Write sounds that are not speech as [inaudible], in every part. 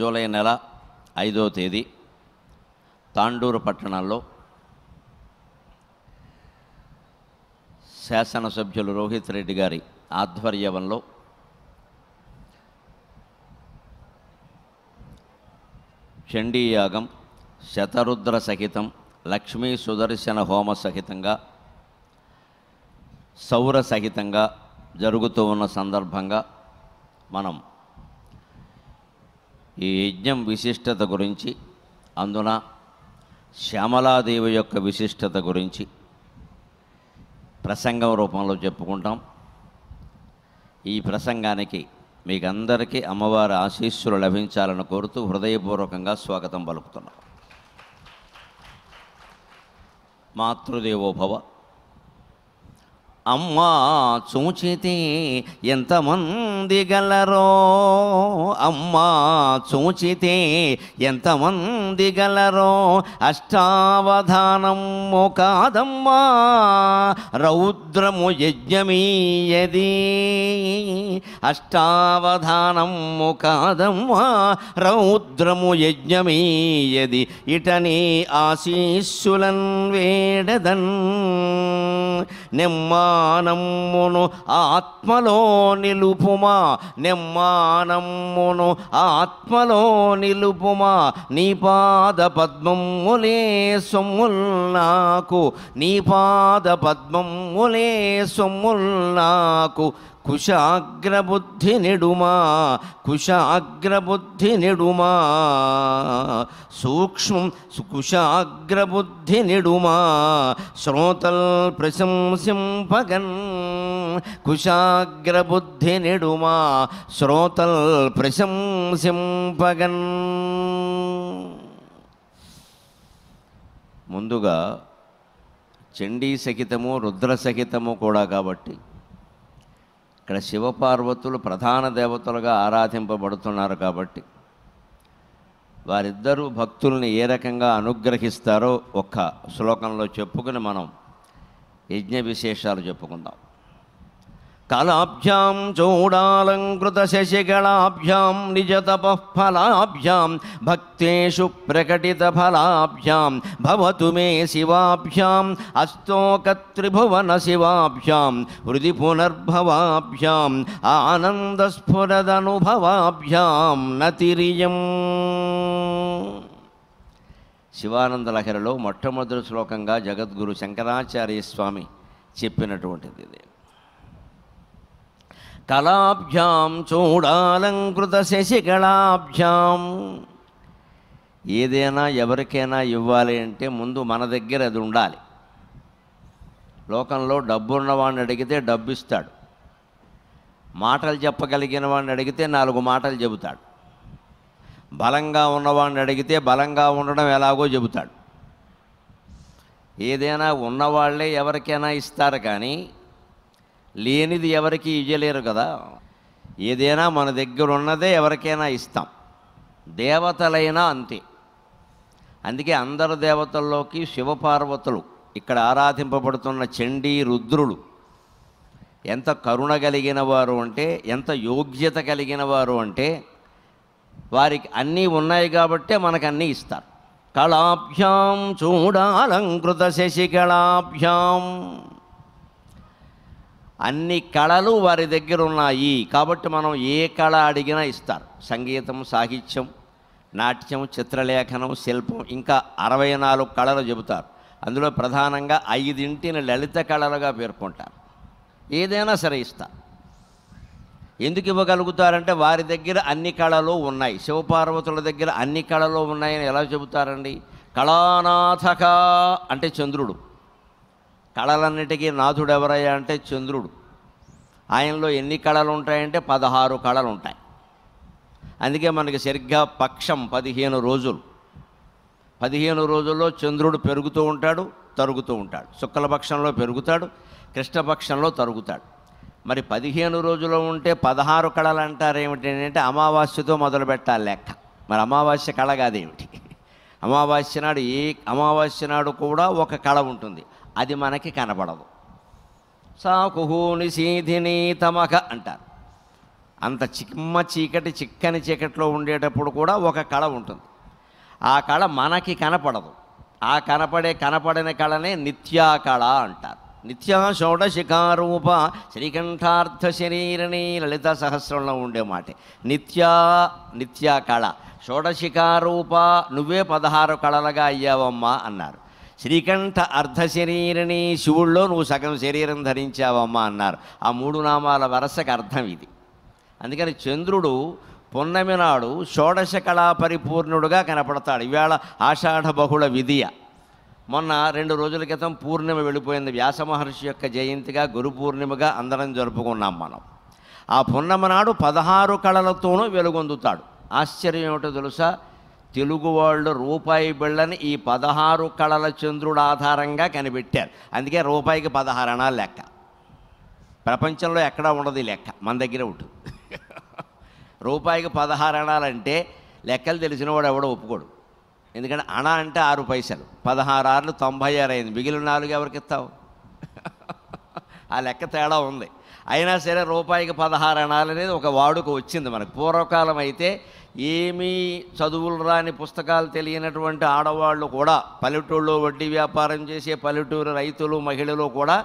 July నెల ఐదవ తేదీ తాండూరు పట్టణాల్లో శాసనసభ్యులు రోహిత్ రెడ్డి గారి ఆధ్వర్యంలో చండీయాగం శతరుద్ర సహితం లక్ష్మీ సుదర్శన హోమ సహితంగా సౌర సహితంగా జరుగుతూ ఉన్న సందర్భంగా మనం ఈ యజ్ఞం విశిష్టత గురించి అందున శ్యామలాదేవి యొక్క విశిష్టత గురించి ప్రసంగం రూపంలో చెప్పుకుంటాం ఈ ప్రసంగానికి మీకందరికీ అమ్మవారి ఆశీస్సులు లభించాలని కోరుతూ హృదయపూర్వకంగా స్వాగతం పలుకుతున్నాం మాతృదేవోభవ అమ్మా చూచితి ఎంతమంది గలరో అమ్మా చూచితే ఎంతమంది గలరో అష్టావధానము కాదమ్మా రౌద్రము యజ్ఞమీయది అష్టావధానము కాదమ్మా రౌద్రము యజ్ఞమీయది ఇటని ఆశీస్సులన్ వేడదన్ నిమ్మానమ్మును ఆత్మలో నిలుపుమా నిమ్మానమ్మును ఆత్మలో నిలుపుమా నీ పాద పద్మములే సొమ్ముల్ నాకు నీ పాద పద్మములే సొమ్ముల్ నాకు కుశాగ్రబుద్ధి నిడుమా కుశాగ్రబుద్ధి నిడుమా సూక్ష్మం కుశాగ్రబుద్ధి నిడుమా శ్రోతల్ ప్రశంసింపగన్ కుశాగ్రబుద్ధి నిడుమా శ్రోతల్ ప్రశంసింపగన్ ముందుగా చండీ సహితము రుద్ర సహితము కూడా కాబట్టి ఇక్కడ శివపార్వతులు ప్రధాన దేవతలుగా ఆరాధింపబడుతున్నారు కాబట్టి వారిద్దరూ భక్తుల్ని ఏ రకంగా అనుగ్రహిస్తారో ఒక్క శ్లోకంలో చెప్పుకుని మనం యజ్ఞ విశేషాలు చెప్పుకుందాం కళాభ్యాం చూడాలంకృత శశికళాభ్యాం నిజతపఫలాభ్యాం భక్తేషు ప్రకటిత ఫలాభ్యాం భవతు మే శివాభ్యాం అస్తోకత్రిభువన శివాభ్యాం హృది పునర్భవాభ్యాం ఆనందస్ఫురదనుభవాభ్యాం నతిరియం శివానంద లహరిలో మొట్టమొదటి శ్లోకంగా జగద్గురు శంకరాచార్య స్వామి చెప్పినటువంటిది ఇది తలాభ్యాం చూడాలంకృత శశికళాభ్యాం ఏదైనా ఎవరికైనా ఇవ్వాలి అంటే ముందు మన దగ్గర అది ఉండాలి లోకంలో డబ్బు ఉన్నవాడిని అడిగితే డబ్బు ఇస్తాడు మాటలు చెప్పగలిగిన వాడిని అడిగితే నాలుగు మాటలు చెబుతాడు బలంగా ఉన్నవాడిని అడిగితే బలంగా ఉండడం ఎలాగో చెబుతాడు ఏదైనా ఉన్నవాళ్లే ఎవరికైనా ఇస్తారు కానీ లేనిది ఎవరికి ఇయ్యలేరు కదా ఏదైనా మన దగ్గర ఉన్నదే ఎవరికైనా ఇస్తాం దేవతలైనా అంతే అందుకే అందరు దేవతల్లోకి శివపార్వతులు ఇక్కడ ఆరాధింపబడుతున్న చండీ రుద్రులు ఎంత కరుణ కలిగిన వారు అంటే ఎంత యోగ్యత కలిగిన వారు అంటే వారికి అన్నీ ఉన్నాయి కాబట్టే మనకు అన్నీ ఇస్తారు కళాభ్యాం చూడాలంకృత శశికళాభ్యాం అన్ని కళలు వారి దగ్గర ఉన్నాయి కాబట్టి మనం ఏ కళ అడిగినా ఇస్తారు సంగీతం సాహిత్యం నాట్యం చిత్రలేఖనం శిల్పం ఇంకా అరవై నాలుగు కళలు చెబుతారు అందులో ప్రధానంగా ఐదింటిని లలిత కళలుగా పేర్కొంటారు ఏదైనా సరే ఇస్తారు ఎందుకు ఇవ్వగలుగుతారంటే వారి దగ్గర అన్ని కళలు ఉన్నాయి శివపార్వతుల దగ్గర అన్ని కళలు ఉన్నాయని ఎలా చెబుతారండి కళానాథక అంటే చంద్రుడు కళలన్నిటికీ నాథుడు ఎవరయ్యా అంటే చంద్రుడు ఆయనలో ఎన్ని కళలు ఉంటాయంటే పదహారు కళలు ఉంటాయి అందుకే మనకి సరిగ్గా పక్షం పదిహేను రోజులు పదిహేను రోజుల్లో చంద్రుడు పెరుగుతూ ఉంటాడు తరుగుతూ ఉంటాడు శుక్లపక్షంలో పెరుగుతాడు కృష్ణపక్షంలో తరుగుతాడు మరి పదిహేను రోజులు ఉంటే పదహారు కళలు అంటారు ఏమిటంటే అమావాస్యతో మొదలు పెట్టాలి లెక్క మరి అమావాస్య కళ కాదేమిటి అమావాస్య నాడు ఏ అమావాస్య నాడు కూడా ఒక కళ ఉంటుంది అది మనకి కనబడదు సాకుహూని సీధిని తమక అంటారు అంత చిమ్మ చీకటి చిక్కని చీకటిలో ఉండేటప్పుడు కూడా ఒక కళ ఉంటుంది ఆ కళ మనకి కనపడదు ఆ కనపడే కనపడిన కళనే నిత్యా కళ అంటారు నిత్యా షోడశిఖారూప శ్రీకంఠార్థ శరీరని లలిత సహస్రంలో ఉండే మాట నిత్యా నిత్యా కళ షోడశిఖారూప నువ్వే పదహారు కళలుగా అయ్యావమ్మా అన్నారు శ్రీకంఠ అర్ధశరీరిణి శివుల్లో నువ్వు సగం శరీరం ధరించావమ్మా అన్నారు ఆ మూడు నామాల వరసకు అర్థం ఇది అందుకని చంద్రుడు పున్నమి నాడు షోడశ కళా పరిపూర్ణుడుగా కనపడతాడు ఈవేళ ఆషాఢ బహుళ విధియ మొన్న రెండు రోజుల క్రితం పూర్ణిమ వెళ్ళిపోయింది వ్యాస మహర్షి యొక్క జయంతిగా గురు పూర్ణిమగా అందరం జరుపుకున్నాం మనం ఆ పున్నమ నాడు పదహారు కళలతోనూ వెలుగొందుతాడు ఆశ్చర్యం ఏమిటో తెలుసా తెలుగు వాళ్ళు రూపాయి బిళ్ళని ఈ పదహారు కళల చంద్రుడు ఆధారంగా కనిపెట్టారు అందుకే రూపాయికి పదహారు అణాలు లెక్క ప్రపంచంలో ఎక్కడా ఉండదు లెక్క మన దగ్గర ఉంటుంది [laughs] రూపాయికి పదహారు అణాలంటే లెక్కలు తెలిసినవాడు ఎవడో ఒప్పుకోడు ఎందుకంటే అణ అంటే ఆరు పైసలు పదహారు ఆరులు తొంభై ఆరు అయింది మిగిలిన నాలుగు ఎవరికి ఇస్తావు [laughs] ఆ లెక్క తేడా ఉంది అయినా సరే రూపాయికి పదహారు అణాలు అనేది ఒక వాడుక వచ్చింది మనకు పూర్వకాలం అయితే ఏమీ చదువులు రాని పుస్తకాలు తెలియనటువంటి ఆడవాళ్ళు కూడా పల్లెటూళ్ళు వడ్డీ వ్యాపారం చేసే పల్లెటూరు రైతులు మహిళలు కూడా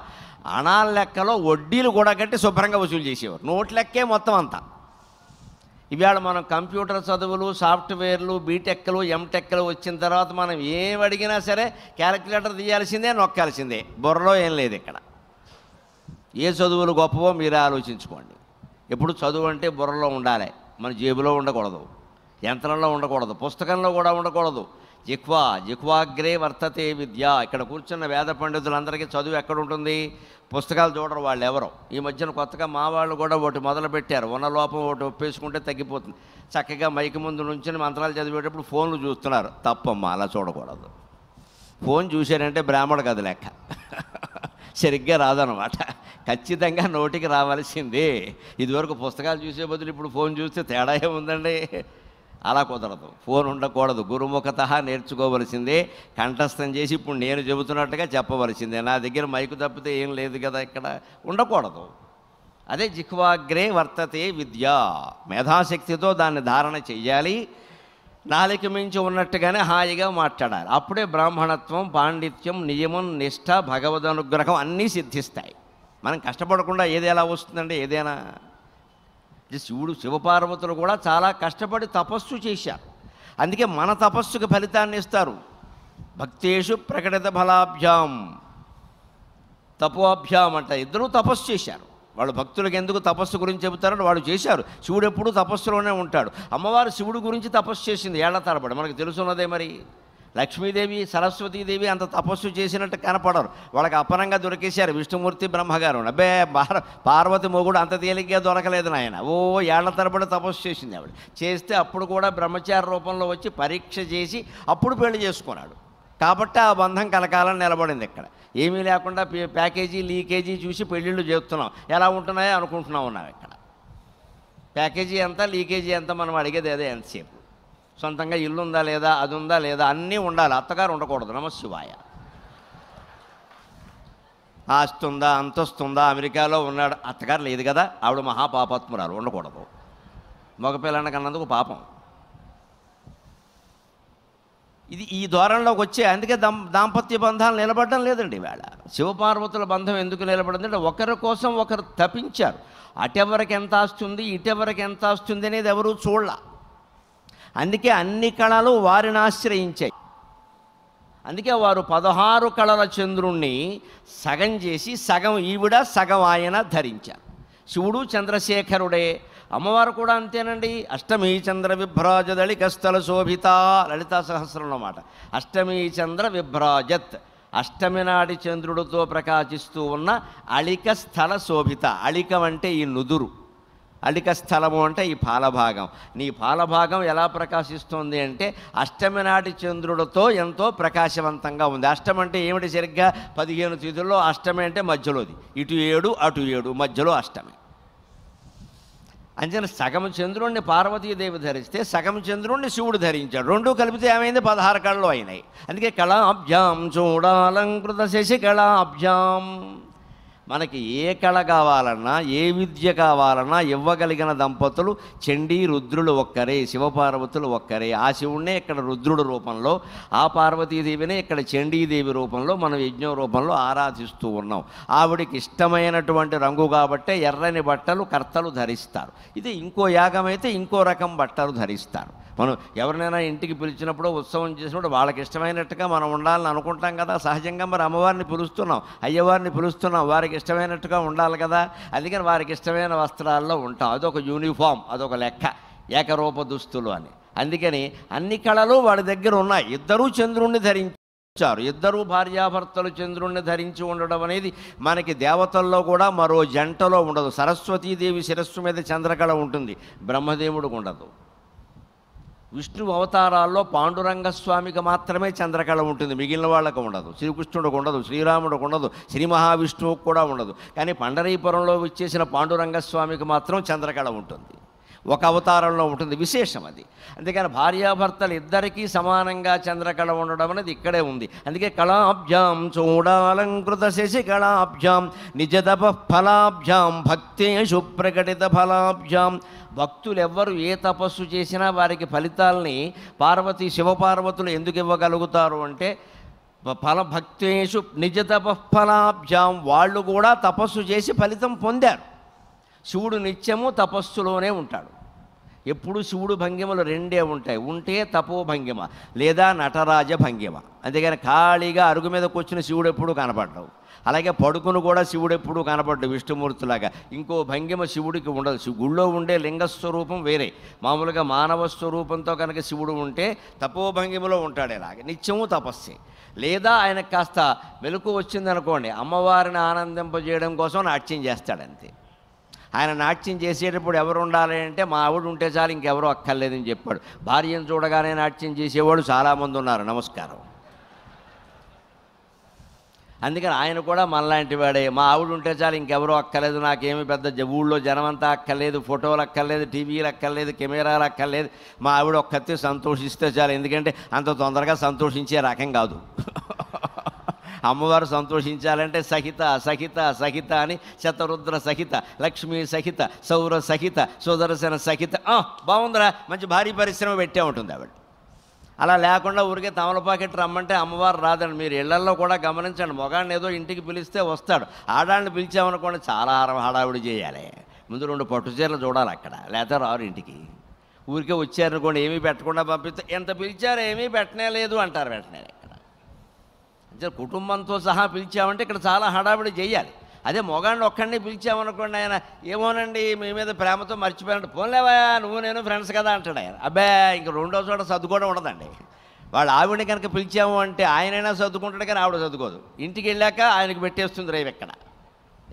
అణాల లెక్కలో వడ్డీలు కూడా కట్టి శుభ్రంగా వసూలు చేసేవారు నోట్లెక్కే మొత్తం అంతా ఇవాళ మనం కంప్యూటర్ చదువులు సాఫ్ట్వేర్లు బీటెక్లు ఎంటెక్లు వచ్చిన తర్వాత మనం ఏం అడిగినా సరే క్యాలిక్యులేటర్ తీయాల్సిందే నొక్కాల్సిందే బుర్రలో ఏం లేదు ఇక్కడ ఏ చదువులు గొప్పవో మీరే ఆలోచించుకోండి ఎప్పుడు చదువు అంటే బుర్రలో ఉండాలి మన జేబులో ఉండకూడదు యంత్రంలో ఉండకూడదు పుస్తకంలో కూడా ఉండకూడదు జిక్వా జిక్వాగ్రే వర్తతే విద్య ఇక్కడ కూర్చున్న వేద పండితులందరికీ చదువు ఎక్కడ ఉంటుంది పుస్తకాలు చూడరు వాళ్ళు ఎవరు ఈ మధ్యన కొత్తగా మా వాళ్ళు కూడా ఒకటి మొదలుపెట్టారు ఉన్న లోపం ఒకటి ఒప్పేసుకుంటే తగ్గిపోతుంది చక్కగా మైకి ముందు నుంచి మంత్రాలు చదివేటప్పుడు ఫోన్లు చూస్తున్నారు తప్పమ్మా అలా చూడకూడదు ఫోన్ చూశారంటే బ్రాహ్మణ కథ లెక్క సరిగ్గా రాదనమాట ఖచ్చితంగా నోటికి రావాల్సిందే ఇదివరకు పుస్తకాలు చూసే బదులు ఇప్పుడు ఫోన్ చూస్తే తేడా ఏముందండి అలా కుదరదు ఫోన్ ఉండకూడదు గురుముఖత నేర్చుకోవలసిందే కంఠస్థం చేసి ఇప్పుడు నేను చెబుతున్నట్టుగా చెప్పవలసిందే నా దగ్గర మైకు తప్పితే ఏం లేదు కదా ఇక్కడ ఉండకూడదు అదే జిహ్వాగ్రే వర్తతే విద్య మేధాశక్తితో దాన్ని ధారణ చెయ్యాలి నాలిక మించి ఉన్నట్టుగానే హాయిగా మాట్లాడాలి అప్పుడే బ్రాహ్మణత్వం పాండిత్యం నియమం నిష్ట భగవద్ అనుగ్రహం అన్నీ సిద్ధిస్తాయి మనం కష్టపడకుండా ఏది ఎలా వస్తుందండి ఏదైనా శివుడు శివపార్వతులు కూడా చాలా కష్టపడి తపస్సు చేశారు అందుకే మన తపస్సుకు ఫలితాన్ని ఇస్తారు భక్తేషు ప్రకటిత ఫలాభ్యాం తపోభ్యాం అంట ఇద్దరూ తపస్సు చేశారు వాళ్ళు భక్తులకు ఎందుకు తపస్సు గురించి చెబుతారని వాళ్ళు చేశారు శివుడు ఎప్పుడూ తపస్సులోనే ఉంటాడు అమ్మవారు శివుడు గురించి తపస్సు చేసింది ఏళ్ల తరబడి మనకు తెలుసున్నదే మరి లక్ష్మీదేవి సరస్వతీదేవి అంత తపస్సు చేసినట్టు కనపడరు వాళ్ళకి అపనంగా దొరికేశారు విష్ణుమూర్తి బ్రహ్మగారు అబ్బే పార్వతి మొగుడు అంత తేలిగ్గా దొరకలేదు నాయన ఓ ఏళ్ల తరబడి తపస్సు చేసింది ఆవిడ చేస్తే అప్పుడు కూడా బ్రహ్మచార రూపంలో వచ్చి పరీక్ష చేసి అప్పుడు పెళ్లి చేసుకున్నాడు కాబట్టి ఆ బంధం కలకాలం నిలబడింది ఇక్కడ ఏమీ లేకుండా ప్యాకేజీ లీకేజీ చూసి పెళ్ళిళ్ళు చేస్తున్నాం ఎలా ఉంటున్నాయో అనుకుంటున్నాం ఉన్నాం ఇక్కడ ప్యాకేజీ ఎంత లీకేజీ ఎంత మనం అడిగేది ఏదో ఎంతసేపు సొంతంగా ఇల్లు ఉందా లేదా అది ఉందా లేదా అన్నీ ఉండాలి అత్తగారు ఉండకూడదు నమశివాయ ఆస్తుందా అంతస్తుందా అమెరికాలో ఉన్నాడు అత్తగారు లేదు కదా ఆవిడ మహాపాపాత్మురాలు ఉండకూడదు మగపిల్లానికి కన్నందుకు పాపం ఇది ఈ ధోరణిలోకి వచ్చే అందుకే దం దాంపత్య బంధాలు నిలబడడం లేదండి వేళ శివపార్వతుల బంధం ఎందుకు అంటే ఒకరి కోసం ఒకరు తప్పించారు అటెవరకు ఎంత వస్తుంది ఇటెవరకు ఎంత వస్తుంది అనేది ఎవరూ చూడాల అందుకే అన్ని కళలు వారిని ఆశ్రయించాయి అందుకే వారు పదహారు కళల చంద్రుణ్ణి సగం చేసి సగం ఈవిడ సగం ఆయన ధరించారు శివుడు చంద్రశేఖరుడే అమ్మవారు కూడా అంతేనండి అష్టమి చంద్ర విభ్రాజ స్థల శోభిత లలితా సహస్రం అన్నమాట అష్టమి చంద్ర విభ్రాజత్ అష్టమి నాటి చంద్రుడితో ప్రకాశిస్తూ ఉన్న అళిక స్థల శోభిత అళికం అంటే ఈ నుదురు అళిక స్థలము అంటే ఈ పాలభాగం నీ పాలభాగం ఎలా ప్రకాశిస్తుంది అంటే అష్టమి నాటి చంద్రుడితో ఎంతో ప్రకాశవంతంగా ఉంది అష్టమి అంటే ఏమిటి సరిగ్గా పదిహేను తిథుల్లో అష్టమి అంటే మధ్యలోది ఇటు ఏడు అటు ఏడు మధ్యలో అష్టమి అంచనా సగం చంద్రుణ్ణి పార్వతీదేవి ధరిస్తే సగం చంద్రుణ్ణి శివుడు ధరించాడు రెండు కలిపితే ఏమైంది పదహారు కళ్ళు అయినాయి అందుకే కళాభ్యాం చూడాలంకృత శశి కళాభ్యాం మనకి ఏ కళ కావాలన్నా ఏ విద్య కావాలన్నా ఇవ్వగలిగిన దంపతులు చండీ రుద్రులు ఒక్కరే శివపార్వతులు ఒక్కరే ఆ శివుణ్ణే ఇక్కడ రుద్రుడు రూపంలో ఆ పార్వతీదేవినే ఇక్కడ చండీదేవి రూపంలో మనం యజ్ఞం రూపంలో ఆరాధిస్తూ ఉన్నాం ఆవిడికి ఇష్టమైనటువంటి రంగు కాబట్టే ఎర్రని బట్టలు కర్తలు ధరిస్తారు ఇది ఇంకో యాగమైతే ఇంకో రకం బట్టలు ధరిస్తారు మనం ఎవరినైనా ఇంటికి పిలిచినప్పుడు ఉత్సవం చేసినప్పుడు వాళ్ళకి ఇష్టమైనట్టుగా మనం ఉండాలని అనుకుంటాం కదా సహజంగా మరి అమ్మవారిని పిలుస్తున్నాం అయ్యవారిని పిలుస్తున్నాం వారికి ఇష్టమైనట్టుగా ఉండాలి కదా అందుకని వారికి ఇష్టమైన వస్త్రాల్లో ఉంటాం అదొక యూనిఫామ్ అదొక లెక్క ఏకరూప దుస్తులు అని అందుకని అన్ని కళలు వాడి దగ్గర ఉన్నాయి ఇద్దరూ చంద్రుణ్ణి ధరించారు ఇద్దరు భార్యాభర్తలు చంద్రుణ్ణి ధరించి ఉండడం అనేది మనకి దేవతల్లో కూడా మరో జంటలో ఉండదు సరస్వతీదేవి శిరస్సు మీద చంద్రకళ ఉంటుంది బ్రహ్మదేవుడికి ఉండదు విష్ణు అవతారాల్లో పాండురంగ స్వామికి మాత్రమే చంద్రకళ ఉంటుంది మిగిలిన వాళ్ళకు ఉండదు శ్రీకృష్ణుడికి ఉండదు శ్రీరాముడికి ఉండదు శ్రీ మహావిష్ణువుకు కూడా ఉండదు కానీ పండరీపురంలో విచ్చేసిన పాండురంగ స్వామికి మాత్రం చంద్రకళ ఉంటుంది ఒక అవతారంలో ఉంటుంది విశేషం అది అందుకని భార్యాభర్తలు ఇద్దరికీ సమానంగా చంద్రకళ ఉండడం అనేది ఇక్కడే ఉంది అందుకే కళాభ్యాం చూడాలంకృత శశి కళాభ్యాం నిజతప ఫలాభ్యాం భక్తేషు ప్రకటిత ఫలాభ్యాం భక్తులు ఎవ్వరు ఏ తపస్సు చేసినా వారికి ఫలితాల్ని పార్వతి శివపార్వతులు ఎందుకు ఇవ్వగలుగుతారు అంటే ఫల భక్తేషు నిజ ఫలాభ్యాం వాళ్ళు కూడా తపస్సు చేసి ఫలితం పొందారు శివుడు నిత్యము తపస్సులోనే ఉంటాడు ఎప్పుడు శివుడు భంగిమలు రెండే ఉంటాయి ఉంటే తపో భంగిమ లేదా నటరాజ భంగిమ అంతేగాని ఖాళీగా అరుగు మీద కూర్చుని శివుడు ఎప్పుడూ కనపడ్డావు అలాగే పడుకును కూడా శివుడు ఎప్పుడు కనపడ్డు విష్ణుమూర్తిలాగా ఇంకో భంగిమ శివుడికి ఉండదు గుళ్ళో ఉండే లింగస్వరూపం వేరే మామూలుగా మానవ స్వరూపంతో కనుక శివుడు ఉంటే తపో భంగిమలో ఉంటాడు ఇలాగ నిత్యము తపస్సే లేదా ఆయనకు కాస్త వెలుకు వచ్చిందనుకోండి అమ్మవారిని ఆనందింపజేయడం కోసం నాట్యం చేస్తాడంతే ఆయన నాట్యం చేసేటప్పుడు ఎవరు ఉండాలి అంటే మా ఆవిడ ఉంటే చాలు ఇంకెవరూ అక్కర్లేదని చెప్పాడు భార్యను చూడగానే నాట్యం చేసేవాడు చాలామంది ఉన్నారు నమస్కారం అందుకని ఆయన కూడా మనలాంటి వాడే మా ఆవిడ ఉంటే చాలు ఇంకెవరూ అక్కర్లేదు నాకేమి పెద్ద ఊళ్ళో జనమంతా అక్కర్లేదు ఫోటోలు అక్కర్లేదు టీవీలు అక్కర్లేదు కెమెరాలు అక్కర్లేదు మా ఆవిడ ఒక్కతే సంతోషిస్తే చాలు ఎందుకంటే అంత తొందరగా సంతోషించే రకం కాదు అమ్మవారు సంతోషించాలంటే సహిత సహిత సహిత అని శతరుద్ర సహిత లక్ష్మీ సహిత సౌర సహిత సుదర్శన సహిత బాగుందిరా మంచి భారీ పరిశ్రమ పెట్టే ఉంటుంది ఆవిడ అలా లేకుండా ఊరికే తమలపాకెట్ రమ్మంటే అమ్మవారు రాదండి మీరు ఇళ్లలో కూడా గమనించండి మొగాడిని ఏదో ఇంటికి పిలిస్తే వస్తాడు ఆడాన్ని పిలిచామనుకోండి చాలా హడావిడి చేయాలి ముందు రెండు పట్టు చీరలు చూడాలి అక్కడ లేదా రారు ఇంటికి ఊరికే వచ్చారనుకోండి ఏమీ పెట్టకుండా పంపిస్తే ఎంత పిలిచారో ఏమీ పెట్టనే లేదు అంటారు వెంటనే కుటుంబంతో సహా పిలిచామంటే ఇక్కడ చాలా హడావిడి చేయాలి అదే మొగాడిని ఒక్కడిని పిలిచామనుకోండి ఆయన ఏమోనండి మీ మీద ప్రేమతో మర్చిపోయినట్టు పోన్లేవా నువ్వు నేను ఫ్రెండ్స్ కదా అంటాడు ఆయన అబ్బా ఇంక రెండో చోట సర్దుకోవడం ఉండదండి వాళ్ళు ఆవిడని కనుక పిలిచాము అంటే ఆయనైనా సర్దుకుంటాడు కానీ ఆవిడ సర్దుకోదు ఇంటికి వెళ్ళాక ఆయనకు పెట్టేస్తుంది రేపు ఎక్కడ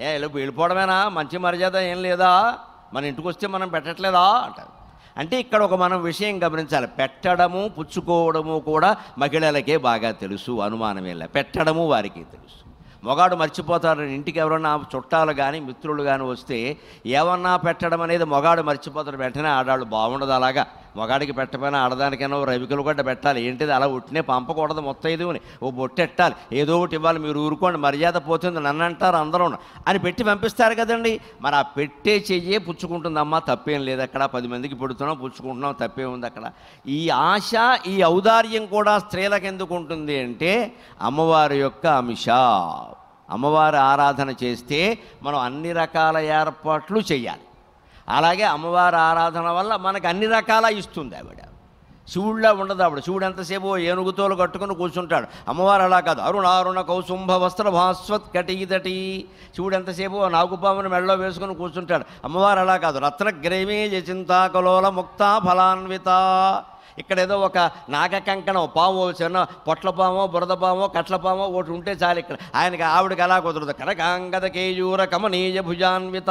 ఏ వెళ్ళిపోవడమేనా మంచి మర్యాద ఏం లేదా మన ఇంటికి వస్తే మనం పెట్టట్లేదా అంటారు అంటే ఇక్కడ ఒక మనం విషయం గమనించాలి పెట్టడము పుచ్చుకోవడము కూడా మహిళలకే బాగా తెలుసు అనుమానమేలా పెట్టడము వారికి తెలుసు మొగాడు మర్చిపోతాడు ఇంటికి ఎవరన్నా చుట్టాలు కానీ మిత్రులు కానీ వస్తే ఏమన్నా పెట్టడం అనేది మొగాడు మర్చిపోతాడు వెంటనే ఆడాళ్ళు బాగుండదు అలాగా మగాడికి పెట్టకపోయినా ఆడదానికైనా ఓ రవికలు గడ్డ పెట్టాలి ఏంటిది అలా ఒట్టినే పంపకూడదు మొత్తం ఇది ఓ బొట్టెట్టాలి ఏదో ఒకటి ఇవ్వాలి మీరు ఊరుకోండి మర్యాద పోతుంది నన్ను అంటారు అందరూ అని పెట్టి పంపిస్తారు కదండి మరి ఆ పెట్టే చెయ్యే పుచ్చుకుంటుందమ్మా తప్పేం లేదు అక్కడ పది మందికి పెడుతున్నాం పుచ్చుకుంటున్నాం తప్పే ఉంది అక్కడ ఈ ఆశ ఈ ఔదార్యం కూడా స్త్రీలకు ఎందుకు ఉంటుంది అంటే అమ్మవారి యొక్క అంశ అమ్మవారి ఆరాధన చేస్తే మనం అన్ని రకాల ఏర్పాట్లు చేయాలి అలాగే అమ్మవారి ఆరాధన వల్ల మనకు అన్ని రకాల ఇస్తుంది ఆవిడ శివుళ్ళ ఉండదు ఆవిడ శివుడు ఎంతసేపు ఏనుగుతోలు కట్టుకుని కూర్చుంటాడు అమ్మవారు అలా కాదు అరుణ అరుణ కౌసుంభ వస్త్ర భాస్వత్ కటీదటి శివుడు ఎంతసేపు నాగుపామును మెడలో వేసుకుని కూర్చుంటాడు అమ్మవారు అలా కాదు రత్నగ్రేమే కలోల ముక్త ఫలాన్విత ఇక్కడ ఏదో ఒక నాగ కంకణం పాము చిన్న పొట్ల పామో బురద పామో కట్ల పామో ఒకటి ఉంటే చాలు ఇక్కడ ఆయనకి ఆవిడకి అలా కుదరదు కనకాంగద కేయూర కమనీయ భుజాన్విత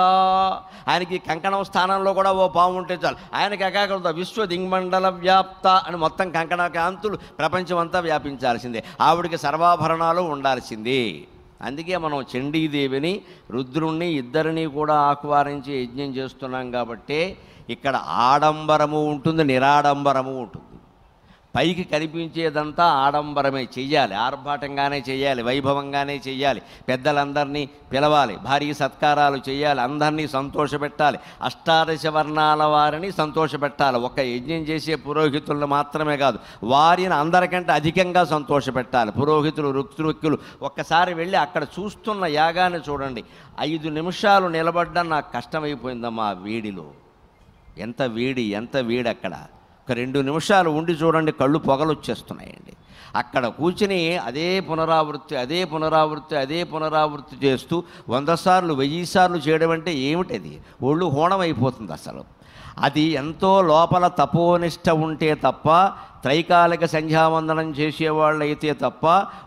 ఆయనకి కంకణం స్థానంలో కూడా ఓ పాము ఉంటే చాలు ఆయనకి అకాకూడదు విశ్వ దిగ్మండల వ్యాప్త అని మొత్తం కంకణ కాంతులు ప్రపంచం అంతా వ్యాపించాల్సిందే ఆవిడకి సర్వాభరణాలు ఉండాల్సింది అందుకే మనం చండీదేవిని రుద్రుణ్ణి ఇద్దరిని కూడా ఆహ్వానించి యజ్ఞం చేస్తున్నాం కాబట్టి ఇక్కడ ఆడంబరము ఉంటుంది నిరాడంబరము ఉంటుంది పైకి కనిపించేదంతా ఆడంబరమే చెయ్యాలి ఆర్భాటంగానే చేయాలి వైభవంగానే చేయాలి పెద్దలందరినీ పిలవాలి భారీ సత్కారాలు చేయాలి అందరినీ సంతోషపెట్టాలి అష్టాదశ వర్ణాల వారిని సంతోషపెట్టాలి ఒక యజ్ఞం చేసే పురోహితులను మాత్రమే కాదు వారిని అందరికంటే అధికంగా సంతోషపెట్టాలి పురోహితులు రుక్తృక్కులు ఒక్కసారి వెళ్ళి అక్కడ చూస్తున్న యాగాన్ని చూడండి ఐదు నిమిషాలు నిలబడ్డం నాకు కష్టమైపోయిందమ్మా వీడిలో ఎంత వేడి ఎంత వేడి అక్కడ ఒక రెండు నిమిషాలు ఉండి చూడండి కళ్ళు పొగలు వచ్చేస్తున్నాయండి అక్కడ కూర్చుని అదే పునరావృత్తి అదే పునరావృత్తి అదే పునరావృత్తి చేస్తూ వంద సార్లు వెయ్యి సార్లు చేయడం అంటే ఏమిటి అది ఒళ్ళు హోణం అయిపోతుంది అసలు అది ఎంతో లోపల తపోనిష్ట ఉంటే తప్ప త్రైకాలిక సంధ్యావందనం చేసేవాళ్ళైతే తప్ప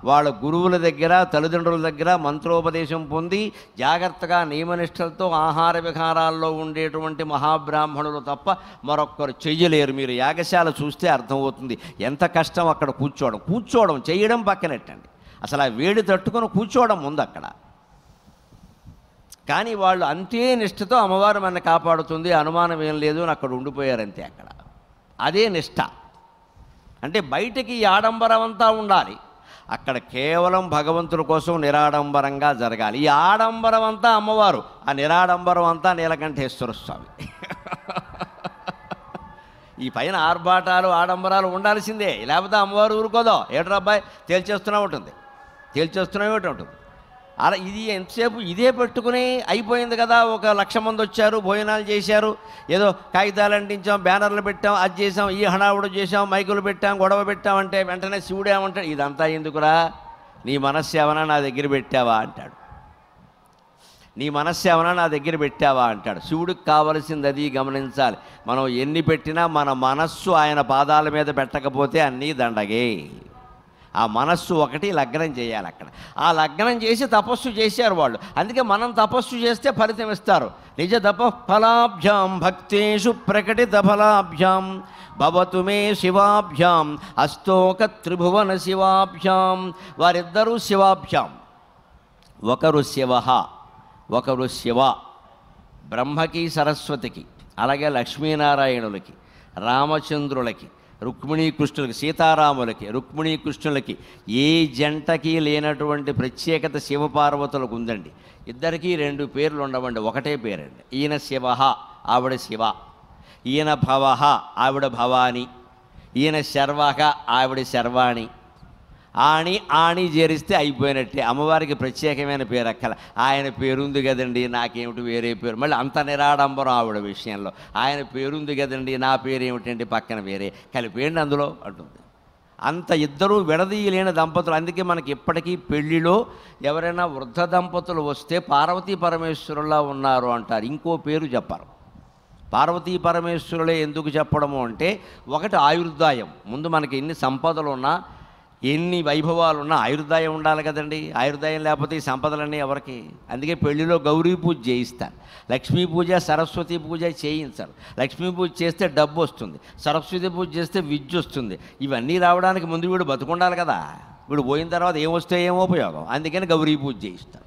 వాళ్ళ గురువుల దగ్గర తల్లిదండ్రుల దగ్గర మంత్రోపదేశం పొంది జాగ్రత్తగా నియమనిష్టలతో ఆహార విహారాల్లో ఉండేటువంటి మహాబ్రాహ్మణులు తప్ప మరొక్కరు చెయ్యలేరు మీరు యాగశాల చూస్తే అర్థమవుతుంది ఎంత కష్టం అక్కడ కూర్చోవడం కూర్చోవడం చేయడం పక్కనెట్టండి అసలు ఆ వేడి తట్టుకొని కూర్చోవడం ఉంది అక్కడ కానీ వాళ్ళు అంతే నిష్ఠతో అమ్మవారు మన కాపాడుతుంది అనుమానం ఏం లేదు అని అక్కడ ఉండిపోయారంతే అక్కడ అదే నిష్ఠ అంటే బయటకి ఆడంబరం అంతా ఉండాలి అక్కడ కేవలం భగవంతుడి కోసం నిరాడంబరంగా జరగాలి ఈ ఆడంబరం అంతా అమ్మవారు ఆ నిరాడంబరం అంతా నీలకంఠేశ్వర స్వామి ఈ పైన ఆర్భాటాలు ఆడంబరాలు ఉండాల్సిందే లేకపోతే అమ్మవారు ఊరుకోదో ఏట్రబ్బాయి తేల్చేస్తున్నా ఉంటుంది తేల్చేస్తూనే ఉంటుంది అలా ఇది ఎంతసేపు ఇదే పెట్టుకుని అయిపోయింది కదా ఒక లక్ష మంది వచ్చారు భోజనాలు చేశారు ఏదో కాగితాలు అంటించాం బ్యానర్లు పెట్టాం అది చేసాం ఈ హడావుడు చేసాం మైకులు పెట్టాం గొడవ పెట్టాం అంటే వెంటనే శివుడు ఏమంటాడు ఇదంతా ఎందుకురా నీ మనస్సు నా దగ్గర పెట్టావా అంటాడు నీ మనస్సు నా దగ్గర పెట్టావా అంటాడు శివుడికి కావలసింది అది గమనించాలి మనం ఎన్ని పెట్టినా మన మనస్సు ఆయన పాదాల మీద పెట్టకపోతే అన్నీ దండగే ఆ మనస్సు ఒకటి లగ్నం చేయాలి అక్కడ ఆ లగ్నం చేసి తపస్సు చేశారు వాళ్ళు అందుకే మనం తపస్సు చేస్తే ఫలితం ఇస్తారు నిజ తప ఫలాభ్యాం భక్తేషు ప్రకటిత ఫలాభ్యాం భవతు మే శివాభ్యాం అస్తోక త్రిభువన శివాభ్యాం వారిద్దరూ శివాభ్యాం ఒకరు శివ ఒకరు శివ బ్రహ్మకి సరస్వతికి అలాగే లక్ష్మీనారాయణులకి రామచంద్రులకి రుక్మిణీ కృష్ణులకి సీతారాములకి రుక్మిణీ కృష్ణులకి ఏ జంటకి లేనటువంటి ప్రత్యేకత శివపార్వతులకు ఉందండి ఇద్దరికీ రెండు పేర్లు ఉండవండి ఒకటే పేరండి ఈయన శివ ఆవిడ శివ ఈయన భవ ఆవిడ భవాని ఈయన శర్వహ ఆవిడ శర్వాణి ఆణి ఆణి చేరిస్తే అయిపోయినట్టే అమ్మవారికి ప్రత్యేకమైన పేరు అక్కల ఆయన పేరుంది కదండి నాకేమిటి వేరే పేరు మళ్ళీ అంత నిరాడంబరం ఆవిడ విషయంలో ఆయన పేరుంది కదండి నా పేరు ఏమిటండి పక్కన వేరే కలిపేయండి అందులో అంటుంది అంత ఇద్దరూ విడదీయలేని దంపతులు అందుకే మనకి ఇప్పటికీ పెళ్లిలో ఎవరైనా వృద్ధ దంపతులు వస్తే పార్వతీ పరమేశ్వరులా ఉన్నారు అంటారు ఇంకో పేరు చెప్పరు పార్వతీ పరమేశ్వరులే ఎందుకు చెప్పడము అంటే ఒకటి ఆయుర్దాయం ముందు మనకి ఎన్ని సంపదలు ఉన్నా ఎన్ని వైభవాలు ఉన్నా ఆయుర్దాయం ఉండాలి కదండి ఆయుర్దాయం లేకపోతే ఈ సంపదలన్నీ ఎవరికి అందుకే పెళ్లిలో గౌరీ పూజ చేయిస్తారు లక్ష్మీ పూజ సరస్వతి పూజ చేయించాలి లక్ష్మీ పూజ చేస్తే డబ్బు వస్తుంది సరస్వతి పూజ చేస్తే విద్య వస్తుంది ఇవన్నీ రావడానికి ముందు వీడు బతుకుండాలి కదా వీడు పోయిన తర్వాత ఏమొస్తే ఏమో ఉపయోగం అందుకని గౌరీ పూజ చేయిస్తారు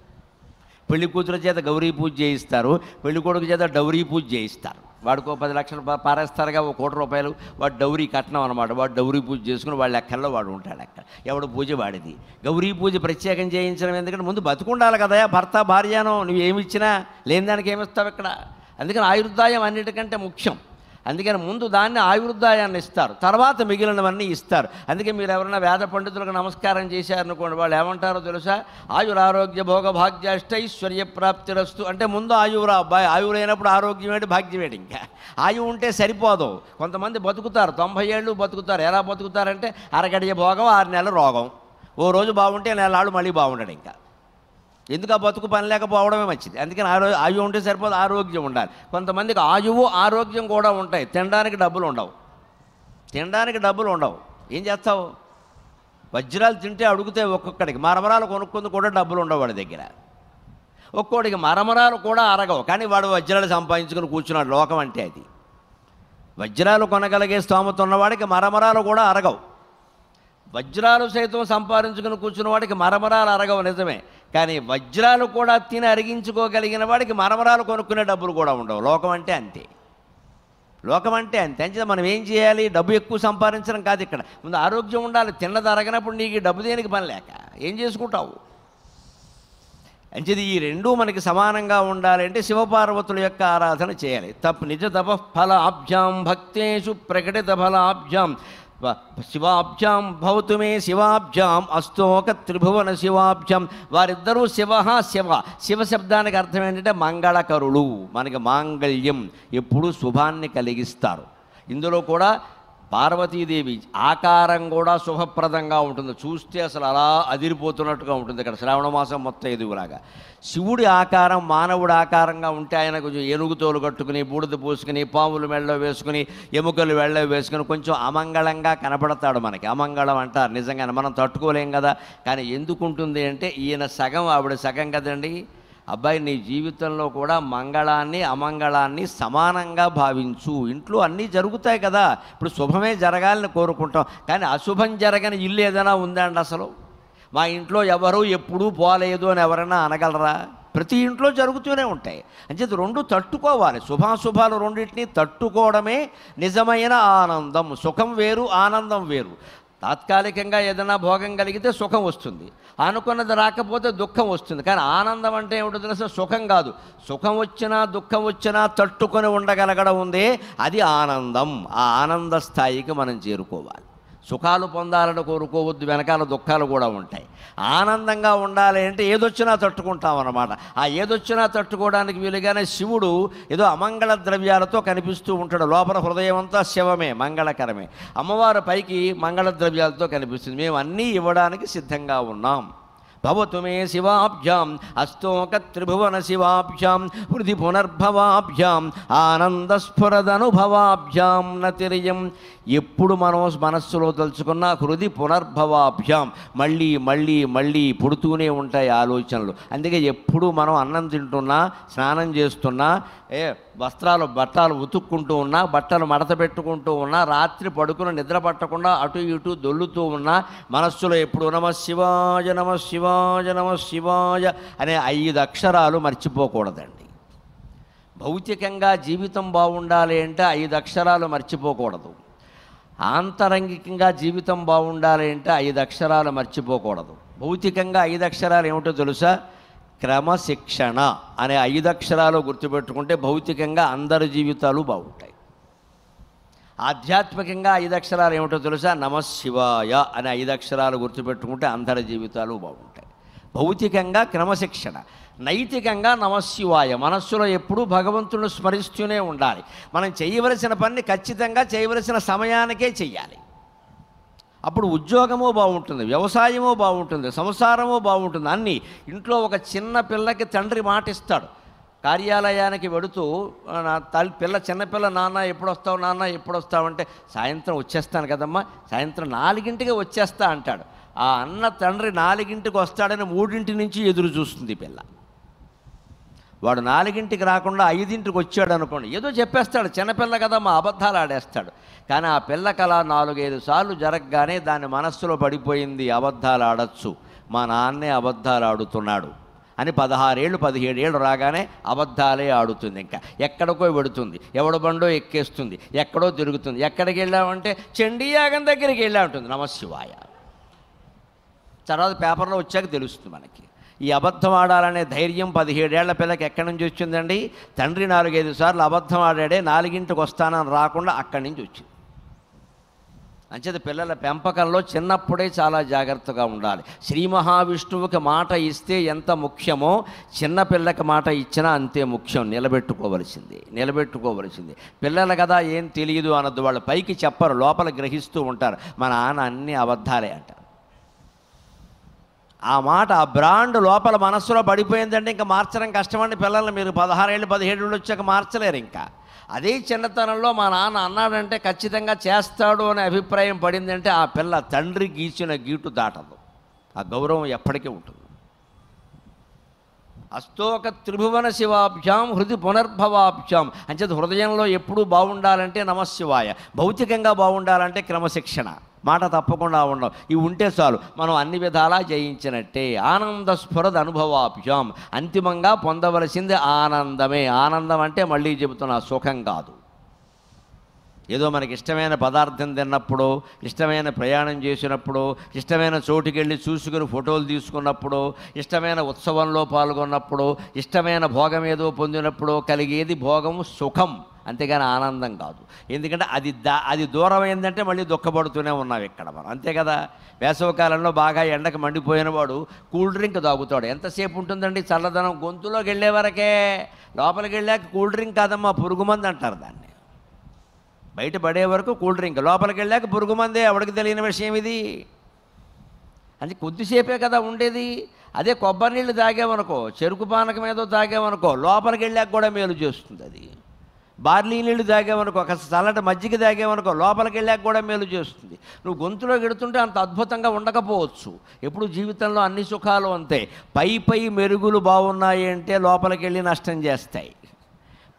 పెళ్లి కూతురు చేత గౌరీ పూజ చేయిస్తారు పెళ్లి కొడుకు చేత డౌరీ పూజ చేయిస్తారు వాడికో పది లక్షలు పారేస్తారుగా ఒక కోటి రూపాయలు వాడు డౌరీ కట్నం అనమాట వాడు డౌరీ పూజ చేసుకుని వాళ్ళ లెక్కల్లో వాడు ఉంటాడు అక్కడ ఎవడు పూజ వాడిది గౌరీ పూజ ప్రత్యేకం చేయించడం ఎందుకంటే ముందు బతుకుండాలి కదా భర్త భార్యను నువ్వు ఏమి ఇచ్చినా లేని దానికి ఏమిస్తావు ఇక్కడ అందుకని ఆయుర్దాయం అన్నిటికంటే ముఖ్యం అందుకని ముందు దాన్ని ఆయుర్దాయాన్ని ఇస్తారు తర్వాత మిగిలినవన్నీ ఇస్తారు అందుకే మీరు ఎవరైనా వేద పండితులకు నమస్కారం చేశారనుకోండి వాళ్ళు ఏమంటారో తెలుసా ఆరోగ్య భోగ భాగ్యాష్ట ఐశ్వర్య రస్తు అంటే ముందు ఆయువురా అబ్బాయి ఆయువులైనప్పుడు ఆరోగ్యమేటి భాగ్యమేటి ఇంకా ఆయువు ఉంటే సరిపోదు కొంతమంది బతుకుతారు తొంభై ఏళ్ళు బతుకుతారు ఎలా బతుకుతారంటే అరగడియ భోగం ఆరు నెలల రోగం ఓ రోజు బాగుంటే నెలలాడు మళ్ళీ బాగుండడు ఇంకా ఎందుకు ఆ బతుకు పని లేకపోవడమే మంచిది అందుకని ఆరో ఆయువు ఉంటే సరిపోదు ఆరోగ్యం ఉండాలి కొంతమందికి ఆయువు ఆరోగ్యం కూడా ఉంటాయి తినడానికి డబ్బులు ఉండవు తినడానికి డబ్బులు ఉండవు ఏం చేస్తావు వజ్రాలు తింటే అడుగుతే ఒక్కొక్కడికి మరమరాలు కొనుక్కుంది కూడా డబ్బులు ఉండవు వాడి దగ్గర ఒక్కోడికి మరమరాలు కూడా అరగవు కానీ వాడు వజ్రాలు సంపాదించుకుని కూర్చున్నాడు లోకం అంటే అది వజ్రాలు కొనగలిగే స్తోమత ఉన్నవాడికి మరమరాలు కూడా అరగవు వజ్రాలు సైతం సంపాదించుకుని కూర్చున్న వాడికి మరమరాలు అరగవు నిజమే కానీ వజ్రాలు కూడా తిని అరిగించుకోగలిగిన వాడికి మరమరాలు కొనుక్కునే డబ్బులు కూడా ఉండవు లోకం అంటే అంతే లోకం అంటే అంతే అంచేత మనం ఏం చేయాలి డబ్బు ఎక్కువ సంపాదించడం కాదు ఇక్కడ ముందు ఆరోగ్యం ఉండాలి తిన్నది అరగనప్పుడు నీకు డబ్బు దేనికి పని లేక ఏం చేసుకుంటావు అంచేది ఈ రెండూ మనకి సమానంగా ఉండాలంటే శివపార్వతుల యొక్క ఆరాధన చేయాలి తప్ నిజ తప ఫలాభ్యాం భక్తేషు ప్రకటిత ఫలాభ్యాం శివాబ్జాం భవతు మే శివాబ్జాం అస్తోక త్రిభువన శివాబ్జాం వారిద్దరూ శివ శివ శివ శబ్దానికి అర్థం ఏంటంటే మంగళకరుడు మనకి మాంగళ్యం ఎప్పుడూ శుభాన్ని కలిగిస్తారు ఇందులో కూడా పార్వతీదేవి ఆకారం కూడా శుభప్రదంగా ఉంటుంది చూస్తే అసలు అలా అదిరిపోతున్నట్టుగా ఉంటుంది ఇక్కడ శ్రావణ మాసం మొత్తం ఎదుగులాగా శివుడి ఆకారం మానవుడి ఆకారంగా ఉంటే ఆయన కొంచెం ఎనుగుతోలు కట్టుకుని బూడిద పోసుకుని పాములు మెళ్ళ వేసుకుని ఎముకలు వెళ్ళ వేసుకుని కొంచెం అమంగళంగా కనపడతాడు మనకి అమంగళం అంటారు నిజంగా మనం తట్టుకోలేం కదా కానీ ఎందుకుంటుంది అంటే ఈయన సగం ఆవిడ సగం కదండి అబ్బాయి నీ జీవితంలో కూడా మంగళాన్ని అమంగళాన్ని సమానంగా భావించు ఇంట్లో అన్నీ జరుగుతాయి కదా ఇప్పుడు శుభమే జరగాలని కోరుకుంటాం కానీ అశుభం జరగని ఇల్లు ఏదైనా ఉందండి అసలు మా ఇంట్లో ఎవరు ఎప్పుడూ పోలేదు అని ఎవరైనా అనగలరా ప్రతి ఇంట్లో జరుగుతూనే ఉంటాయి అంచేది రెండు తట్టుకోవాలి శుభాశుభాలు రెండింటిని తట్టుకోవడమే నిజమైన ఆనందం సుఖం వేరు ఆనందం వేరు తాత్కాలికంగా ఏదైనా భోగం కలిగితే సుఖం వస్తుంది అనుకున్నది రాకపోతే దుఃఖం వస్తుంది కానీ ఆనందం అంటే ఏమిటో తెలుసు సుఖం కాదు సుఖం వచ్చినా దుఃఖం వచ్చినా తట్టుకొని ఉండగలగడం ఉంది అది ఆనందం ఆ ఆనంద స్థాయికి మనం చేరుకోవాలి సుఖాలు పొందాలని కోరుకోవద్దు వెనకాల దుఃఖాలు కూడా ఉంటాయి ఆనందంగా ఉండాలి అంటే ఏదొచ్చినా తట్టుకుంటాం అన్నమాట ఆ ఏదొచ్చినా తట్టుకోవడానికి వీలుగానే శివుడు ఏదో అమంగళ ద్రవ్యాలతో కనిపిస్తూ ఉంటాడు లోపల హృదయం అంతా శివమే మంగళకరమే అమ్మవారు పైకి మంగళ ద్రవ్యాలతో కనిపిస్తుంది మేము అన్నీ ఇవ్వడానికి సిద్ధంగా ఉన్నాం భవతు మే శివాభ్యాం అస్తోక త్రిభువన శివాభ్యాం హృది పునర్భవాభ్యాం ఆనందస్ఫురదనుభవాభ్యాం నతిరియం ఎప్పుడు మనం మనస్సులో తలుచుకున్నా హృది పునర్భవాభ్యాం మళ్ళీ మళ్ళీ మళ్ళీ పుడుతూనే ఉంటాయి ఆలోచనలు అందుకే ఎప్పుడు మనం అన్నం తింటున్నా స్నానం చేస్తున్నా ఏ వస్త్రాలు బట్టలు ఉతుక్కుంటూ ఉన్నా బట్టలు మడత పెట్టుకుంటూ ఉన్నా రాత్రి పడుకుని నిద్ర పట్టకుండా అటు ఇటు దొల్లుతూ ఉన్నా మనస్సులో ఎప్పుడు నమ శివాజ నమ శివాజ నమ శివాజ అనే ఐదు అక్షరాలు మర్చిపోకూడదండి భౌతికంగా జీవితం బాగుండాలి అంటే ఐదు అక్షరాలు మర్చిపోకూడదు ఆంతరంగికంగా జీవితం బాగుండాలి అంటే ఐదు అక్షరాలు మర్చిపోకూడదు భౌతికంగా ఐదు అక్షరాలు ఏమిటో తెలుసా క్రమశిక్షణ అనే ఐదు అక్షరాలు గుర్తుపెట్టుకుంటే భౌతికంగా అందరి జీవితాలు బాగుంటాయి ఆధ్యాత్మికంగా ఐదు అక్షరాలు ఏమిటో తెలుసా నమశివాయ అనే ఐదు అక్షరాలు గుర్తుపెట్టుకుంటే అందరి జీవితాలు బాగుంటాయి భౌతికంగా క్రమశిక్షణ నైతికంగా నమశివాయ మనస్సులో ఎప్పుడూ భగవంతుడు స్మరిస్తూనే ఉండాలి మనం చేయవలసిన పని ఖచ్చితంగా చేయవలసిన సమయానికే చెయ్యాలి అప్పుడు ఉద్యోగమో బాగుంటుంది వ్యవసాయము బాగుంటుంది సంసారము బాగుంటుంది అన్నీ ఇంట్లో ఒక చిన్న పిల్లకి తండ్రి మాటిస్తాడు కార్యాలయానికి వెడుతూ నా తల్లి పిల్ల చిన్నపిల్ల నాన్న ఎప్పుడు వస్తావు నాన్న ఎప్పుడు అంటే సాయంత్రం వచ్చేస్తాను కదమ్మా సాయంత్రం నాలుగింటికి వచ్చేస్తా అంటాడు ఆ అన్న తండ్రి నాలుగింటికి వస్తాడని మూడింటి నుంచి ఎదురు చూస్తుంది పిల్ల వాడు నాలుగింటికి రాకుండా ఐదింటికి వచ్చాడు అనుకోండి ఏదో చెప్పేస్తాడు చిన్నపిల్ల కదా మా అబద్ధాలు ఆడేస్తాడు కానీ ఆ పిల్ల కళ నాలుగైదు సార్లు జరగగానే దాని మనస్సులో పడిపోయింది అబద్ధాలు ఆడచ్చు మా నాన్నే అబద్ధాలు ఆడుతున్నాడు అని పదహారేళ్ళు పదిహేడు ఏళ్ళు రాగానే అబద్ధాలే ఆడుతుంది ఇంకా ఎక్కడికో పెడుతుంది ఎవడ బండో ఎక్కేస్తుంది ఎక్కడో తిరుగుతుంది ఎక్కడికి వెళ్ళామంటే చండీయాగం దగ్గరికి వెళ్ళా ఉంటుంది నమశివాయ తర్వాత పేపర్లో వచ్చాక తెలుస్తుంది మనకి ఈ అబద్ధం ఆడాలనే ధైర్యం పదిహేడేళ్ల పిల్లకి ఎక్కడి నుంచి వచ్చిందండి తండ్రి నాలుగైదు సార్లు అబద్ధం ఆడాడే నాలుగింటికి వస్తానని రాకుండా అక్కడి నుంచి వచ్చింది అంచేది పిల్లల పెంపకంలో చిన్నప్పుడే చాలా జాగ్రత్తగా ఉండాలి శ్రీ మహావిష్ణువుకి మాట ఇస్తే ఎంత ముఖ్యమో చిన్నపిల్లకి మాట ఇచ్చినా అంతే ముఖ్యం నిలబెట్టుకోవలసింది నిలబెట్టుకోవలసింది పిల్లల కదా ఏం తెలియదు అన్నది వాళ్ళు పైకి చెప్పరు లోపల గ్రహిస్తూ ఉంటారు మన నాన్న అన్ని అబద్ధాలే అంట ఆ మాట ఆ బ్రాండ్ లోపల మనస్సులో పడిపోయిందంటే ఇంకా మార్చడం కష్టమండి పిల్లల్ని మీరు పదహారేళ్ళు పదిహేడు వచ్చాక మార్చలేరు ఇంకా అదే చిన్నతనంలో మా నాన్న అన్నాడంటే ఖచ్చితంగా చేస్తాడు అనే అభిప్రాయం పడిందంటే ఆ పిల్ల తండ్రి గీచిన గీటు దాటదు ఆ గౌరవం ఎప్పటికీ ఉంటుంది అస్తోక త్రిభువన శివాభ్యాం హృది పునర్భవాభ్యాం అంచేది హృదయంలో ఎప్పుడూ బాగుండాలంటే నమశివాయ భౌతికంగా బాగుండాలంటే క్రమశిక్షణ మాట తప్పకుండా ఉండవు ఇవి ఉంటే చాలు మనం అన్ని విధాలా జయించినట్టే ఆనంద స్ఫురద అనుభవాభ్యాం అంతిమంగా పొందవలసింది ఆనందమే ఆనందం అంటే మళ్ళీ చెబుతున్నా సుఖం కాదు ఏదో మనకి ఇష్టమైన పదార్థం తిన్నప్పుడు ఇష్టమైన ప్రయాణం చేసినప్పుడు ఇష్టమైన చోటుకి వెళ్ళి చూసుకుని ఫోటోలు తీసుకున్నప్పుడు ఇష్టమైన ఉత్సవంలో పాల్గొన్నప్పుడు ఇష్టమైన భోగం ఏదో పొందినప్పుడు కలిగేది భోగం సుఖం అంతేగాని ఆనందం కాదు ఎందుకంటే అది దా అది దూరం ఏంటంటే మళ్ళీ దుఃఖపడుతూనే ఉన్నాం ఇక్కడ మనం అంతే కదా కాలంలో బాగా ఎండకు మండిపోయినవాడు కూల్ డ్రింక్ తాగుతాడు ఎంతసేపు ఉంటుందండి చల్లదనం గొంతులోకి వెళ్ళే వరకే లోపలికి వెళ్ళాక కూల్ డ్రింక్ కాదమ్మా పురుగు మంది అంటారు దాన్ని బయట పడే వరకు కూల్ డ్రింక్ లోపలికి వెళ్ళాక పురుగు మందే ఎవడికి తెలియని విషయం ఇది అది కొద్దిసేపే కదా ఉండేది అదే కొబ్బరి నీళ్ళు తాగామనుకో చెరుకు పానకం ఏదో తాగామనుకో లోపలికి వెళ్ళాక కూడా మేలు చేస్తుంది అది బార్లీ నీళ్ళు తాగామనుకో ఒక చల్లటి మజ్జిగ తాగామనుకో లోపలికి వెళ్ళాక కూడా మేలు చేస్తుంది నువ్వు గొంతులో గెడుతుంటే అంత అద్భుతంగా ఉండకపోవచ్చు ఎప్పుడు జీవితంలో అన్ని సుఖాలు అంతే పై పై మెరుగులు బాగున్నాయి అంటే లోపలికి వెళ్ళి నష్టం చేస్తాయి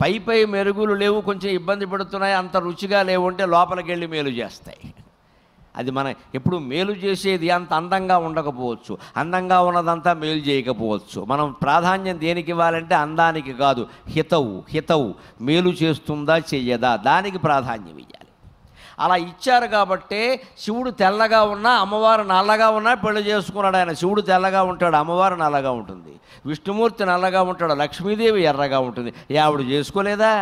పై పై మెరుగులు లేవు కొంచెం ఇబ్బంది పడుతున్నాయి అంత రుచిగా లేవు అంటే లోపలికి వెళ్ళి మేలు చేస్తాయి అది మన ఎప్పుడు మేలు చేసేది అంత అందంగా ఉండకపోవచ్చు అందంగా ఉన్నదంతా మేలు చేయకపోవచ్చు మనం ప్రాధాన్యం దేనికి ఇవ్వాలంటే అందానికి కాదు హితవు హితవు మేలు చేస్తుందా చెయ్యదా దానికి ప్రాధాన్యం ఇవ్వాలి అలా ఇచ్చారు కాబట్టే శివుడు తెల్లగా ఉన్నా అమ్మవారు నల్లగా ఉన్నా పెళ్లి చేసుకున్నాడు ఆయన శివుడు తెల్లగా ఉంటాడు అమ్మవారు నల్లగా ఉంటుంది విష్ణుమూర్తి నల్లగా ఉంటాడు లక్ష్మీదేవి ఎర్రగా ఉంటుంది ఆవిడ చేసుకోలేదా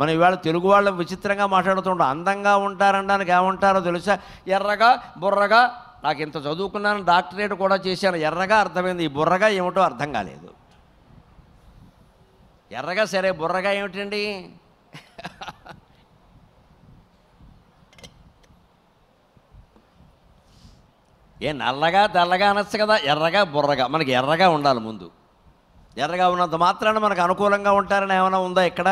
మనం ఇవాళ తెలుగు వాళ్ళు విచిత్రంగా మాట్లాడుతుంటాం అందంగా ఉంటారనడానికి ఏమంటారో తెలుసా ఎర్రగా బుర్రగా నాకు ఇంత చదువుకున్నాను డాక్టరేట్ కూడా చేశాను ఎర్రగా అర్థమైంది ఈ బుర్రగా ఏమిటో అర్థం కాలేదు ఎర్రగా సరే బుర్రగా ఏమిటండి ఏ నల్లగా తెల్లగా అనొచ్చు కదా ఎర్రగా బుర్రగా మనకి ఎర్రగా ఉండాలి ముందు ఎర్రగా ఉన్నంత మాత్రాన మనకు అనుకూలంగా ఉంటారని ఏమైనా ఉందా ఇక్కడ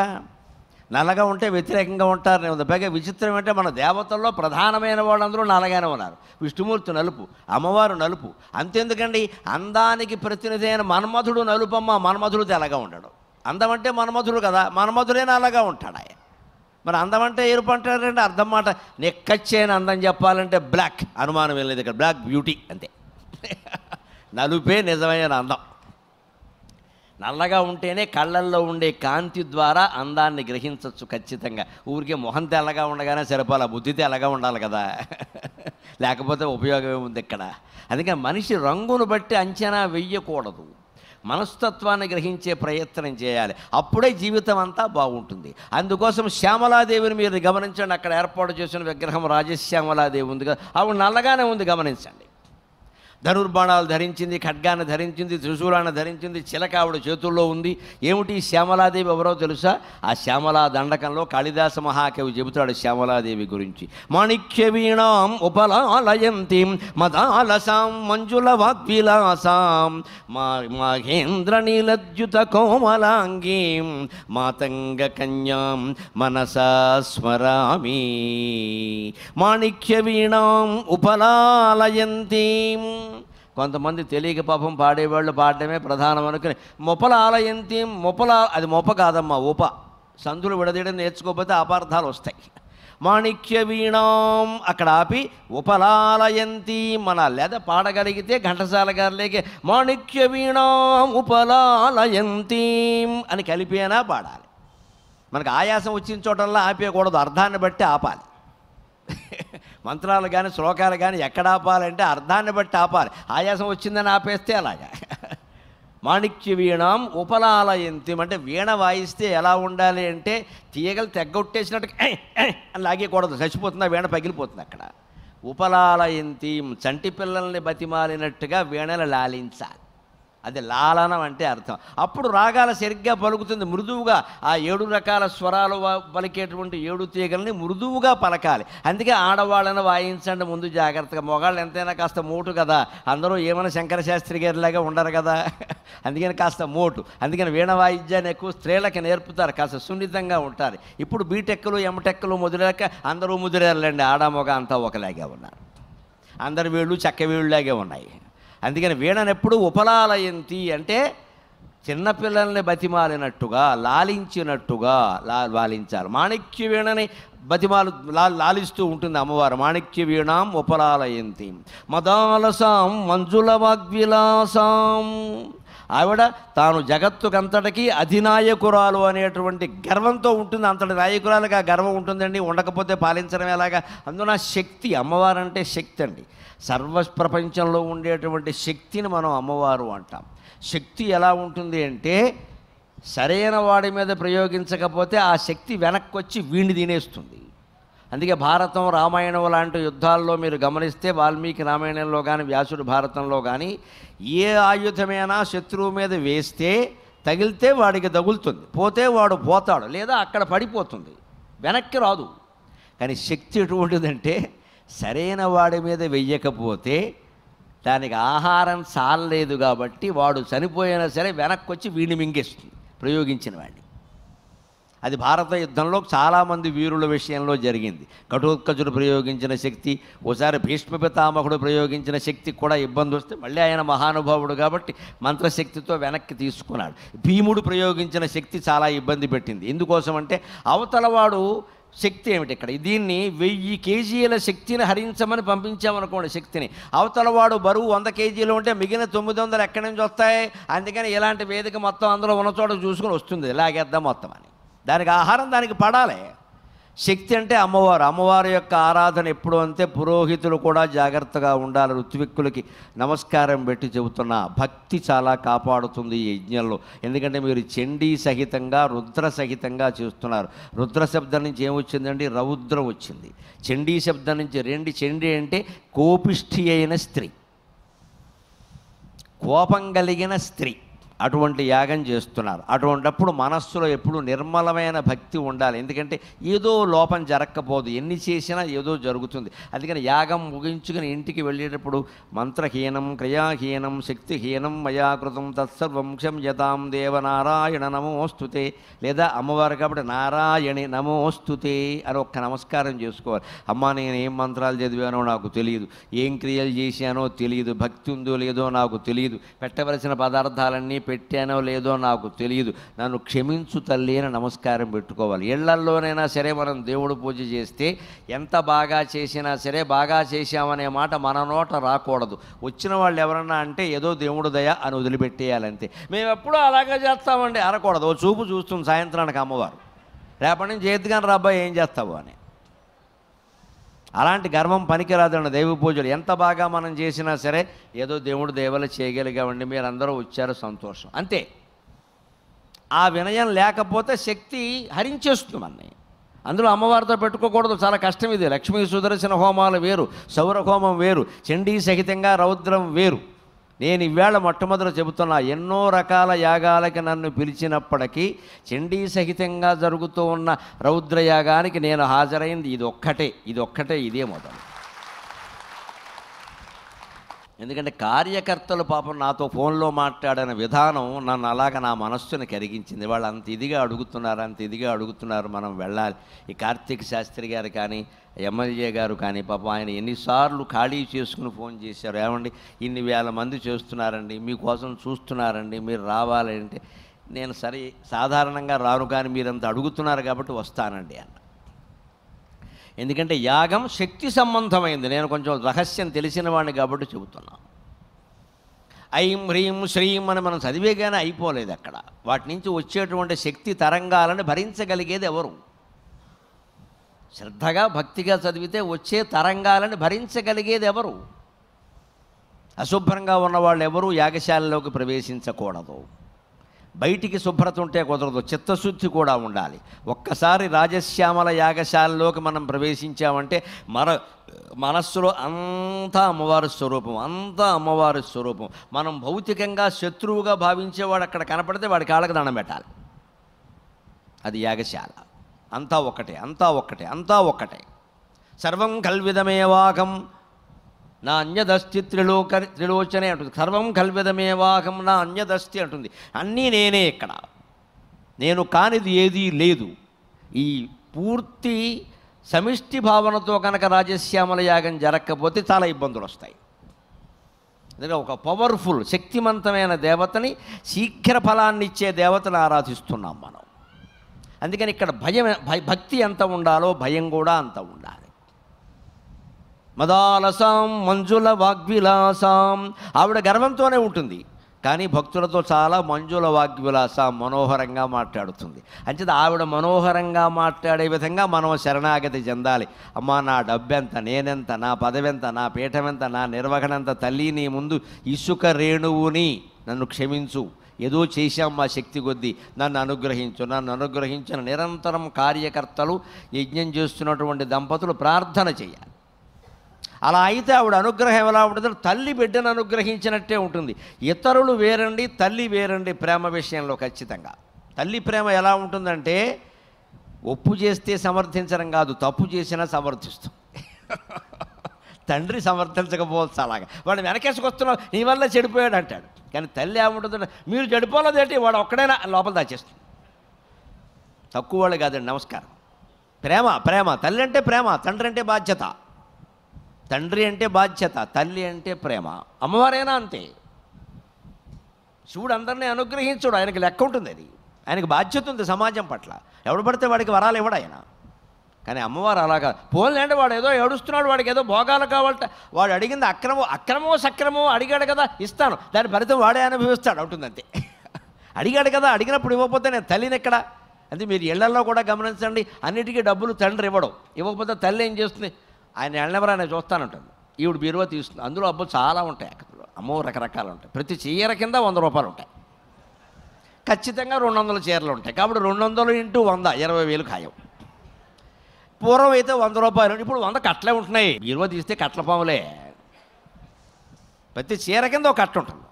నల్లగా ఉంటే వ్యతిరేకంగా ఉంటారని ఉంది పైగా విచిత్రం ఏంటంటే మన దేవతల్లో ప్రధానమైన వాళ్ళందరూ నల్లగానే ఉన్నారు విష్ణుమూర్తి నలుపు అమ్మవారు నలుపు అంతెందుకండి అందానికి ప్రతినిధి అయిన మన్మధుడు నలుపమ్మ మన్మధుడు తెల్లగా ఉండడు అందం అంటే మన్మధుడు కదా మన్మధుడే నల్లగా ఉంటాడు ఆయన మరి అందం అంటే ఎరుపు అంటారండి అర్థం మాట నెక్కచ్చేన అందం చెప్పాలంటే బ్లాక్ అనుమానం ఏం లేదు ఇక్కడ బ్లాక్ బ్యూటీ అంతే [laughs] నలుపే నిజమైన అందం నల్లగా ఉంటేనే కళ్ళల్లో ఉండే కాంతి ద్వారా అందాన్ని గ్రహించవచ్చు ఖచ్చితంగా ఊరికే మొహం తెల్లగా ఉండగానే సరిపోల బుద్ధి తెల్లగా ఉండాలి కదా [laughs] లేకపోతే ఉపయోగమే ఉంది ఇక్కడ అందుకే మనిషి రంగును బట్టి అంచనా వెయ్యకూడదు మనస్తత్వాన్ని గ్రహించే ప్రయత్నం చేయాలి అప్పుడే జీవితం అంతా బాగుంటుంది అందుకోసం శ్యామలాదేవిని మీరు గమనించండి అక్కడ ఏర్పాటు చేసిన విగ్రహం రాజశ్యామలాదేవి ఉంది కదా ఆవిడ నల్లగానే ఉంది గమనించండి ధనుర్బాణాలు ధరించింది ఖడ్గాన్ని ధరించింది త్రిశూలాన్ని ధరించింది చిలక ఆవిడ చేతుల్లో ఉంది ఏమిటి శ్యామలాదేవి ఎవరో తెలుసా ఆ శ్యామలా దండకంలో కాళిదాస మహాకవి చెబుతాడు శ్యామలాదేవి గురించి మాణిక్య వీణాం ఉపలాలయంతి మదాలసాం మంజుల వాగ్విలాసాం మా మాఘేంద్ర నీలద్యుత కోమలాంగీ మాతంగ కన్యాం మనసా స్మరామి మాణిక్య వీణాం ఉపలాలయంతీం కొంతమంది తెలియక పాపం పాడేవాళ్ళు పాడటమే ప్రధానం అనుకుని ఆలయం ఆలయంతి మొపల అది మొప కాదమ్మా ఉప సంధులు విడదీయడం నేర్చుకోకపోతే అపార్థాలు వస్తాయి మాణిక్య వీణాం అక్కడ ఆపి ఉపలాలయంతి మన లేద పాడగలిగితే ఘంటసాల గారిలోకి మాణిక్య వీణాం ఉపలాలయంతి అని కలిపేనా పాడాలి మనకు ఆయాసం వచ్చిన చోటల్లా ఆపేయకూడదు అర్థాన్ని బట్టి ఆపాలి మంత్రాలు కానీ శ్లోకాలు కానీ ఎక్కడ ఆపాలంటే అర్థాన్ని బట్టి ఆపాలి ఆయాసం వచ్చిందని ఆపేస్తే అలాగా మాణిక్య వీణాం ఉపలాలయంతి అంటే వీణ వాయిస్తే ఎలా ఉండాలి అంటే తీగలు తెగ్గొట్టేసినట్టు లాగేకూడదు లాగేయకూడదు చచ్చిపోతుంది వీణ పగిలిపోతుంది అక్కడ ఉపలాలయంతి చంటి పిల్లల్ని బతిమాలినట్టుగా వీణలు లాలించాలి అది లాలనం అంటే అర్థం అప్పుడు రాగాల సరిగ్గా పలుకుతుంది మృదువుగా ఆ ఏడు రకాల స్వరాలు పలికేటువంటి ఏడు తీగలని మృదువుగా పలకాలి అందుకే ఆడవాళ్ళని వాయించండి ముందు జాగ్రత్తగా మొగాళ్ళు ఎంతైనా కాస్త మోటు కదా అందరూ ఏమైనా శంకర శాస్త్రి గారిలాగా ఉండరు కదా [laughs] అందుకని కాస్త మోటు అందుకని వీణ వాయిద్యాన్ని ఎక్కువ స్త్రీలకు నేర్పుతారు కాస్త సున్నితంగా ఉంటారు ఇప్పుడు బీటెక్లు ఎంటెక్లు ముదిరాక అందరూ ముదిరేర్లండి ఆడ మొగ అంతా ఒకలాగే ఉన్నారు అందరి వీళ్ళు చక్క వీళ్ళులాగే ఉన్నాయి అందుకని వీణనెప్పుడు ఉపలాలయంతి అంటే చిన్నపిల్లల్ని బతిమాలినట్టుగా లాలించినట్టుగా లా లాలించాలి మాణిక్య వీణని బతిమాలు లా లాలిస్తూ ఉంటుంది అమ్మవారు మాణిక్య వీణాం ఉపలాలయంతి మదాలసాం మంజుల వాగ్విలాసాం ఆవిడ తాను జగత్తుకంతటికి అధినాయకురాలు అనేటువంటి గర్వంతో ఉంటుంది అంతటి నాయకురాలుగా గర్వం ఉంటుందండి ఉండకపోతే పాలించడం ఎలాగా అందున శక్తి అమ్మవారంటే శక్తి అండి సర్వ ప్రపంచంలో ఉండేటువంటి శక్తిని మనం అమ్మవారు అంటాం శక్తి ఎలా ఉంటుంది అంటే సరైన వాడి మీద ప్రయోగించకపోతే ఆ శక్తి వెనక్కి వచ్చి వీణి తినేస్తుంది అందుకే భారతం రామాయణం లాంటి యుద్ధాల్లో మీరు గమనిస్తే వాల్మీకి రామాయణంలో కానీ వ్యాసుడు భారతంలో కానీ ఏ ఆయుధమైనా శత్రువు మీద వేస్తే తగిలితే వాడికి తగులుతుంది పోతే వాడు పోతాడు లేదా అక్కడ పడిపోతుంది వెనక్కి రాదు కానీ శక్తి ఎటువంటిదంటే సరైన వాడి మీద వెయ్యకపోతే దానికి ఆహారం చాలలేదు కాబట్టి వాడు చనిపోయినా సరే వెనక్కి వచ్చి వీడిని మింగేస్తుంది ప్రయోగించిన వాడిని అది భారత యుద్ధంలో చాలామంది వీరుల విషయంలో జరిగింది కఠోత్కజుడు ప్రయోగించిన శక్తి ఓసారి భీష్మ పితామహుడు ప్రయోగించిన శక్తి కూడా ఇబ్బంది వస్తే మళ్ళీ ఆయన మహానుభావుడు కాబట్టి మంత్రశక్తితో వెనక్కి తీసుకున్నాడు భీముడు ప్రయోగించిన శక్తి చాలా ఇబ్బంది పెట్టింది ఎందుకోసం అంటే అవతలవాడు శక్తి ఏమిటి ఇక్కడ దీన్ని వెయ్యి కేజీల శక్తిని హరించమని పంపించామనుకోండి శక్తిని అవతలవాడు బరువు వంద కేజీలు ఉంటే మిగిలిన తొమ్మిది వందలు ఎక్కడి నుంచి వస్తాయి అందుకని ఇలాంటి వేదిక మొత్తం అందులో ఉన్న చోట చూసుకొని వస్తుంది ఇలాగేద్దాం మొత్తం అని దానికి ఆహారం దానికి పడాలి శక్తి అంటే అమ్మవారు అమ్మవారి యొక్క ఆరాధన ఎప్పుడు అంతే పురోహితులు కూడా జాగ్రత్తగా ఉండాలి ఋత్విక్కులకి నమస్కారం పెట్టి చెబుతున్నా భక్తి చాలా కాపాడుతుంది ఈ యజ్ఞంలో ఎందుకంటే మీరు చండీ సహితంగా రుద్ర సహితంగా చేస్తున్నారు రుద్ర శబ్దం నుంచి ఏమొచ్చిందండి రౌద్రం వచ్చింది చండీ శబ్దం నుంచి రెండు చండీ అంటే కోపిష్ఠి అయిన స్త్రీ కోపం కలిగిన స్త్రీ అటువంటి యాగం చేస్తున్నారు అటువంటిప్పుడు మనస్సులో ఎప్పుడు నిర్మలమైన భక్తి ఉండాలి ఎందుకంటే ఏదో లోపం జరగకపోదు ఎన్ని చేసినా ఏదో జరుగుతుంది అందుకని యాగం ముగించుకుని ఇంటికి వెళ్ళేటప్పుడు మంత్రహీనం క్రియాహీనం శక్తిహీనం మయాకృతం తత్సర్వం క్షమ్యతాం దేవనారాయణ నమోస్తుతే లేదా అమ్మవారు కాబట్టి నారాయణి నమోస్తుతే అని ఒక్క నమస్కారం చేసుకోవాలి అమ్మ నేను ఏం మంత్రాలు చదివానో నాకు తెలియదు ఏం క్రియలు చేశానో తెలియదు భక్తి ఉందో లేదో నాకు తెలియదు పెట్టవలసిన పదార్థాలన్నీ పెట్టానో లేదో నాకు తెలియదు నన్ను క్షమించు తల్లి అని నమస్కారం పెట్టుకోవాలి ఇళ్లల్లోనైనా సరే మనం దేవుడు పూజ చేస్తే ఎంత బాగా చేసినా సరే బాగా చేశామనే మాట మన నోట రాకూడదు వచ్చిన వాళ్ళు ఎవరన్నా అంటే ఏదో దేవుడు దయ అని వదిలిపెట్టేయాలంతే మేము ఎప్పుడూ అలాగే చేస్తామండి అనకూడదు ఓ చూపు చూస్తుంది సాయంత్రానికి అమ్మవారు రేపటి నుంచి చేతిగాని రాబ్బాయి ఏం చేస్తావు అని అలాంటి గర్వం పనికిరాదండి దైవ పూజలు ఎంత బాగా మనం చేసినా సరే ఏదో దేవుడు దేవలు చేయగలిగామండి మీరందరూ వచ్చారు సంతోషం అంతే ఆ వినయం లేకపోతే శక్తి హరించేస్తుంది మన అందులో అమ్మవారితో పెట్టుకోకూడదు చాలా కష్టం ఇది లక్ష్మీ సుదర్శన హోమాలు వేరు సౌర హోమం వేరు చండీ సహితంగా రౌద్రం వేరు నేను ఇవాళ మొట్టమొదట చెబుతున్నా ఎన్నో రకాల యాగాలకి నన్ను పిలిచినప్పటికీ చండీ సహితంగా జరుగుతూ ఉన్న రౌద్రయాగానికి నేను హాజరైంది ఇది ఒక్కటే ఇది ఒక్కటే ఇదే మొదలు ఎందుకంటే కార్యకర్తలు పాపం నాతో ఫోన్లో మాట్లాడిన విధానం నన్ను అలాగ నా మనస్సును కరిగించింది వాళ్ళు అంత ఇదిగా అడుగుతున్నారు అంత ఇదిగా అడుగుతున్నారు మనం వెళ్ళాలి ఈ కార్తీక శాస్త్రి గారు కానీ ఎమ్మెల్యే గారు కానీ పాప ఆయన ఎన్నిసార్లు ఖాళీ చేసుకుని ఫోన్ చేశారు ఏమండి ఇన్ని వేల మంది చేస్తున్నారండి మీకోసం చూస్తున్నారండి మీరు రావాలంటే నేను సరే సాధారణంగా రాను కానీ మీరంత అడుగుతున్నారు కాబట్టి వస్తానండి అన్న ఎందుకంటే యాగం శక్తి సంబంధమైంది నేను కొంచెం రహస్యం తెలిసిన వాడిని కాబట్టి చెబుతున్నాను ఐం హ్రీం శ్రీం అని మనం చదివేగానే అయిపోలేదు అక్కడ వాటి నుంచి వచ్చేటువంటి శక్తి తరంగాలను భరించగలిగేది ఎవరు శ్రద్ధగా భక్తిగా చదివితే వచ్చే తరంగాలను భరించగలిగేది ఎవరు అశుభ్రంగా ఉన్నవాళ్ళు ఎవరూ యాగశాలలోకి ప్రవేశించకూడదు బయటికి శుభ్రత ఉంటే కుదరదు చిత్తశుద్ధి కూడా ఉండాలి ఒక్కసారి రాజశ్యామల యాగశాలలోకి మనం ప్రవేశించామంటే మన మనస్సులో అంతా అమ్మవారి స్వరూపం అంతా అమ్మవారి స్వరూపం మనం భౌతికంగా శత్రువుగా భావించేవాడు అక్కడ కనపడితే వాడి కాళ్ళకి దండం పెట్టాలి అది యాగశాల అంతా ఒక్కటే అంతా ఒక్కటే అంతా ఒక్కటే సర్వం వాగం నా అన్యదస్తి త్రిలోక త్రిలోచనే అంటుంది సర్వం వాగం నా అన్యదస్తి అంటుంది అన్నీ నేనే ఇక్కడ నేను కానిది ఏదీ లేదు ఈ పూర్తి సమిష్టి భావనతో కనుక రాజశ్యామల యాగం జరగకపోతే చాలా ఇబ్బందులు వస్తాయి ఎందుకంటే ఒక పవర్ఫుల్ శక్తివంతమైన దేవతని శీఘ్ర ఫలాన్ని ఇచ్చే దేవతను ఆరాధిస్తున్నాం మనం అందుకని ఇక్కడ భయం భక్తి ఎంత ఉండాలో భయం కూడా అంత ఉండాలి మదాలసాం మంజుల వాగ్విలాసాం ఆవిడ గర్వంతోనే ఉంటుంది కానీ భక్తులతో చాలా మంజుల వాగ్విలాస మనోహరంగా మాట్లాడుతుంది అంచేది ఆవిడ మనోహరంగా మాట్లాడే విధంగా మనం శరణాగతి చెందాలి అమ్మ నా డబ్బెంత నేనెంత నా పదవెంత నా పీఠమెంత నా నిర్వహణంత తల్లి నీ ముందు ఇసుక రేణువుని నన్ను క్షమించు ఏదో చేశాం మా శక్తి కొద్దీ నన్ను అనుగ్రహించు నన్ను అనుగ్రహించిన నిరంతరం కార్యకర్తలు యజ్ఞం చేస్తున్నటువంటి దంపతులు ప్రార్థన చేయాలి అలా అయితే ఆవిడ అనుగ్రహం ఎలా ఉంటుందో తల్లి బిడ్డను అనుగ్రహించినట్టే ఉంటుంది ఇతరులు వేరండి తల్లి వేరండి ప్రేమ విషయంలో ఖచ్చితంగా తల్లి ప్రేమ ఎలా ఉంటుందంటే ఒప్పు చేస్తే సమర్థించడం కాదు తప్పు చేసినా సమర్థిస్తుంది [laughs] తండ్రి సమర్థించకపోవచ్చు అలాగా వాడు వెనకేసుకొస్తున్నావు నీ వల్ల చెడిపోయాడు అంటాడు కానీ తల్లి ఏముంటుందంటే మీరు ఏంటి వాడు ఒక్కడైనా లోపల దాచేస్తుంది తక్కువ వాళ్ళు కాదండి నమస్కారం ప్రేమ ప్రేమ తల్లి అంటే ప్రేమ తండ్రి అంటే బాధ్యత తండ్రి అంటే బాధ్యత తల్లి అంటే ప్రేమ అమ్మవారైనా అంతే శివుడు అందరినీ అనుగ్రహించుడు ఆయనకి లెక్క ఉంటుంది అది ఆయనకు బాధ్యత ఉంది సమాజం పట్ల ఎవడు పడితే వాడికి వరాలు ఇవ్వడు ఆయన కానీ అమ్మవారు అలా కాదు పోలేండి వాడు ఏదో ఏడుస్తున్నాడు వాడికి ఏదో భోగాలు కావాలట వాడు అడిగింది అక్రమం అక్రమో సక్రమో అడిగాడు కదా ఇస్తాను దాని ఫలితం వాడే అనుభవిస్తాడు అవుతుంది అంతే [laughs] అడిగాడు కదా అడిగినప్పుడు ఇవ్వకపోతే నేను తల్లిని ఎక్కడ అంటే మీరు ఇళ్లలో కూడా గమనించండి అన్నిటికీ డబ్బులు తండ్రి ఇవ్వడం ఇవ్వకపోతే తల్లి ఏం చేస్తుంది ఆయన ఆయన చూస్తానంటుంది ఈవిడ బీరువ తీస్తుంది అందులో అబ్బులు చాలా ఉంటాయి అక్కడ అమ్మో రకరకాలు ఉంటాయి ప్రతి చీర కింద వంద రూపాయలు ఉంటాయి ఖచ్చితంగా రెండు వందల చీరలు ఉంటాయి కాబట్టి రెండు వందలు ఇంటూ వంద ఇరవై వేలు ఖాయం పూర్వం అయితే వంద రూపాయలు ఇప్పుడు వంద కట్టలే ఉంటున్నాయి బీరువా తీస్తే కట్టల పాములే ప్రతి చీర కింద ఒక కట్ట ఉంటుంది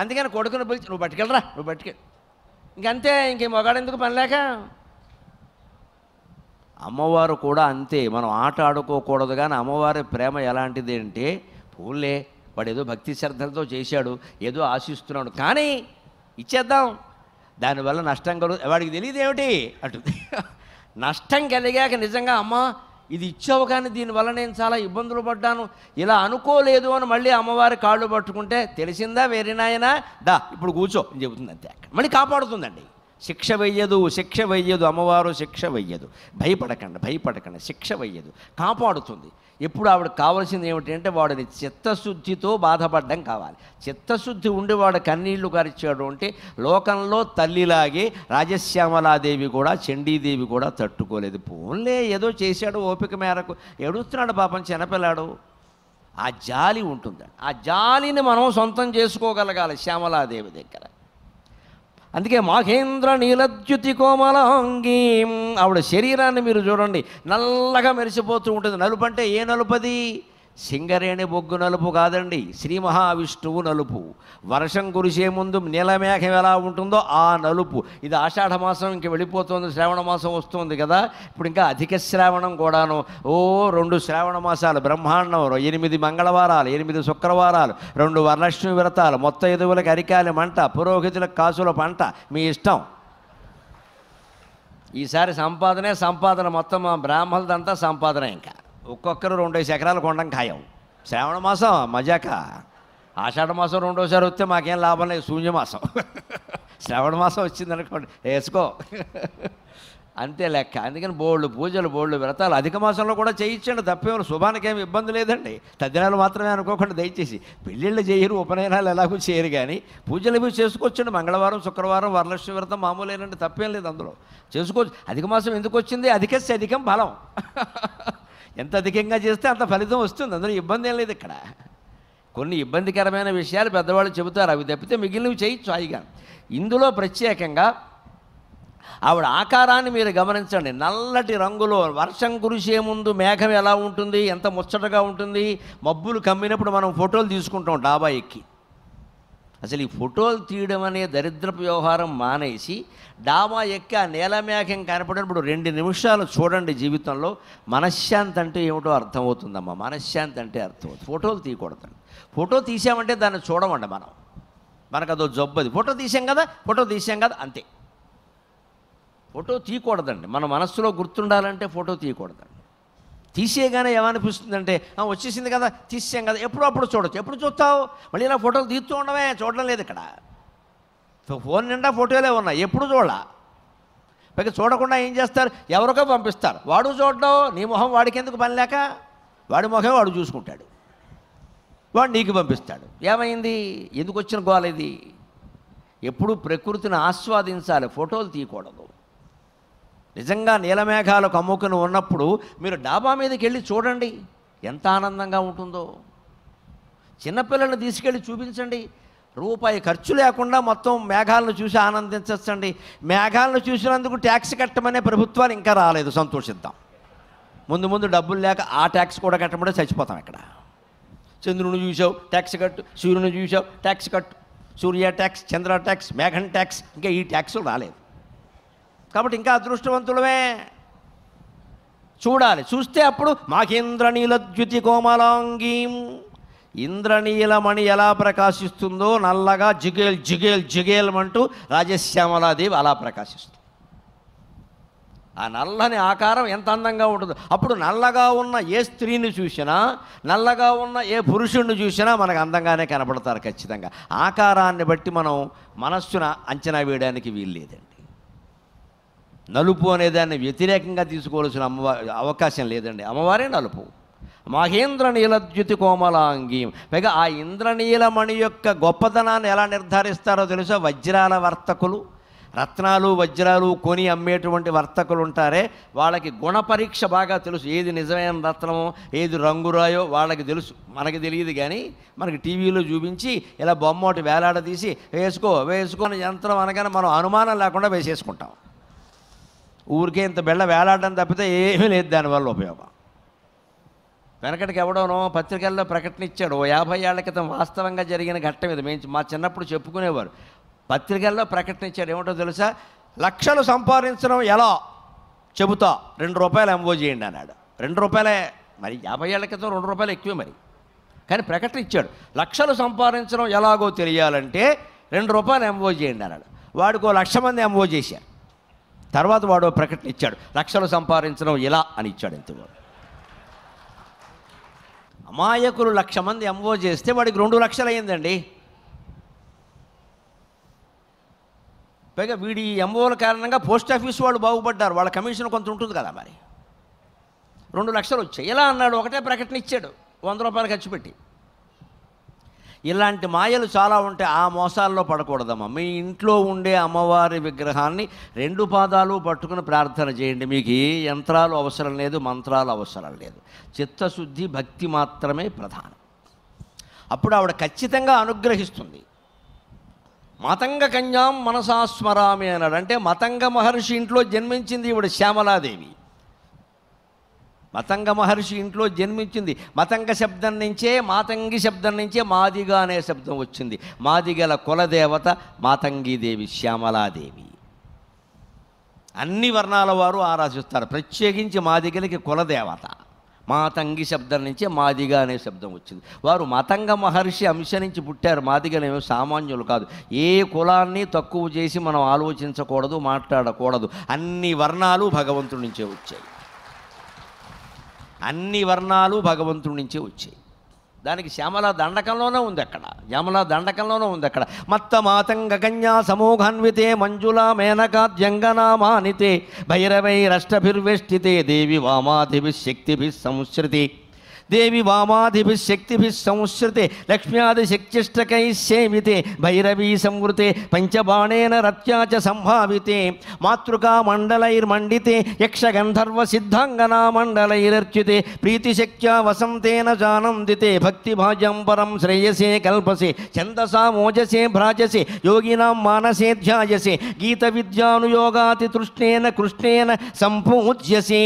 అందుకని కొడుకుని పిలిచి నువ్వు పట్టుకెళ్ళరా నువ్వు పట్టుకెళ్ళి ఇంకంతే ఇంకే మొగాడు ఎందుకు పనిలేక అమ్మవారు కూడా అంతే మనం ఆట ఆడుకోకూడదు కానీ అమ్మవారి ప్రేమ ఎలాంటిది అంటే పూలే వాడు ఏదో భక్తి శ్రద్ధలతో చేశాడు ఏదో ఆశిస్తున్నాడు కానీ ఇచ్చేద్దాం దానివల్ల నష్టం కలుగు వాడికి తెలియదు ఏమిటి అంటుంది నష్టం కలిగాక నిజంగా అమ్మా ఇది ఇచ్చావు కానీ దీనివల్ల నేను చాలా ఇబ్బందులు పడ్డాను ఇలా అనుకోలేదు అని మళ్ళీ అమ్మవారి కాళ్ళు పట్టుకుంటే తెలిసిందా వేరినాయనా దా ఇప్పుడు కూర్చో అని చెబుతుంది అంతే మళ్ళీ కాపాడుతుందండి శిక్ష వెయ్యదు శిక్ష వెయ్యదు అమ్మవారు శిక్ష వెయ్యదు భయపడకండి భయపడకండి శిక్ష వెయ్యదు కాపాడుతుంది ఎప్పుడు ఆవిడ కావాల్సింది ఏమిటంటే వాడిని చిత్తశుద్ధితో బాధపడడం కావాలి చిత్తశుద్ధి ఉండి వాడు కన్నీళ్లు కరిచాడు అంటే లోకంలో తల్లిలాగే రాజశ్యామలాదేవి కూడా చండీదేవి కూడా తట్టుకోలేదు పోన్లే ఏదో చేశాడు ఓపిక మేరకు ఎడుస్తున్నాడు పాపం చిన్నపిల్లాడు ఆ జాలి ఉంటుందండి ఆ జాలిని మనం సొంతం చేసుకోగలగాలి శ్యామలాదేవి దగ్గర అందుకే మహేంద్ర నీలద్యుతి కోమలాంగీం ఆవిడ శరీరాన్ని మీరు చూడండి నల్లగా మెరిసిపోతూ ఉంటుంది నలుపు అంటే ఏ నలుపది సింగరేణి బొగ్గు నలుపు కాదండి శ్రీ మహావిష్ణువు నలుపు వర్షం కురిసే ముందు నీలమేఘం ఎలా ఉంటుందో ఆ నలుపు ఇది ఆషాఢ మాసం ఇంక వెళ్ళిపోతుంది శ్రావణ మాసం వస్తుంది కదా ఇప్పుడు ఇంకా అధిక శ్రావణం కూడాను ఓ రెండు శ్రావణ మాసాలు బ్రహ్మాండం ఎనిమిది మంగళవారాలు ఎనిమిది శుక్రవారాలు రెండు వరలక్ష్మి వ్రతాలు మొత్తం ఎదువులకు అరికాలి మంట పురోహితులకు కాసుల పంట మీ ఇష్టం ఈసారి సంపాదనే సంపాదన మొత్తం మా బ్రాహ్మణులదంతా సంపాదన ఇంకా ఒక్కొక్కరు రెండేసి ఎకరాలు కొండం ఖాయం శ్రావణ మాసం మజాక ఆషాఢ మాసం రెండోసారి వస్తే మాకేం లాభం లేదు శూన్యమాసం మాసం [laughs] శ్రావణ మాసం వచ్చిందనుకోండి వేసుకో [laughs] అంతే లెక్క అందుకని బోళ్ళు పూజలు బోళ్ళు వ్రతాలు అధిక మాసంలో కూడా చేయించండి తప్పేమో శుభానికి ఏమి ఇబ్బంది లేదండి తద్దినాలు మాత్రమే అనుకోకుండా దయచేసి పెళ్ళిళ్ళు చేయరు ఉపనయనాలు ఎలాగో చేయరు కానీ పూజలు ఇవి చేసుకోవచ్చండి మంగళవారం శుక్రవారం వరలక్ష్మి వ్రతం మామూలు ఏనండి తప్పేం లేదు అందులో చేసుకోవచ్చు అధిక మాసం ఎందుకు వచ్చింది అధికస్తే అధికం బలం [laughs] ఎంత అధికంగా చేస్తే అంత ఫలితం వస్తుంది అందులో ఇబ్బంది ఏం లేదు ఇక్కడ కొన్ని ఇబ్బందికరమైన విషయాలు పెద్దవాళ్ళు చెబుతారు అవి తప్పితే మిగిలినవి చేయొచ్చు హాయిగా ఇందులో ప్రత్యేకంగా ఆవిడ ఆకారాన్ని మీరు గమనించండి నల్లటి రంగులో వర్షం కురిసే ముందు మేఘం ఎలా ఉంటుంది ఎంత ముచ్చటగా ఉంటుంది మబ్బులు కమ్మినప్పుడు మనం ఫోటోలు తీసుకుంటాం డాబా ఎక్కి అసలు ఈ ఫోటోలు తీయడం అనే దరిద్ర వ్యవహారం మానేసి డాబా ఎక్క నేలమేఘం నేల కనపడినప్పుడు రెండు నిమిషాలు చూడండి జీవితంలో మనశ్శాంతి అంటే ఏమిటో అర్థమవుతుందమ్మా మనశ్శాంతి అంటే అర్థమవుతుంది ఫోటోలు తీయకూడదండి ఫోటో తీసామంటే దాన్ని చూడమండి మనం మనకు అదో జబ్బది ఫోటో తీసాం కదా ఫోటో తీసాం కదా అంతే ఫోటో తీయకూడదండి మన మనస్సులో గుర్తుండాలంటే ఫోటో తీయకూడదండి తీసేయగానే ఏమనిపిస్తుందంటే వచ్చేసింది కదా తీసేయం కదా ఎప్పుడప్పుడు అప్పుడు చూడొచ్చు ఎప్పుడు చూస్తావు మళ్ళీ ఇలా ఫోటోలు తీస్తూ ఉండమే చూడడం లేదు ఇక్కడ ఫోన్ నిండా ఫోటోలే ఉన్నాయి ఎప్పుడు చూడ పైగా చూడకుండా ఏం చేస్తారు ఎవరికో పంపిస్తారు వాడు చూడడం నీ మొహం వాడికి ఎందుకు పని లేక వాడి మొహం వాడు చూసుకుంటాడు వాడు నీకు పంపిస్తాడు ఏమైంది ఎందుకు వచ్చిన గోల ఇది ఎప్పుడు ప్రకృతిని ఆస్వాదించాలి ఫోటోలు తీయకూడదు నిజంగా నీలమేఘాలు కమ్ముకుని ఉన్నప్పుడు మీరు డాబా మీదకి వెళ్ళి చూడండి ఎంత ఆనందంగా ఉంటుందో చిన్నపిల్లల్ని తీసుకెళ్ళి చూపించండి రూపాయి ఖర్చు లేకుండా మొత్తం మేఘాలను చూసి ఆనందించండి మేఘాలను చూసినందుకు ట్యాక్స్ కట్టమనే ప్రభుత్వాలు ఇంకా రాలేదు సంతోషిద్దాం ముందు ముందు డబ్బులు లేక ఆ ట్యాక్స్ కూడా కట్టమంటే చచ్చిపోతాం ఇక్కడ చంద్రుని చూసావు ట్యాక్స్ కట్టు సూర్యుని చూసావు ట్యాక్స్ కట్టు సూర్య ట్యాక్స్ చంద్ర ట్యాక్స్ మేఘన్ ట్యాక్స్ ఇంకా ఈ ట్యాక్స్ రాలేదు కాబట్టి ఇంకా అదృష్టవంతులమే చూడాలి చూస్తే అప్పుడు మాకేంద్రనీల ద్యుతి కోమలాంగీం ఇంద్రనీలమణి ఎలా ప్రకాశిస్తుందో నల్లగా జిగేల్ జిగేల్ జిగేల్మంటూ రాజశ్యామలాదేవి అలా ప్రకాశిస్తుంది ఆ నల్లని ఆకారం ఎంత అందంగా ఉంటుందో అప్పుడు నల్లగా ఉన్న ఏ స్త్రీని చూసినా నల్లగా ఉన్న ఏ పురుషుణ్ణి చూసినా మనకు అందంగానే కనపడతారు ఖచ్చితంగా ఆకారాన్ని బట్టి మనం మనస్సును అంచనా వేయడానికి వీల్లేదండి నలుపు అనేదాన్ని వ్యతిరేకంగా తీసుకోవాల్సిన అమ్మవారి అవకాశం లేదండి అమ్మవారే నలుపు ద్యుతి కోమలాంగి పైగా ఆ ఇంద్రనీలమణి యొక్క గొప్పతనాన్ని ఎలా నిర్ధారిస్తారో తెలుసా వజ్రాల వర్తకులు రత్నాలు వజ్రాలు కొని అమ్మేటువంటి వర్తకులు ఉంటారే వాళ్ళకి గుణపరీక్ష బాగా తెలుసు ఏది నిజమైన రత్నమో ఏది రంగురాయో వాళ్ళకి తెలుసు మనకి తెలియదు కానీ మనకి టీవీలో చూపించి ఇలా బొమ్మ ఒకటి వేలాడదీసి వేసుకో వేసుకొని యంత్రం అనగానే మనం అనుమానం లేకుండా వేసేసుకుంటాం ఊరికే ఇంత బెళ్ళ వేలాడడం తప్పితే ఏమీ లేదు దానివల్ల ఉపయోగం వెనకటికి ఎవడోనో పత్రికల్లో ప్రకటన ఇచ్చాడు యాభై ఏళ్ల క్రితం వాస్తవంగా జరిగిన ఘట్టం ఇది మేము మా చిన్నప్పుడు చెప్పుకునేవారు పత్రికల్లో ప్రకటన ఇచ్చాడు ఏమిటో తెలుసా లక్షలు సంపాదించడం ఎలా చెబుతా రెండు రూపాయలు ఎంఓ చేయండి అన్నాడు రెండు రూపాయలే మరి యాభై ఏళ్ల క్రితం రెండు రూపాయలు ఎక్కువే మరి కానీ ప్రకటన ఇచ్చాడు లక్షలు సంపాదించడం ఎలాగో తెలియాలంటే రెండు రూపాయలు ఎంఓ చేయండి అన్నాడు వాడికి ఓ లక్ష మంది ఎంఓ చేశారు తర్వాత వాడు ప్రకటన ఇచ్చాడు లక్షలు సంపాదించడం ఎలా అని ఇచ్చాడు ఎంత అమాయకులు లక్ష మంది ఎంఓ చేస్తే వాడికి రెండు లక్షలు అయిందండి పైగా వీడి ఎంఓల కారణంగా పోస్ట్ ఆఫీస్ వాళ్ళు బాగుపడ్డారు వాళ్ళ కమిషన్ కొంత ఉంటుంది కదా మరి రెండు లక్షలు వచ్చాయి ఎలా అన్నాడు ఒకటే ప్రకటన ఇచ్చాడు వంద రూపాయలు ఖర్చు పెట్టి ఇలాంటి మాయలు చాలా ఉంటాయి ఆ మోసాల్లో పడకూడదమ్మా మీ ఇంట్లో ఉండే అమ్మవారి విగ్రహాన్ని రెండు పాదాలు పట్టుకుని ప్రార్థన చేయండి మీకు ఏ యంత్రాలు అవసరం లేదు మంత్రాలు అవసరం లేదు చిత్తశుద్ధి భక్తి మాత్రమే ప్రధానం అప్పుడు ఆవిడ ఖచ్చితంగా అనుగ్రహిస్తుంది మతంగ కన్యాం మనసాస్మరామి అన్నాడు అంటే మతంగ మహర్షి ఇంట్లో జన్మించింది ఈవిడ శ్యామలాదేవి మతంగ మహర్షి ఇంట్లో జన్మించింది మతంగ శబ్దం నుంచే మాతంగి శబ్దం నుంచే మాదిగ అనే శబ్దం వచ్చింది మాదిగల కులదేవత మాతంగిదేవి శ్యామలాదేవి అన్ని వర్ణాల వారు ఆరాధిస్తారు ప్రత్యేకించి మాదిగలకి కులదేవత మాతంగి శబ్దం నుంచే మాదిగ అనే శబ్దం వచ్చింది వారు మతంగ మహర్షి అంశ నుంచి పుట్టారు మాదిగలేమో సామాన్యులు కాదు ఏ కులాన్ని తక్కువ చేసి మనం ఆలోచించకూడదు మాట్లాడకూడదు అన్ని వర్ణాలు భగవంతుడి నుంచే వచ్చాయి అన్ని వర్ణాలు భగవంతుడి నుంచే వచ్చాయి దానికి శ్యామల దండకంలోనే ఉంది అక్కడ శ్యామల దండకంలోనే ఉంది అక్కడ మత్త మాతంగ కన్యా సమూహాన్వితే మంజుల మేనకాద్యంగనామానితే భైరవై రష్టభిర్వేష్టితే దేవి సంశ్రుతి देवी वामादिभिः शक्तिभिः संश्रिते लक्ष्म्यादिशक्तिष्टकैः सेविते भैरवी संवृते पञ्चबाणेन मातृका च सम्भाविते मातृकामण्डलैर्मण्डिते यक्षगन्धर्वसिद्धाङ्गनामण्डलैरर्चिते प्रीतिशक्त्या वसन्तेन जानन्दिते भक्तिभाजं परं श्रेयसे कल्पसे छंदसा मोजसे भ्राजसे योगिनां मानसे ध्यायसे गीतविद्यानुयोगातितृष्णेन कृष्णेन सम्पूज्यसे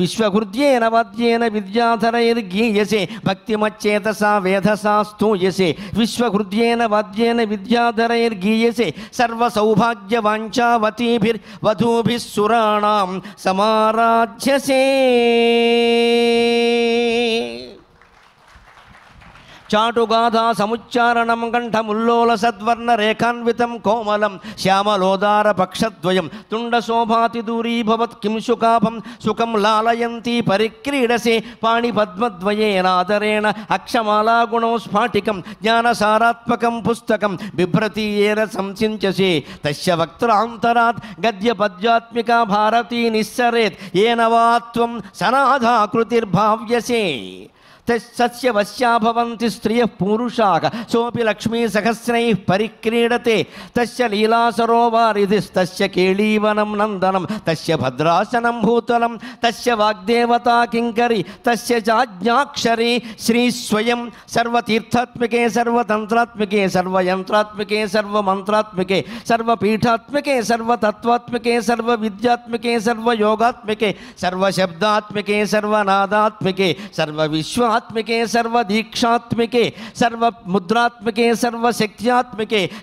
विश्वहृद्येन वाद्येन विद्याधरैर् गीयसे भक्तिमचेतसा वेधसा स्तूयसे विश्वहृद्येन वाद्येन विद्याधरैर्गीयसे सर्वसौभाग्यवाञ्छावतीभिर्वधूभिः सुराणां समाराध्यसे చాటుగాథ సముచ్చారణం కంఠముల్లోల సద్వర్ణ రేఖాన్వితం కోమలం శ్యామలోదార పక్షద్వయం తుండ శోభాతి దూరీభవత్ కిం సుఖాపం సుఖం లాలయంతి పరిక్రీడసి పద్మద్వయేనాదరేణ అక్షమాలా గుణం స్ఫాటికం జ్ఞానసారాత్మకం పుస్తకం బిభ్రతీయేన ఏన సంసించసి తస్య వక్త్రాంతరాత్ గద్య పద్యాత్మిక భారతీ నిస్సరేత్ ఏనవాత్వం సనాధాకృతిర్భావ్యసే तस्य वश्या भवन्ति स्त्रियः पूरुषाः सोऽपि लक्ष्मीसहस्रैः परिक्रीडते तस्य लीलासरोवारिधिस्तस्य केळीवनं नन्दनं तस्य भद्रासनं भूतलम तस्य वाग्देवता किंकरी तस्य जाज्ञाक्षरी श्री स्वयं सर्वतीर्थात्मिके सर्वतन्त्रात्मिके सर्वयन्त्रात्मिके सर्वमन्त्रात्मिके सर्वपीठात्मिके सर्वतत्त्वात्मिके सर्वविद्यात्मिके सर्वयोगात्मिके सर्वशब्दात्मिके सर्वनादात्मिके सर्वविश्वा सर्वात्मिके सर्वदीक्षात्मिके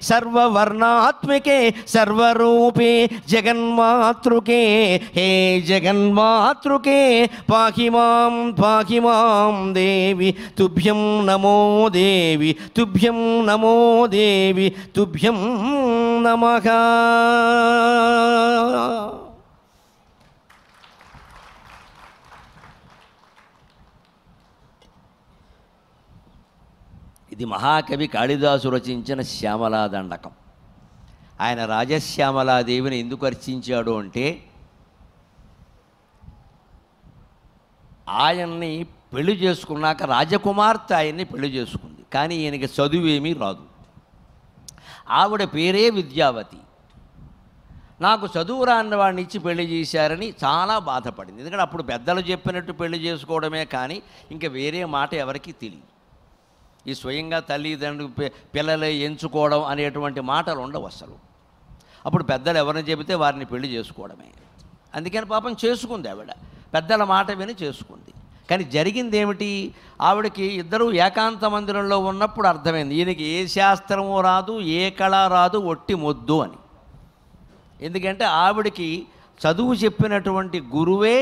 सर्व वर्णात्मिके सर्व रूपे जगन्मातृके हे जगन्मातृके पाहि मां पाहि मां देवी तुभ्यं नमो देवी तुभ्यं नमो देवी तुभ्यं नमः ఇది మహాకవి కాళిదాసు రచించిన శ్యామలా దండకం ఆయన రాజశ్యామలాదేవిని ఎందుకు అర్చించాడు అంటే ఆయన్ని పెళ్లి చేసుకున్నాక రాజకుమార్తె ఆయన్ని పెళ్లి చేసుకుంది కానీ ఈయనకి చదువేమీ రాదు ఆవిడ పేరే విద్యావతి నాకు చదువు రాని వాడిని ఇచ్చి పెళ్లి చేశారని చాలా బాధపడింది ఎందుకంటే అప్పుడు పెద్దలు చెప్పినట్టు పెళ్లి చేసుకోవడమే కానీ ఇంకా వేరే మాట ఎవరికీ తెలియదు ఈ స్వయంగా తల్లిదండ్రులు పిల్లలే ఎంచుకోవడం అనేటువంటి మాటలు ఉండవు అసలు అప్పుడు పెద్దలు ఎవరిని చెబితే వారిని పెళ్లి చేసుకోవడమే అందుకని పాపం చేసుకుంది ఆవిడ పెద్దల మాట విని చేసుకుంది కానీ జరిగింది ఏమిటి ఆవిడకి ఇద్దరు ఏకాంత మందిరంలో ఉన్నప్పుడు అర్థమైంది ఈయనకి ఏ శాస్త్రము రాదు ఏ కళ రాదు ఒట్టి మొద్దు అని ఎందుకంటే ఆవిడకి చదువు చెప్పినటువంటి గురువే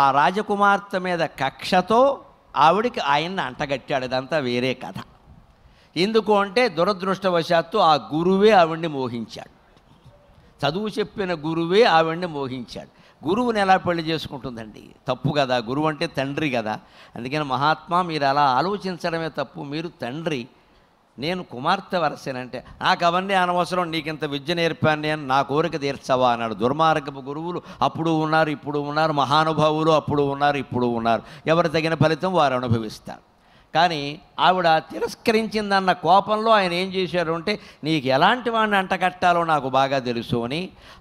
ఆ రాజకుమార్తె మీద కక్షతో ఆవిడికి ఆయన్ని అంటగట్టాడు ఇదంతా వేరే కథ ఎందుకు అంటే దురదృష్టవశాత్తు ఆ గురువే ఆవిడ్ని మోహించాడు చదువు చెప్పిన గురువే ఆవిడ్ని మోహించాడు గురువుని ఎలా పెళ్లి చేసుకుంటుందండి తప్పు కదా గురువు అంటే తండ్రి కదా అందుకని మహాత్మా మీరు అలా ఆలోచించడమే తప్పు మీరు తండ్రి నేను కుమార్తె వరసేనంటే నాకు అవన్నీ అనవసరం నీకింత విద్య నేర్పాను నేను నా కోరిక తీర్చవా అన్నాడు దుర్మార్గపు గురువులు అప్పుడు ఉన్నారు ఇప్పుడు ఉన్నారు మహానుభావులు అప్పుడు ఉన్నారు ఇప్పుడు ఉన్నారు ఎవరు తగిన ఫలితం వారు అనుభవిస్తారు కానీ ఆవిడ తిరస్కరించిందన్న కోపంలో ఆయన ఏం చేశారు అంటే నీకు ఎలాంటి వాడిని అంటకట్టాలో నాకు బాగా తెలుసు అని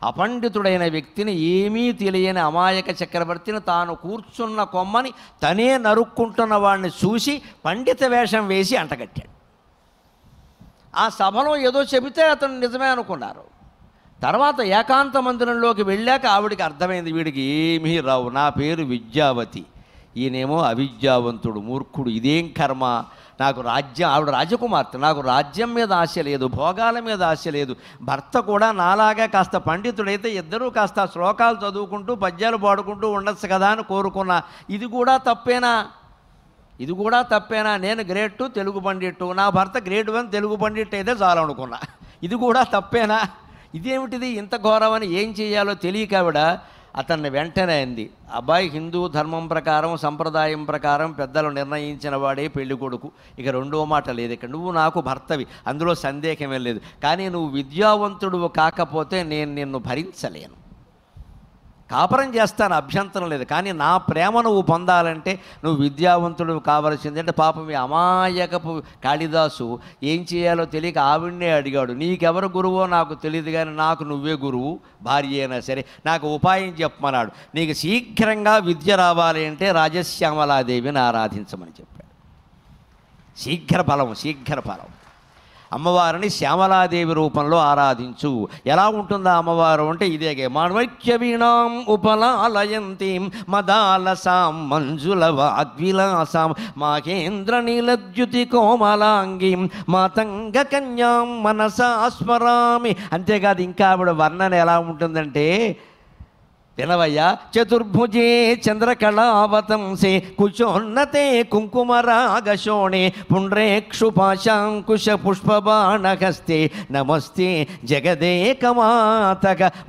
అపండితుడైన వ్యక్తిని ఏమీ తెలియని అమాయక చక్రవర్తిని తాను కూర్చున్న కొమ్మని తనే నరుక్కుంటున్న వాడిని చూసి పండిత వేషం వేసి అంటగట్టాడు ఆ సభలో ఏదో చెబితే అతను నిజమే అనుకున్నారు తర్వాత ఏకాంత మందిరంలోకి వెళ్ళాక ఆవిడికి అర్థమైంది వీడికి ఏమీ రావు నా పేరు విద్యావతి ఈయనేమో అవిద్యావంతుడు మూర్ఖుడు ఇదేం కర్మ నాకు రాజ్యం ఆవిడ రాజకుమార్తె నాకు రాజ్యం మీద ఆశ లేదు భోగాల మీద ఆశ లేదు భర్త కూడా నాలాగా కాస్త పండితుడైతే ఇద్దరూ కాస్త శ్లోకాలు చదువుకుంటూ పద్యాలు పాడుకుంటూ ఉండొచ్చు కదా అని కోరుకున్నా ఇది కూడా తప్పేనా ఇది కూడా తప్పేనా నేను గ్రేడ్ టూ తెలుగు పండిట్టు నా భర్త గ్రేడ్ వన్ తెలుగు పండిట్ అయితే చాలు అనుకున్నా ఇది కూడా తప్పేనా ఇదేమిటిది ఇంత ఘోరమని ఏం చేయాలో తెలియక ఆవిడ అతన్ని వెంటనే అంది అబ్బాయి హిందూ ధర్మం ప్రకారం సంప్రదాయం ప్రకారం పెద్దలు నిర్ణయించిన వాడే పెళ్లి కొడుకు ఇక రెండో మాట లేదు ఇక నువ్వు నాకు భర్తవి అందులో సందేహమే లేదు కానీ నువ్వు విద్యావంతుడు కాకపోతే నేను నిన్ను భరించలేను కాపరం చేస్తాను అభ్యంతరం లేదు కానీ నా ప్రేమ నువ్వు పొందాలంటే నువ్వు విద్యావంతుడు కావలసింది అంటే పాపం ఈ అమాయకపు కాళిదాసు ఏం చేయాలో తెలియక ఆవిడ్నే అడిగాడు నీకెవరు గురువో నాకు తెలియదు కానీ నాకు నువ్వే గురువు భార్య అయినా సరే నాకు ఉపాయం చెప్పమన్నాడు నీకు శీఘ్రంగా విద్య రావాలి అంటే రాజశ్యామలాదేవిని ఆరాధించమని చెప్పాడు శీఘ్ర ఫలం శీఘ్ర ఫలం అమ్మవారిని శ్యామలాదేవి రూపంలో ఆరాధించు ఎలా ఉంటుందా అమ్మవారు అంటే ఇదేగే మాణ్వక్య వీణాం ఉపలాలయంతి మదాలసాం మంజుల వాగ్విలాసాం మాకేంద్ర నీలద్యుతి కోమలాంగి మాతంగ కన్యాం మనసా స్మరామి అంతేకాదు ఇంకా ఆవిడ వర్ణన ఎలా ఉంటుందంటే వినవయ్యా చతుర్భుజే చంద్రకళావతంసే కుచోన్నతే కుంకుమరాగశోణే పుండ్రేక్షుపాశాంకుశ పుష్పబాణహస్తే నమస్తే జగదేకమాతక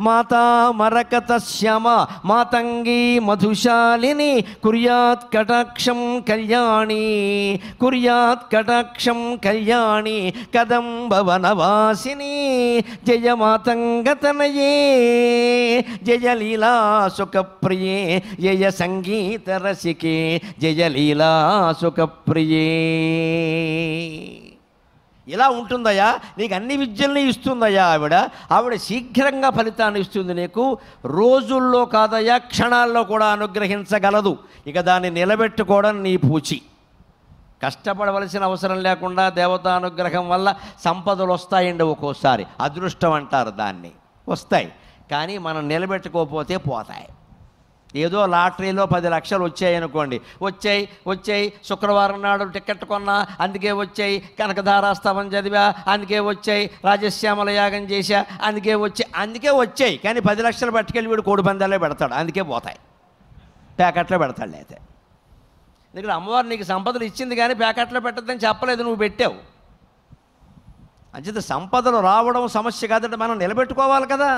మాతామరకత శ్యమ మాతంగీ మధుశాలిని కుర్యాత్ కటాక్షం కళ్యాణి కుర్యాత్ కటాక్షం కళ్యాణి కదం భవనవాసిని జయ మాతంగతనయే జయ లీలా సుఖప్రియే జయ సంగీత రసికే జయ లీలా సుఖప్రియే ఇలా ఉంటుందయ్యా నీకు అన్ని విద్యల్ని ఇస్తుందయ్యా ఆవిడ ఆవిడ శీఘ్రంగా ఫలితాన్ని ఇస్తుంది నీకు రోజుల్లో కాదయ్యా క్షణాల్లో కూడా అనుగ్రహించగలదు ఇక దాన్ని నిలబెట్టుకోవడం నీ పూచి కష్టపడవలసిన అవసరం లేకుండా దేవతానుగ్రహం వల్ల సంపదలు వస్తాయండి ఒక్కోసారి అదృష్టం అంటారు దాన్ని వస్తాయి కానీ మనం నిలబెట్టుకోకపోతే పోతాయి ఏదో లాటరీలో పది లక్షలు వచ్చాయి అనుకోండి వచ్చాయి వచ్చాయి శుక్రవారం నాడు టికెట్ కొన్నా అందుకే వచ్చాయి కనకధారాస్తవం చదివా అందుకే వచ్చాయి రాజశ్యామల యాగం చేశా అందుకే వచ్చి అందుకే వచ్చాయి కానీ పది లక్షలు పట్టుకెళ్ళి వీడు కోడి పందాలే పెడతాడు అందుకే పోతాయి ప్యాకెట్లో పెడతాడు అయితే ఎందుకంటే అమ్మవారు నీకు సంపదలు ఇచ్చింది కానీ ప్యాకెట్లో పెట్టద్దని చెప్పలేదు నువ్వు పెట్టావు అంచేత సంపదలు రావడం సమస్య కాదంటే మనం నిలబెట్టుకోవాలి కదా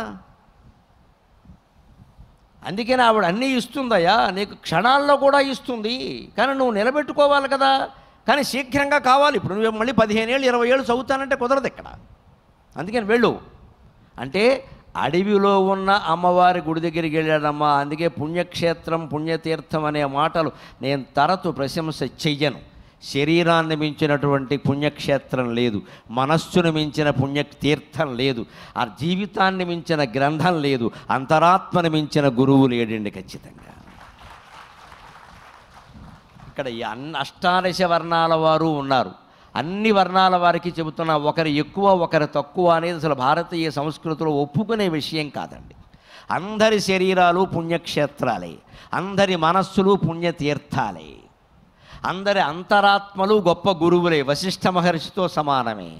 అందుకని ఆవిడ అన్నీ ఇస్తుందయ్యా నీకు క్షణాల్లో కూడా ఇస్తుంది కానీ నువ్వు నిలబెట్టుకోవాలి కదా కానీ శీఘ్రంగా కావాలి ఇప్పుడు నువ్వు మళ్ళీ పదిహేను ఏళ్ళు ఇరవై ఏళ్ళు చదువుతానంటే కుదరదు ఇక్కడ అందుకని వెళ్ళు అంటే అడవిలో ఉన్న అమ్మవారి గుడి దగ్గరికి వెళ్ళాడమ్మా అందుకే పుణ్యక్షేత్రం పుణ్యతీర్థం అనే మాటలు నేను తరచు ప్రశంస చెయ్యను శరీరాన్ని మించినటువంటి పుణ్యక్షేత్రం లేదు మనస్సును మించిన పుణ్య తీర్థం లేదు ఆ జీవితాన్ని మించిన గ్రంథం లేదు అంతరాత్మను మించిన గురువు లేడండి ఖచ్చితంగా ఇక్కడ అష్టాదశ వర్ణాల వారు ఉన్నారు అన్ని వర్ణాల వారికి చెబుతున్న ఒకరు ఎక్కువ ఒకరు తక్కువ అనేది అసలు భారతీయ సంస్కృతిలో ఒప్పుకునే విషయం కాదండి అందరి శరీరాలు పుణ్యక్షేత్రాలే అందరి మనస్సులు పుణ్యతీర్థాలే అందరి అంతరాత్మలు గొప్ప గురువులే వశిష్ఠ మహర్షితో సమానమే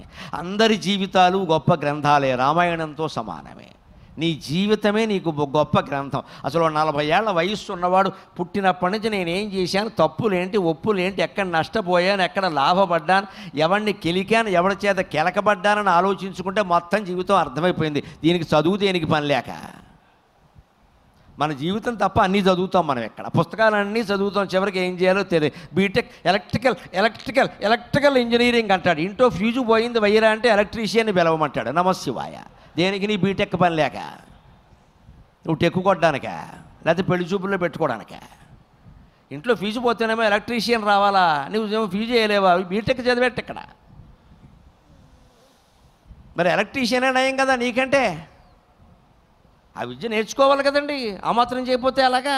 అందరి జీవితాలు గొప్ప గ్రంథాలే రామాయణంతో సమానమే నీ జీవితమే నీకు గొప్ప గ్రంథం అసలు నలభై ఏళ్ల వయస్సు ఉన్నవాడు పుట్టినప్పటి నుంచి నేనేం చేశాను తప్పులేంటి ఒప్పులేంటి ఎక్కడ నష్టపోయాను ఎక్కడ లాభపడ్డాను ఎవరిని కెలికాను ఎవరి చేత కెలకబడ్డానని ఆలోచించుకుంటే మొత్తం జీవితం అర్థమైపోయింది దీనికి చదువు దేనికి పని లేక మన జీవితం తప్ప అన్నీ చదువుతాం మనం ఎక్కడ పుస్తకాలన్నీ చదువుతాం చివరికి ఏం చేయాలో తెలియదు BTech electrical electrical electrical engineering అంటాడు ఇంట్లో ఫ్యూజు పోయింది వయ్యరా అంటే ఎలక్ట్రీషియన్ పిలవమంటాడు నమశివాయ దేనికి నీ బీటెక్ పని లేక నువ్వు టెక్కు కొట్టడానిక లేకపోతే పెళ్లి చూపుల్లో పెట్టుకోవడానికి ఇంట్లో ఫీజు పోతేనేమో ఎలక్ట్రీషియన్ రావాలా నువ్వు ఏమో ఫీజు వేయలేవా బీటెక్ చదివేట్టు ఇక్కడ మరి ఎలక్ట్రీషియనే నయం కదా నీకంటే ఆ విద్య నేర్చుకోవాలి కదండి ఆ మాత్రం చేయకపోతే అలాగా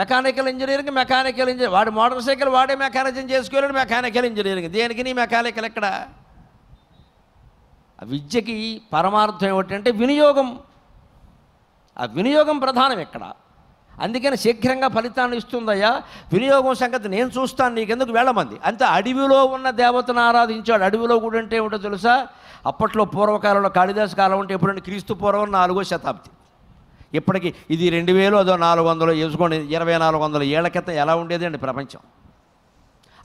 మెకానికల్ ఇంజనీరింగ్ మెకానికల్ ఇంజనీర్ వాడు మోటార్ సైకిల్ వాడే మెకానిజం చేసుకోలేడు మెకానికల్ ఇంజనీరింగ్ దేనికి నీ మెకానికల్ ఎక్కడ ఆ విద్యకి పరమార్థం ఏమిటంటే వినియోగం ఆ వినియోగం ప్రధానం ఇక్కడ అందుకని శీఘ్రంగా ఫలితాన్ని ఇస్తుందయ్యా వినియోగం సంగతి నేను చూస్తాను నీకెందుకు వేళమంది అంత అడవిలో ఉన్న దేవతను ఆరాధించాడు అడవిలో కూడా అంటే ఏమిటో తెలుసా అప్పట్లో పూర్వకాలంలో కాళిదాస కాలం అంటే ఎప్పుడంటే క్రీస్తు పూర్వం నాలుగో శతాబ్ది ఇప్పటికి ఇది రెండు వేలు అదో నాలుగు వందలు వేసుకోండి ఇరవై నాలుగు వందల ఏళ్ల క్రితం ఎలా ఉండేదండి ప్రపంచం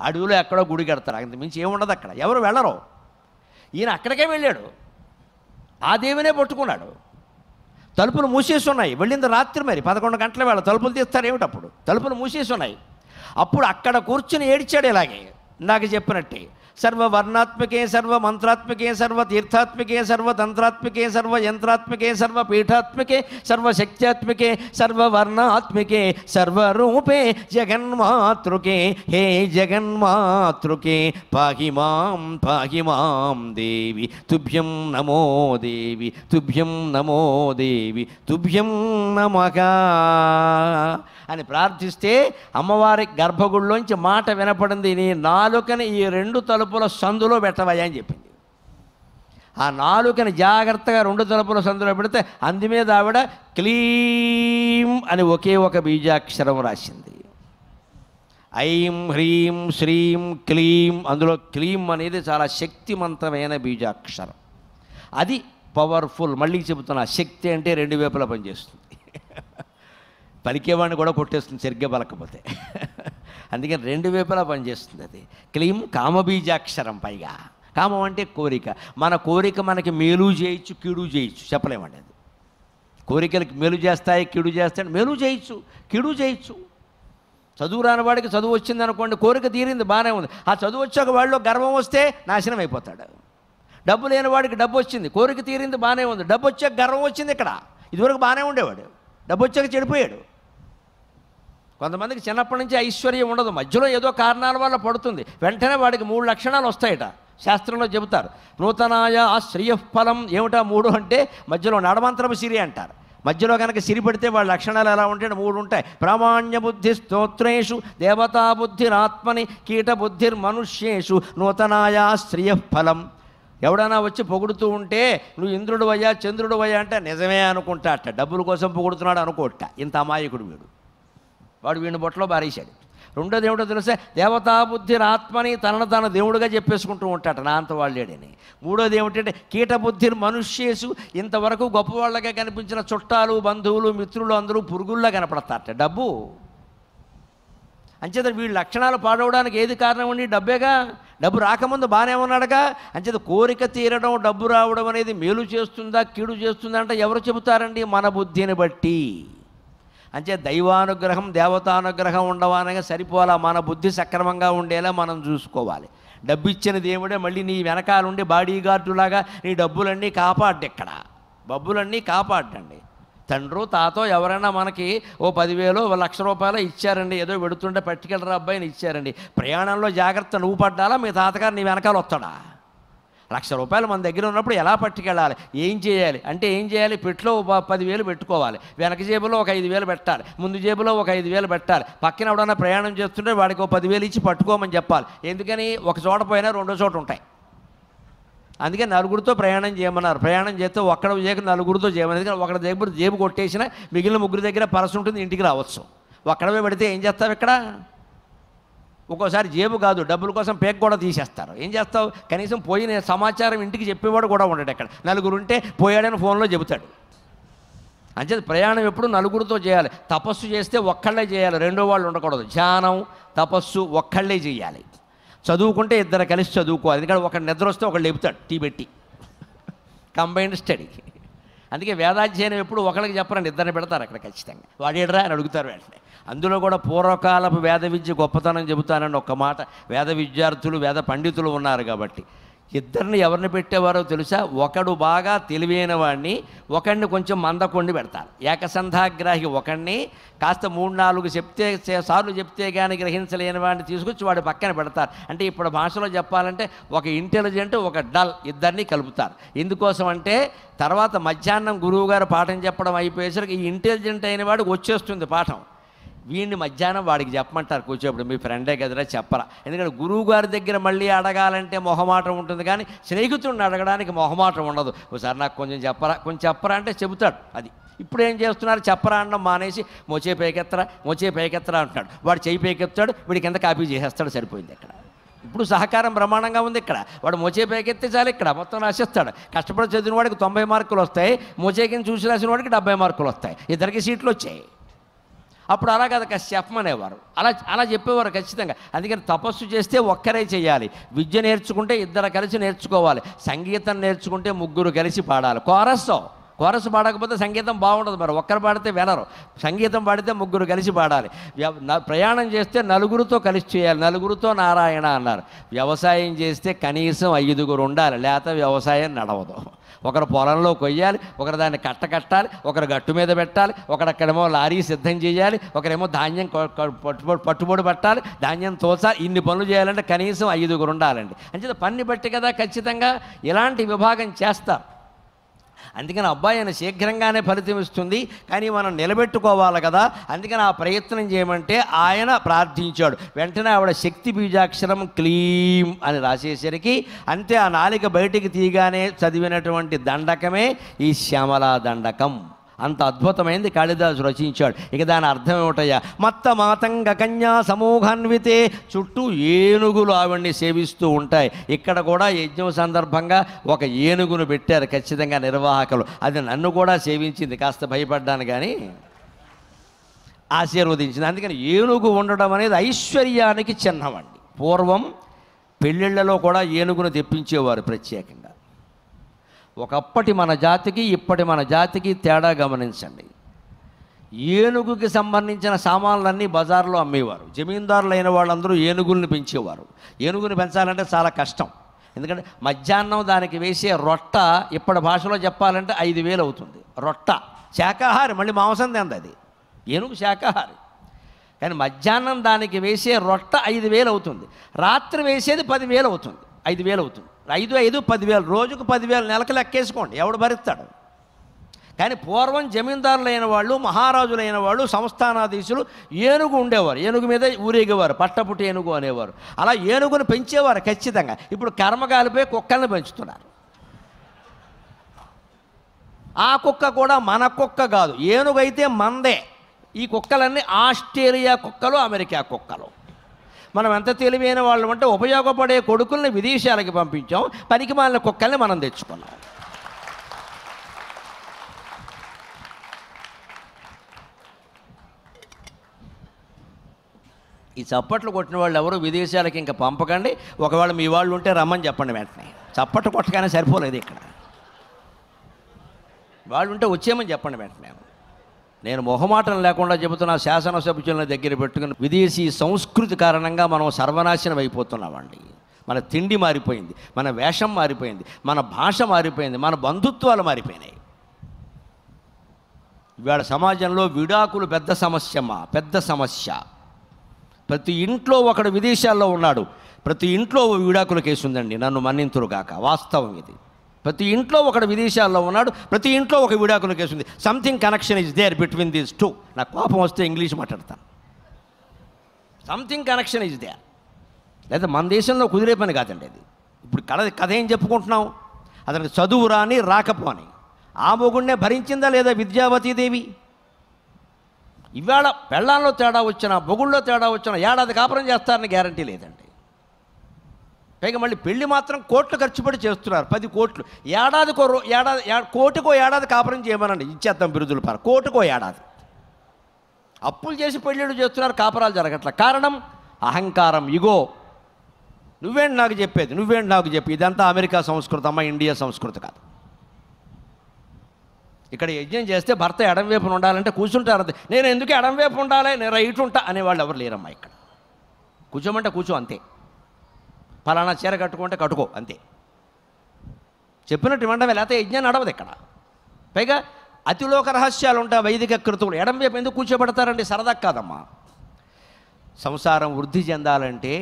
అడవిలో ఎక్కడో గుడి కడతారు అంత మించి ఏముండదు అక్కడ ఎవరు వెళ్ళరు ఈయన అక్కడికే వెళ్ళాడు ఆ దేవినే పట్టుకున్నాడు తలుపులు మూసేసి ఉన్నాయి వెళ్ళింది రాత్రి మరి పదకొండు గంటల వేళ తలుపులు తీస్తారు ఏమిటప్పుడు తలుపులు ఉన్నాయి అప్పుడు అక్కడ కూర్చుని ఏడిచాడు ఇలాగే నాకు చెప్పినట్టే सर्व सर्व सर्व सर्व सर्व वर्णात्मक मंत्रात्मक तीर्थात्मक तंत्रात्मक सर्ववर्णात्मके सर्वमंत्रात्मके सर्वतीर्थात्मके सर्वतंत्रात्मके सर्वयंत्रात्मके सर्व सर्वशक्त्यात्मके सर्ववर्णात्मके सर्वरूपे जगन्मातृके हे जगन्मातृके पाहि मां पाहि मां देवी तुभ्यं नमो देवी तुभ्यं नमो देवी तुभ्यं नमः అని ప్రార్థిస్తే అమ్మవారి గర్భగుడిలోంచి మాట వినపడింది నీ నాలుకని ఈ రెండు తలుపుల సందులో పెట్టవయ్యా అని చెప్పింది ఆ నాలుకని జాగ్రత్తగా రెండు తలుపుల సందులో పెడితే అంది మీద ఆవిడ క్లీం అని ఒకే ఒక బీజాక్షరం రాసింది ఐం హ్రీం శ్రీం క్లీం అందులో క్లీం అనేది చాలా శక్తివంతమైన బీజాక్షరం అది పవర్ఫుల్ మళ్ళీ చెబుతున్నా శక్తి అంటే రెండు వేపుల పనిచేస్తుంది పలికేవాడిని కూడా కొట్టేస్తుంది సరిగ్గా పలకపోతే [laughs] అందుకని రెండు వైపులా పనిచేస్తుంది అది క్లీం కామబీజాక్షరం పైగా కామం అంటే కోరిక మన కోరిక మనకి మేలు చేయొచ్చు కీడు చేయొచ్చు చెప్పలేమండి అది కోరికలకి మేలు చేస్తాయి కీడు చేస్తాయి మేలు చేయొచ్చు కీడు చేయొచ్చు చదువు రాని వాడికి చదువు వచ్చింది అనుకోండి కోరిక తీరింది బాగానే ఉంది ఆ చదువు వచ్చాక వాళ్ళు గర్వం వస్తే నాశనం అయిపోతాడు డబ్బు లేని వాడికి డబ్బు వచ్చింది కోరిక తీరింది బాగానే ఉంది డబ్బు వచ్చాక గర్వం వచ్చింది ఇక్కడ ఇదివరకు బాగానే ఉండేవాడు డబ్బు వచ్చాక చెడిపోయాడు కొంతమందికి చిన్నప్పటి నుంచి ఐశ్వర్యం ఉండదు మధ్యలో ఏదో కారణాల వల్ల పడుతుంది వెంటనే వాడికి మూడు లక్షణాలు వస్తాయట శాస్త్రంలో చెబుతారు నూతనాయ ఫలం ఏమిటా మూడు అంటే మధ్యలో నడమంత్రము సిరి అంటారు మధ్యలో కనుక సిరి పెడితే వాళ్ళ లక్షణాలు ఎలా ఉంటాయి మూడు ఉంటాయి ప్రామాణ్య బుద్ధి స్తోత్రేషు దేవతాబుద్ధిరాత్మని కీటబుద్ధిర్మనుష్యేషు నూతనాయ ఫలం ఎవడైనా వచ్చి పొగుడుతూ ఉంటే నువ్వు ఇంద్రుడు అయ్యా చంద్రుడు అయ్యా అంటే నిజమే అనుకుంటా అట్ట డబ్బుల కోసం పొగుడుతున్నాడు అనుకోట ఇంత అమాయకుడు వీడు వాడు వీడిని బొట్టలో బారేశాడు రెండోది ఏమిటో తెలిసే దేవతాబుద్ధి ఆత్మని తనను తన దేవుడిగా చెప్పేసుకుంటూ ఉంటాడు నా అంత వాళ్ళేడని మూడోది ఏమిటంటే కీటబుద్ధిని మనుష్యేసు ఇంతవరకు గొప్పవాళ్ళగా కనిపించిన చుట్టాలు బంధువులు మిత్రులు అందరూ పురుగుల్లో కనపడతారట డబ్బు అంచేత వీళ్ళ లక్షణాలు పాడవడానికి ఏది కారణం అండి డబ్బేగా డబ్బు రాకముందు బాగానే ఉన్నాడుగా అంచేత కోరిక తీరడం డబ్బు రావడం అనేది మేలు చేస్తుందా కీడు చేస్తుందా అంటే ఎవరు చెబుతారండి మన బుద్ధిని బట్టి అంటే దైవానుగ్రహం దేవతానుగ్రహం ఉండవానగా సరిపోలా మన బుద్ధి సక్రమంగా ఉండేలా మనం చూసుకోవాలి డబ్బు ఇచ్చిన దేవుడే మళ్ళీ నీ వెనకాలండి బాడీగార్డులాగా నీ డబ్బులన్నీ కాపాడ్డు ఇక్కడ డబ్బులన్నీ కాపాడండి తండ్రు తాతో ఎవరైనా మనకి ఓ పదివేలు లక్ష రూపాయలు ఇచ్చారండి ఏదో పెడుతుంటే పట్టుకెళ్ళరా అబ్బాయిని ఇచ్చారండి ప్రయాణంలో జాగ్రత్త నువ్వు పడ్డాలా మీ తాతగారు నీ వెనకాల వస్తాడా లక్ష రూపాయలు మన దగ్గర ఉన్నప్పుడు ఎలా పట్టుకెళ్ళాలి ఏం చేయాలి అంటే ఏం చేయాలి పెట్టులో పదివేలు పెట్టుకోవాలి వెనక జేబులో ఒక ఐదు వేలు పెట్టాలి ముందు జేబులో ఒక ఐదు వేలు పెట్టాలి పక్కన ఎవడన్నా ప్రయాణం చేస్తుంటే వాడికి ఒక పదివేలు ఇచ్చి పట్టుకోమని చెప్పాలి ఎందుకని ఒక చోట పోయినా రెండో చోట ఉంటాయి అందుకే నలుగురితో ప్రయాణం చేయమన్నారు ప్రయాణం చేస్తే ఒక్కడ చేయక నలుగురితో చేయమని ఎందుకంటే ఒకరి దగ్గర జేబు కొట్టేసినా మిగిలిన ముగ్గురు దగ్గర పరసు ఉంటుంది ఇంటికి రావచ్చు ఒక్కడవే పెడితే ఏం చేస్తావు ఇక్కడ ఒక్కోసారి జేబు కాదు డబ్బుల కోసం పేక్ కూడా తీసేస్తారు ఏం చేస్తావు కనీసం పోయిన సమాచారం ఇంటికి చెప్పేవాడు కూడా ఉండడు అక్కడ నలుగురు ఉంటే పోయాడని ఫోన్లో చెబుతాడు అంచేది ప్రయాణం ఎప్పుడు నలుగురితో చేయాలి తపస్సు చేస్తే ఒక్కళ్ళే చేయాలి రెండో వాళ్ళు ఉండకూడదు ధ్యానం తపస్సు ఒక్కళ్ళే చేయాలి చదువుకుంటే ఇద్దరు కలిసి చదువుకోవాలి ఎందుకంటే ఒక నిద్ర వస్తే ఒకళ్ళు లేపుతాడు టీ పెట్టి కంబైన్డ్ [laughs] స్టడీ అందుకే వేదాధ్యయనం ఎప్పుడు ఒకరికి చెప్పరండి ఇద్దరిని పెడతారు అక్కడ ఖచ్చితంగా వాడేడరా అని అడుగుతారు వెంటనే అందులో కూడా పూర్వకాలపు వేద విద్య గొప్పతనం చెబుతానని ఒక్క మాట వేద విద్యార్థులు వేద పండితులు ఉన్నారు కాబట్టి ఇద్దరిని ఎవరిని పెట్టేవారో తెలుసా ఒకడు బాగా తెలివైన వాడిని ఒకడిని కొంచెం మందకొండి పెడతారు ఏకసంధాగ్రాహి ఒకడిని కాస్త మూడు నాలుగు చెప్తే సార్లు చెప్తే కానీ గ్రహించలేని వాడిని తీసుకొచ్చి వాడి పక్కన పెడతారు అంటే ఇప్పుడు భాషలో చెప్పాలంటే ఒక ఇంటెలిజెంట్ ఒక డల్ ఇద్దరిని కలుపుతారు ఎందుకోసం అంటే తర్వాత మధ్యాహ్నం గురువుగారు పాఠం చెప్పడం అయిపోయేసరికి ఈ ఇంటెలిజెంట్ అయిన వాడికి వచ్చేస్తుంది పాఠం వీడిని మధ్యాహ్నం వాడికి చెప్పమంటారు కూర్చోప్పుడు మీ ఫ్రెండే కదరా చెప్పరా ఎందుకంటే గురువు గారి దగ్గర మళ్ళీ అడగాలంటే మొహమాటం ఉంటుంది కానీ స్నేహితుడిని అడగడానికి మొహమాటం ఉండదు ఒకసారి నాకు కొంచెం చెప్పరా కొంచెం చెప్పరా అంటే చెబుతాడు అది ఇప్పుడు ఏం చేస్తున్నారు చెప్పరా అన్నం మానేసి మోచే పైకెత్తరా మోచే పైకెత్తరా అంటున్నాడు వాడు చేయి పైకెత్తాడు వీడి కింద కాపీ చేసేస్తాడు సరిపోయింది ఇక్కడ ఇప్పుడు సహకారం ప్రమాణంగా ఉంది ఇక్కడ వాడు మోచే పైకెత్తే చాలు ఇక్కడ మొత్తం రాసేస్తాడు కష్టపడి చదివిన వాడికి తొంభై మార్కులు వస్తాయి మోచేకిని చూసి రాసిన వాడికి డెబ్బై మార్కులు వస్తాయి ఇద్దరికి సీట్లు వచ్చాయి అప్పుడు అలా కదా కాస్త చెప్పమనేవారు అలా అలా చెప్పేవారు ఖచ్చితంగా అందుకని తపస్సు చేస్తే ఒక్కరే చేయాలి విద్య నేర్చుకుంటే ఇద్దరు కలిసి నేర్చుకోవాలి సంగీతం నేర్చుకుంటే ముగ్గురు కలిసి పాడాలి కోరస్సు కోరస్సు పాడకపోతే సంగీతం బాగుండదు మరి ఒక్కరు పాడితే వినరు సంగీతం పాడితే ముగ్గురు కలిసి పాడాలి ప్రయాణం చేస్తే నలుగురితో కలిసి చేయాలి నలుగురితో నారాయణ అన్నారు వ్యవసాయం చేస్తే కనీసం ఐదుగురు ఉండాలి లేకపోతే వ్యవసాయం నడవదు ఒకరు పొలంలో కొయ్యాలి ఒకరు దాన్ని కట్ట కట్టాలి ఒకరు గట్టు మీద పెట్టాలి ఒకడక్కడేమో లారీ సిద్ధం చేయాలి ఒకరేమో ధాన్యం పట్టుబడి పట్టుబడి పట్టాలి ధాన్యం తోచాలి ఇన్ని పనులు చేయాలంటే కనీసం ఐదుగురు ఉండాలండి అంటే పన్ను బట్టి కదా ఖచ్చితంగా ఇలాంటి విభాగం చేస్తారు అందుకని అబ్బాయిని శీఘ్రంగానే ఫలితం ఇస్తుంది కానీ మనం నిలబెట్టుకోవాలి కదా అందుకని ఆ ప్రయత్నం చేయమంటే ఆయన ప్రార్థించాడు వెంటనే ఆవిడ శక్తి బీజాక్షరం క్లీం అని రాసేసరికి అంతే ఆ నాలిక బయటికి తీయగానే చదివినటువంటి దండకమే ఈ శ్యామలా దండకం అంత అద్భుతమైంది కాళిదాసు రచించాడు ఇక దాని అర్థం ఏమిటయ్యా మత్త మాతంగ కన్యా సమూహాన్వితే చుట్టూ ఏనుగులు ఆవిడ్ని సేవిస్తూ ఉంటాయి ఇక్కడ కూడా యజ్ఞం సందర్భంగా ఒక ఏనుగును పెట్టారు ఖచ్చితంగా నిర్వాహకులు అది నన్ను కూడా సేవించింది కాస్త భయపడ్డాను కానీ ఆశీర్వదించింది అందుకని ఏనుగు ఉండడం అనేది ఐశ్వర్యానికి చిహ్నమండి పూర్వం పెళ్ళిళ్ళలో కూడా ఏనుగును తెప్పించేవారు ప్రత్యేకంగా ఒకప్పటి మన జాతికి ఇప్పటి మన జాతికి తేడా గమనించండి ఏనుగుకి సంబంధించిన సామాన్లన్నీ బజార్లో అమ్మేవారు జమీందారులు అయిన వాళ్ళందరూ ఏనుగుల్ని పెంచేవారు ఏనుగుని పెంచాలంటే చాలా కష్టం ఎందుకంటే మధ్యాహ్నం దానికి వేసే రొట్ట ఇప్పటి భాషలో చెప్పాలంటే ఐదు వేలు అవుతుంది రొట్ట శాకాహారి మళ్ళీ మాంసం తింది అది ఏనుగు శాకాహారి కానీ మధ్యాహ్నం దానికి వేసే రొట్ట ఐదు వేలు అవుతుంది రాత్రి వేసేది పదివేలు అవుతుంది ఐదు వేలు అవుతుంది ఐదు ఐదు పదివేలు రోజుకు పదివేలు నెలకు లెక్కేసుకోండి ఎవడు భరిస్తాడు కానీ పూర్వం జమీందారులైన వాళ్ళు మహారాజులైన వాళ్ళు సంస్థానాధీశులు ఏనుగు ఉండేవారు ఏనుగు మీద ఊరేగేవారు పట్టపుట్టి ఏనుగు అనేవారు అలా ఏనుగును పెంచేవారు ఖచ్చితంగా ఇప్పుడు కర్మగాలిపోయి కుక్కల్ని పెంచుతున్నారు ఆ కుక్క కూడా మన కుక్క కాదు ఏనుగైతే మందే ఈ కుక్కలన్నీ ఆస్ట్రేలియా కుక్కలు అమెరికా కుక్కలు మనం ఎంత తెలివైన వాళ్ళు అంటే ఉపయోగపడే కొడుకుల్ని విదేశాలకి పంపించాం పనికి మాలిన కుక్కల్ని మనం తెచ్చుకున్నాం ఈ చప్పట్లు కొట్టిన వాళ్ళు ఎవరు విదేశాలకి ఇంకా పంపకండి ఒకవేళ మీ వాళ్ళు ఉంటే రమ్మని చెప్పండి వెంటనే చప్పట్లు కొట్టగానే సరిపోలేదు ఇక్కడ వాళ్ళు ఉంటే వచ్చేయమని చెప్పండి వెంటనే నేను మొహమాటం లేకుండా చెబుతున్న శాసనసభ్యులను దగ్గర పెట్టుకుని విదేశీ సంస్కృతి కారణంగా మనం సర్వనాశనం అయిపోతున్నామండి మన తిండి మారిపోయింది మన వేషం మారిపోయింది మన భాష మారిపోయింది మన బంధుత్వాలు మారిపోయినాయి ఇవాళ సమాజంలో విడాకులు పెద్ద సమస్యమా పెద్ద సమస్య ప్రతి ఇంట్లో ఒకడు విదేశాల్లో ఉన్నాడు ప్రతి ఇంట్లో విడాకుల కేసు ఉందండి నన్ను మన్నింతురుగాక వాస్తవం ఇది ప్రతి ఇంట్లో ఒకడు విదేశాల్లో ఉన్నాడు ప్రతి ఇంట్లో ఒక విడాకుల కేసు ఉంది something connection is there between these two నా కోపం వస్తే ఇంగ్లీష్ మాట్లాడతాను సంథింగ్ కనెక్షన్ ఇస్ దేర్ లేదా మన దేశంలో కుదిరే పని కాదండి అది ఇప్పుడు కథ కథ ఏం చెప్పుకుంటున్నాం అతనికి చదువు రాని రాకపోని ఆ మొగుడినే భరించిందా లేదా విద్యావతీదేవి ఇవాళ పెళ్ళాల్లో తేడా వచ్చినా బొగుళ్ళలో తేడా వచ్చినా ఏడాది కాపురం చేస్తారని గ్యారంటీ లేదండి పైగా మళ్ళీ పెళ్లి మాత్రం కోట్లు ఖర్చు పెట్టి చేస్తున్నారు పది కోట్లు ఏడాదికో ఏడాది కోటికో ఏడాది కాపురం చేయమనండి ఇచ్చేద్దాం బిరుదుల పార కోటికో ఏడాది అప్పులు చేసి పెళ్ళిళ్ళు చేస్తున్నారు కాపురాలు జరగట్ల కారణం అహంకారం ఇగో నువ్వేంటి నాకు చెప్పేది నువ్వేంటి నాకు చెప్పి ఇదంతా అమెరికా సంస్కృతి అమ్మ ఇండియా సంస్కృతి కాదు ఇక్కడ యజ్ఞం చేస్తే భర్త ఎడంవైపు ఉండాలంటే కూర్చుంటారు నేను ఎందుకు ఎడంవైపు ఉండాలి నేను రైట్ ఉంటా అనేవాళ్ళు ఎవరు లేరమ్మా ఇక్కడ కూర్చోమంటే కూర్చో అంతే ఫలానా చీర కట్టుకుంటే కట్టుకో అంతే చెప్పినట్టు ఇవ్వండమే లేకపోతే యజ్ఞాన్ని నడవదు ఇక్కడ పైగా అతిలోక రహస్యాలు ఉంటాయి వైదిక కృతువులు వైపు ఎందుకు కూర్చోబెడతారండి సరదా కాదమ్మా సంసారం వృద్ధి చెందాలంటే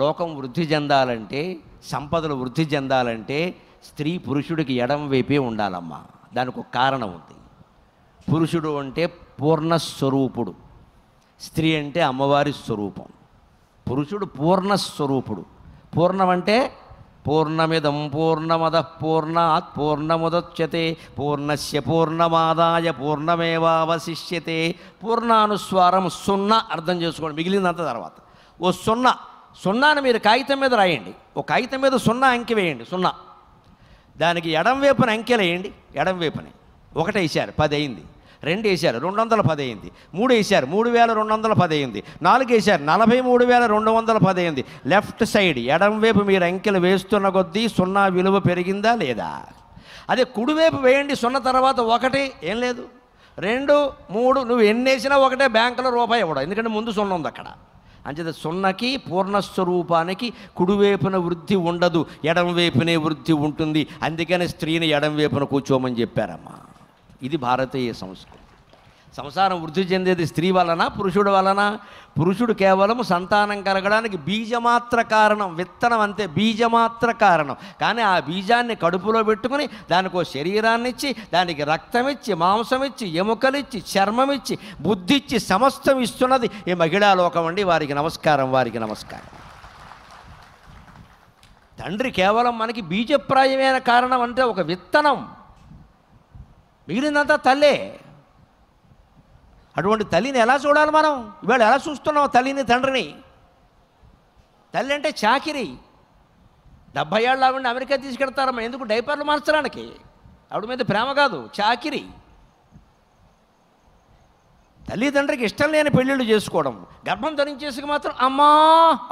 లోకం వృద్ధి చెందాలంటే సంపదలు వృద్ధి చెందాలంటే స్త్రీ పురుషుడికి ఎడం వైపే ఉండాలమ్మా దానికి ఒక కారణం ఉంది పురుషుడు అంటే పూర్ణస్వరూపుడు స్త్రీ అంటే అమ్మవారి స్వరూపం పురుషుడు పూర్ణస్వరూపుడు పూర్ణం అంటే పూర్ణమిదం పూర్ణమద పూర్ణాత్ పూర్ణముదచ్చతే పూర్ణస్య పూర్ణమాదాయ పూర్ణమేవావశిష్యతే పూర్ణానుస్వారం సున్నా అర్థం చేసుకోండి మిగిలినంత తర్వాత ఓ సున్నా సున్నాను మీరు కాగితం మీద రాయండి ఓ కాగితం మీద సున్నా అంకె వేయండి సున్నా దానికి ఎడం వైపున అంకెలు వేయండి ఎడం వైపునే పది అయింది రెండు వేశారు రెండు వందల పది అయింది మూడు వేశారు మూడు వేల రెండు వందల పది అయింది నాలుగు వేశారు నలభై మూడు వేల రెండు వందల పది అయింది లెఫ్ట్ సైడ్ వైపు మీరు అంకెలు వేస్తున్న కొద్దీ సున్నా విలువ పెరిగిందా లేదా అదే కుడివైపు వేయండి సున్న తర్వాత ఒకటి ఏం లేదు రెండు మూడు నువ్వు ఎన్ని వేసినా ఒకటే బ్యాంకులో రూపాయి ఇవ్వడం ఎందుకంటే ముందు సున్న ఉంది అక్కడ అంచేత సున్నకి పూర్ణస్వరూపానికి కుడివైపున వృద్ధి ఉండదు ఎడంవైపునే వృద్ధి ఉంటుంది అందుకని స్త్రీని ఎడంవైపున కూర్చోమని చెప్పారమ్మా ఇది భారతీయ సంస్కృతి సంసారం వృద్ధి చెందేది స్త్రీ వలన పురుషుడు వలన పురుషుడు కేవలం సంతానం కలగడానికి బీజమాత్ర కారణం విత్తనం అంతే బీజమాత్ర కారణం కానీ ఆ బీజాన్ని కడుపులో పెట్టుకుని దానికి శరీరాన్ని ఇచ్చి దానికి రక్తం ఇచ్చి మాంసం ఇచ్చి ఎముకలిచ్చి చర్మం ఇచ్చి బుద్ధి ఇచ్చి సమస్తం ఇస్తున్నది ఈ మహిళా లోకం అండి వారికి నమస్కారం వారికి నమస్కారం తండ్రి కేవలం మనకి బీజప్రాయమైన కారణం అంటే ఒక విత్తనం మిగిలిందంతా తల్లే అటువంటి తల్లిని ఎలా చూడాలి మనం ఇవాళ ఎలా చూస్తున్నాం తల్లిని తండ్రిని తల్లి అంటే చాకిరి డెబ్బై ఏళ్ళు ఆవిడని అమెరికా తీసుకెడతారమ్మా ఎందుకు డైపర్లు మార్చడానికి ఆవిడ మీద ప్రేమ కాదు చాకిరి తల్లిదండ్రికి ఇష్టం లేని పెళ్ళిళ్ళు చేసుకోవడం గర్భం ధరించేసి మాత్రం అమ్మా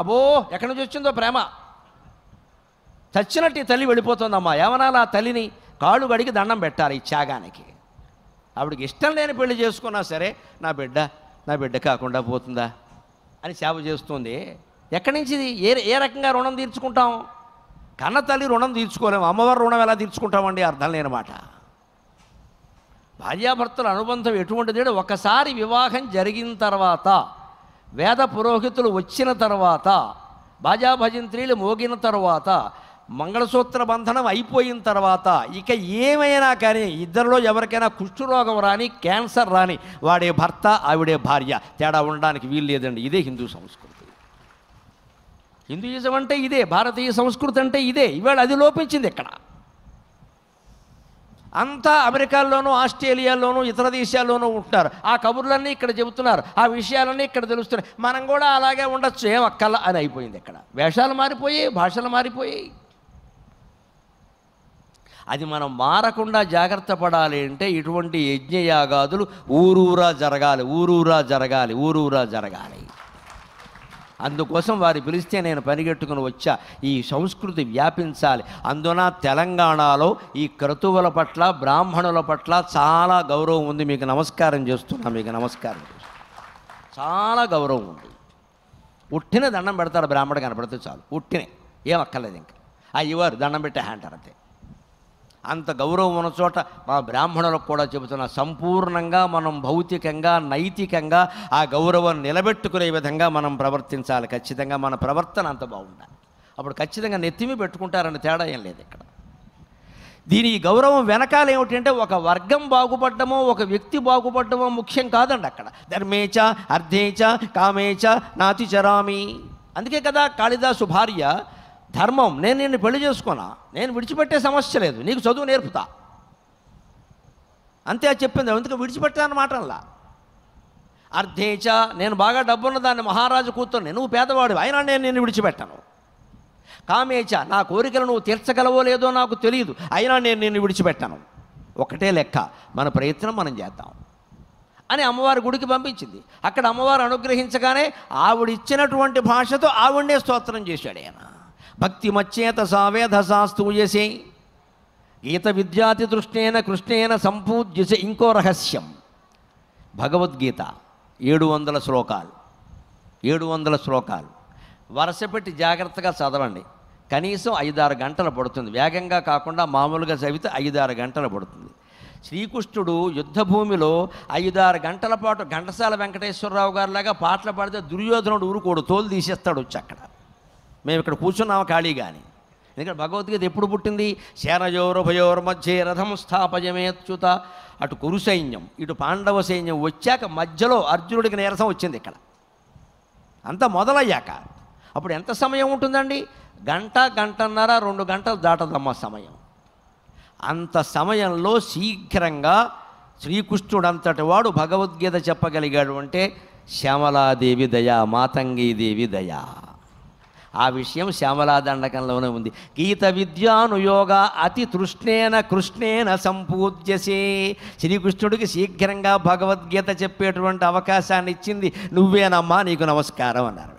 అబో ఎక్కడి నుంచి వచ్చిందో ప్రేమ చచ్చినట్టు తల్లి వెళ్ళిపోతుందమ్మా ఏమనాలి ఆ తల్లిని కాళ్ళు గడికి దండం పెట్టాలి ఈ త్యాగానికి ఆవిడకి ఇష్టం లేని పెళ్లి చేసుకున్నా సరే నా బిడ్డ నా బిడ్డ కాకుండా పోతుందా అని సేవ చేస్తుంది ఎక్కడి నుంచి ఏ ఏ రకంగా రుణం తీర్చుకుంటాం కన్న తల్లి రుణం తీర్చుకోలేము అమ్మవారి రుణం ఎలా తీర్చుకుంటామండి అర్థం లేనమాట భార్యాభర్తల అనుబంధం ఎటువంటిది ఒకసారి వివాహం జరిగిన తర్వాత వేద పురోహితులు వచ్చిన తర్వాత భాజాభజంత్రీలు మోగిన తర్వాత మంగళసూత్ర బంధనం అయిపోయిన తర్వాత ఇక ఏమైనా కానీ ఇద్దరిలో ఎవరికైనా కుష్ఠరోగం రాని క్యాన్సర్ రాని వాడే భర్త ఆవిడే భార్య తేడా ఉండడానికి వీలు లేదండి ఇదే హిందూ సంస్కృతి హిందూయిజం అంటే ఇదే భారతీయ సంస్కృతి అంటే ఇదే ఇవాళ అది లోపించింది ఇక్కడ అంతా అమెరికాల్లోనూ ఆస్ట్రేలియాలోనూ ఇతర దేశాల్లోనూ ఉంటున్నారు ఆ కబుర్లన్నీ ఇక్కడ చెబుతున్నారు ఆ విషయాలన్నీ ఇక్కడ తెలుస్తున్నాయి మనం కూడా అలాగే ఉండొచ్చు ఏం అక్కల అని అయిపోయింది ఇక్కడ వేషాలు మారిపోయాయి భాషలు మారిపోయాయి అది మనం మారకుండా జాగ్రత్త పడాలి అంటే ఇటువంటి యజ్ఞయాగాదులు ఊరూరా జరగాలి ఊరూరా జరగాలి ఊరూరా జరగాలి అందుకోసం వారి పిలిస్తే నేను పనిగెట్టుకుని వచ్చా ఈ సంస్కృతి వ్యాపించాలి అందున తెలంగాణలో ఈ క్రతువుల పట్ల బ్రాహ్మణుల పట్ల చాలా గౌరవం ఉంది మీకు నమస్కారం చేస్తున్నా మీకు నమస్కారం చాలా గౌరవం ఉంది ఉట్టిన దండం పెడతారు బ్రాహ్మణుడు కనపడితే చాలు ఉట్టినే ఏం అక్కర్లేదు ఇంకా అయ్యవారు దండం పెట్టే హ్యాంటర్ అంతే అంత గౌరవం ఉన్న చోట మా బ్రాహ్మణులకు కూడా చెబుతున్నా సంపూర్ణంగా మనం భౌతికంగా నైతికంగా ఆ గౌరవం నిలబెట్టుకునే విధంగా మనం ప్రవర్తించాలి ఖచ్చితంగా మన ప్రవర్తన అంత బాగుండాలి అప్పుడు ఖచ్చితంగా నెత్తిమి పెట్టుకుంటారని తేడా ఏం లేదు ఇక్కడ దీని గౌరవం వెనకాల ఏమిటంటే ఒక వర్గం బాగుపడ్డమో ఒక వ్యక్తి బాగుపడ్డమో ముఖ్యం కాదండి అక్కడ ధర్మేచ అర్ధేచ కామేచ నాతిచరామి అందుకే కదా కాళిదాసు భార్య ధర్మం నేను నిన్ను పెళ్లి చేసుకోనా నేను విడిచిపెట్టే సమస్య లేదు నీకు చదువు నేర్పుతా అంతే చెప్పింది ఎందుకు విడిచిపెట్టాను మాటల్లా అర్ధేచ నేను బాగా డబ్బున్న దాన్ని మహారాజు కూతుర్ని నువ్వు పేదవాడు అయినా నేను నిన్ను విడిచిపెట్టాను కామేచ నా కోరికలు నువ్వు తీర్చగలవో లేదో నాకు తెలియదు అయినా నేను నిన్ను విడిచిపెట్టాను ఒకటే లెక్క మన ప్రయత్నం మనం చేద్దాం అని అమ్మవారి గుడికి పంపించింది అక్కడ అమ్మవారు అనుగ్రహించగానే ఆవిడిచ్చినటువంటి భాషతో ఆవిడనే స్తోత్రం చేశాడు ఆయన భక్తి మచ్చేత సావేధసాస్తూయసే గీత విద్యాతి దృష్ణేన కృష్ణేన సంపూజ్యసే ఇంకో రహస్యం భగవద్గీత ఏడు వందల శ్లోకాలు ఏడు వందల శ్లోకాలు వరుసపెట్టి జాగ్రత్తగా చదవండి కనీసం ఐదారు గంటలు పడుతుంది వేగంగా కాకుండా మామూలుగా చదివితే ఐదారు గంటలు పడుతుంది శ్రీకృష్ణుడు యుద్ధభూమిలో ఐదారు గంటల పాటు ఘంటసాల వెంకటేశ్వరరావు గారిలాగా పాటలు పాడితే దుర్యోధనుడు ఊరుకోడు తోలు తీసేస్తాడు వచ్చి అక్కడ మేము ఇక్కడ కూర్చున్నాము ఖాళీ కానీ ఎందుకంటే భగవద్గీత ఎప్పుడు పుట్టింది సేనయోరుభయోర్ మధ్య రథం చూత అటు కురు సైన్యం ఇటు పాండవ సైన్యం వచ్చాక మధ్యలో అర్జునుడికి నీరసం వచ్చింది ఇక్కడ అంత మొదలయ్యాక అప్పుడు ఎంత సమయం ఉంటుందండి గంట గంటన్నర రెండు గంటలు దాటదమ్మ సమయం అంత సమయంలో శీఘ్రంగా శ్రీకృష్ణుడంతటి వాడు భగవద్గీత చెప్పగలిగాడు అంటే శ్యామలాదేవి దయ మాతంగీదేవి దయా ఆ విషయం శ్యామలాదండకంలోనే ఉంది గీత విద్యానుయోగ అతి తృష్ణేన కృష్ణేన సంపూజ్యసే శ్రీకృష్ణుడికి శీఘ్రంగా భగవద్గీత చెప్పేటువంటి అవకాశాన్ని ఇచ్చింది నువ్వేనమ్మా నీకు నమస్కారం అన్నారు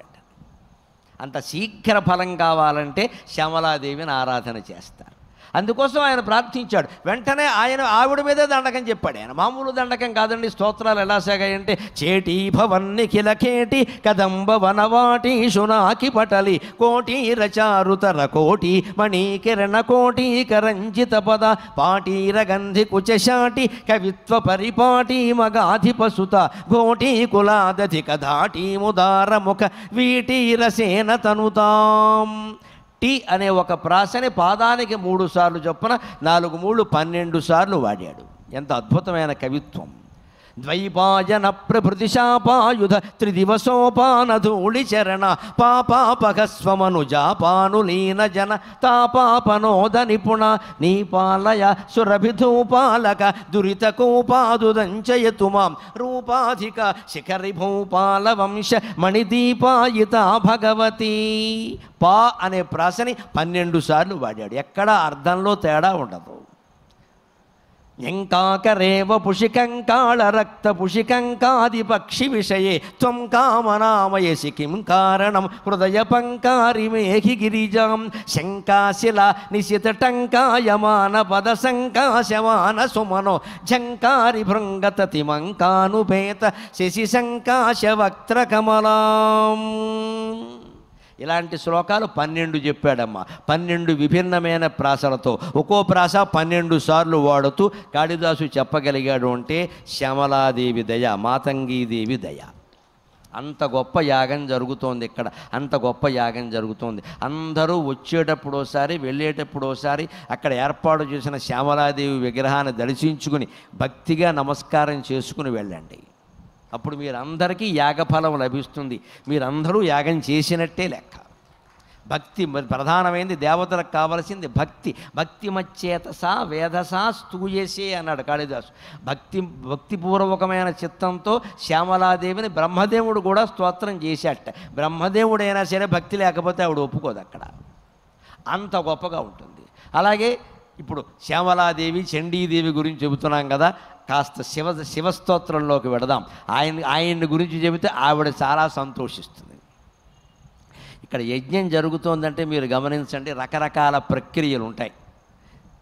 అంత శీఘ్ర ఫలం కావాలంటే శ్యామలాదేవిని ఆరాధన చేస్తారు అందుకోసం ఆయన ప్రార్థించాడు వెంటనే ఆయన ఆవిడ మీదే దండకం చెప్పాడు ఆయన మామూలు దండకం కాదండి స్తోత్రాలు ఎలా సాగాయంటే చేటి భవన్ని కిలకేటి కదంబ వనవాటి సునాకి పటలి కోటి రచారుతర కోటి మణికిరణ కోటి కరంజిత పద పాటీర గంధి కుచశాటి కవిత్వ పరిపాటి మగాధిపసుత కోటి కులాదతి ముదార ముదారముఖ వీటి రసేన తనుతాం టీ అనే ఒక ప్రాసని పాదానికి మూడు సార్లు చొప్పున నాలుగు మూడు పన్నెండు సార్లు వాడాడు ఎంత అద్భుతమైన కవిత్వం ద్వైపాయన శాపాయుధ త్రిదివసోపాన ధూళి చరణ పాపాపగస్వమనుజాపానులీన జన తాపాపనోద నిపుణ నీపాలయ సురభిధూపాలక దురితకోపాదుదంచయతు మాం రూపాధిక శిఖరి భూపాల వంశ మణిదీపాయుత భగవతి పా అనే ప్రాసని పన్నెండు సార్లు వాడాడు ఎక్కడ అర్థంలో తేడా ఉండదు எங்காக்கரேவ புஷிகங்கால ரக்த புஷிகங்காதி பக்ஷி விஷயே துவம் காமநாமயசி கிம் காரணம் ஹுதய பங்காரி மேகி கிரிஜாம் சங்காசிலா நிசித டங்காயமான பத சங்காசமான சுமனோ ஜங்காரி பிருங்கத திமங்கானுபேத சிசி சங்காச வக்திர கமலாம் ఇలాంటి శ్లోకాలు పన్నెండు చెప్పాడమ్మా పన్నెండు విభిన్నమైన ప్రాసలతో ఒక్కో ప్రాస పన్నెండు సార్లు వాడుతూ కాళిదాసు చెప్పగలిగాడు అంటే శ్యామలాదేవి దయ మాతంగీదేవి దయ అంత గొప్ప యాగం జరుగుతోంది ఇక్కడ అంత గొప్ప యాగం జరుగుతోంది అందరూ వచ్చేటప్పుడోసారి వెళ్ళేటప్పుడోసారి అక్కడ ఏర్పాటు చేసిన శ్యామలాదేవి విగ్రహాన్ని దర్శించుకుని భక్తిగా నమస్కారం చేసుకుని వెళ్ళండి అప్పుడు మీరందరికీ యాగఫలం లభిస్తుంది మీరందరూ యాగం చేసినట్టే లెక్క భక్తి ప్రధానమైంది దేవతలకు కావలసింది భక్తి భక్తిమచ్చేతస వేదసా స్తూయసే అన్నాడు కాళిదాసు భక్తి భక్తిపూర్వకమైన చిత్తంతో శ్యామలాదేవిని బ్రహ్మదేవుడు కూడా స్తోత్రం చేశాట బ్రహ్మదేవుడైనా సరే భక్తి లేకపోతే ఆవిడ ఒప్పుకోదు అక్కడ అంత గొప్పగా ఉంటుంది అలాగే ఇప్పుడు శ్యామలాదేవి చండీదేవి గురించి చెబుతున్నాం కదా కాస్త శివ శివస్తోత్రంలోకి వెడదాం ఆయన ఆయన గురించి చెబితే ఆవిడ చాలా సంతోషిస్తుంది ఇక్కడ యజ్ఞం జరుగుతోందంటే మీరు గమనించండి రకరకాల ప్రక్రియలు ఉంటాయి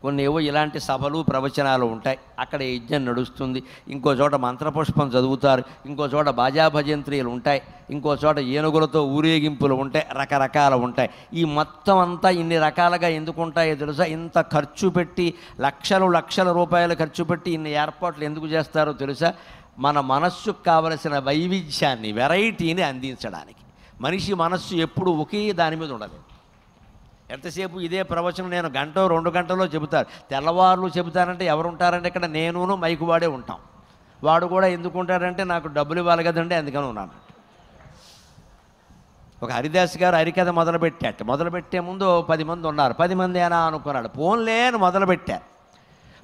కొన్ని ఏవో ఇలాంటి సభలు ప్రవచనాలు ఉంటాయి అక్కడ యజ్ఞం నడుస్తుంది ఇంకో చోట మంత్రపుష్పం చదువుతారు ఇంకో చోట భజంత్రీలు ఉంటాయి ఇంకో చోట ఏనుగులతో ఊరేగింపులు ఉంటాయి రకరకాల ఉంటాయి ఈ మొత్తం అంతా ఇన్ని రకాలుగా ఎందుకు ఉంటాయో తెలుసా ఇంత ఖర్చు పెట్టి లక్షలు లక్షల రూపాయలు ఖర్చు పెట్టి ఇన్ని ఏర్పాట్లు ఎందుకు చేస్తారో తెలుసా మన మనస్సుకు కావలసిన వైవిధ్యాన్ని వెరైటీని అందించడానికి మనిషి మనస్సు ఎప్పుడు ఒకే దాని మీద ఉండలేదు ఎంతసేపు ఇదే ప్రవచనం నేను గంట రెండు గంటలో చెబుతారు తెల్లవారులు చెబుతారంటే ఎవరు ఉంటారంటే ఇక్కడ నేనును మైకు వాడే ఉంటాం వాడు కూడా ఎందుకు ఉంటాడంటే నాకు డబ్బులు ఇవ్వాలి కదండి అందుకని ఉన్నాను ఒక హరిదాస్ గారు హరికథ మొదలుపెట్టాట మొదలుపెట్టే ముందు పది మంది ఉన్నారు పది మంది ఏనా అనుకున్నాడు ఫోన్లే అని మొదలుపెట్టా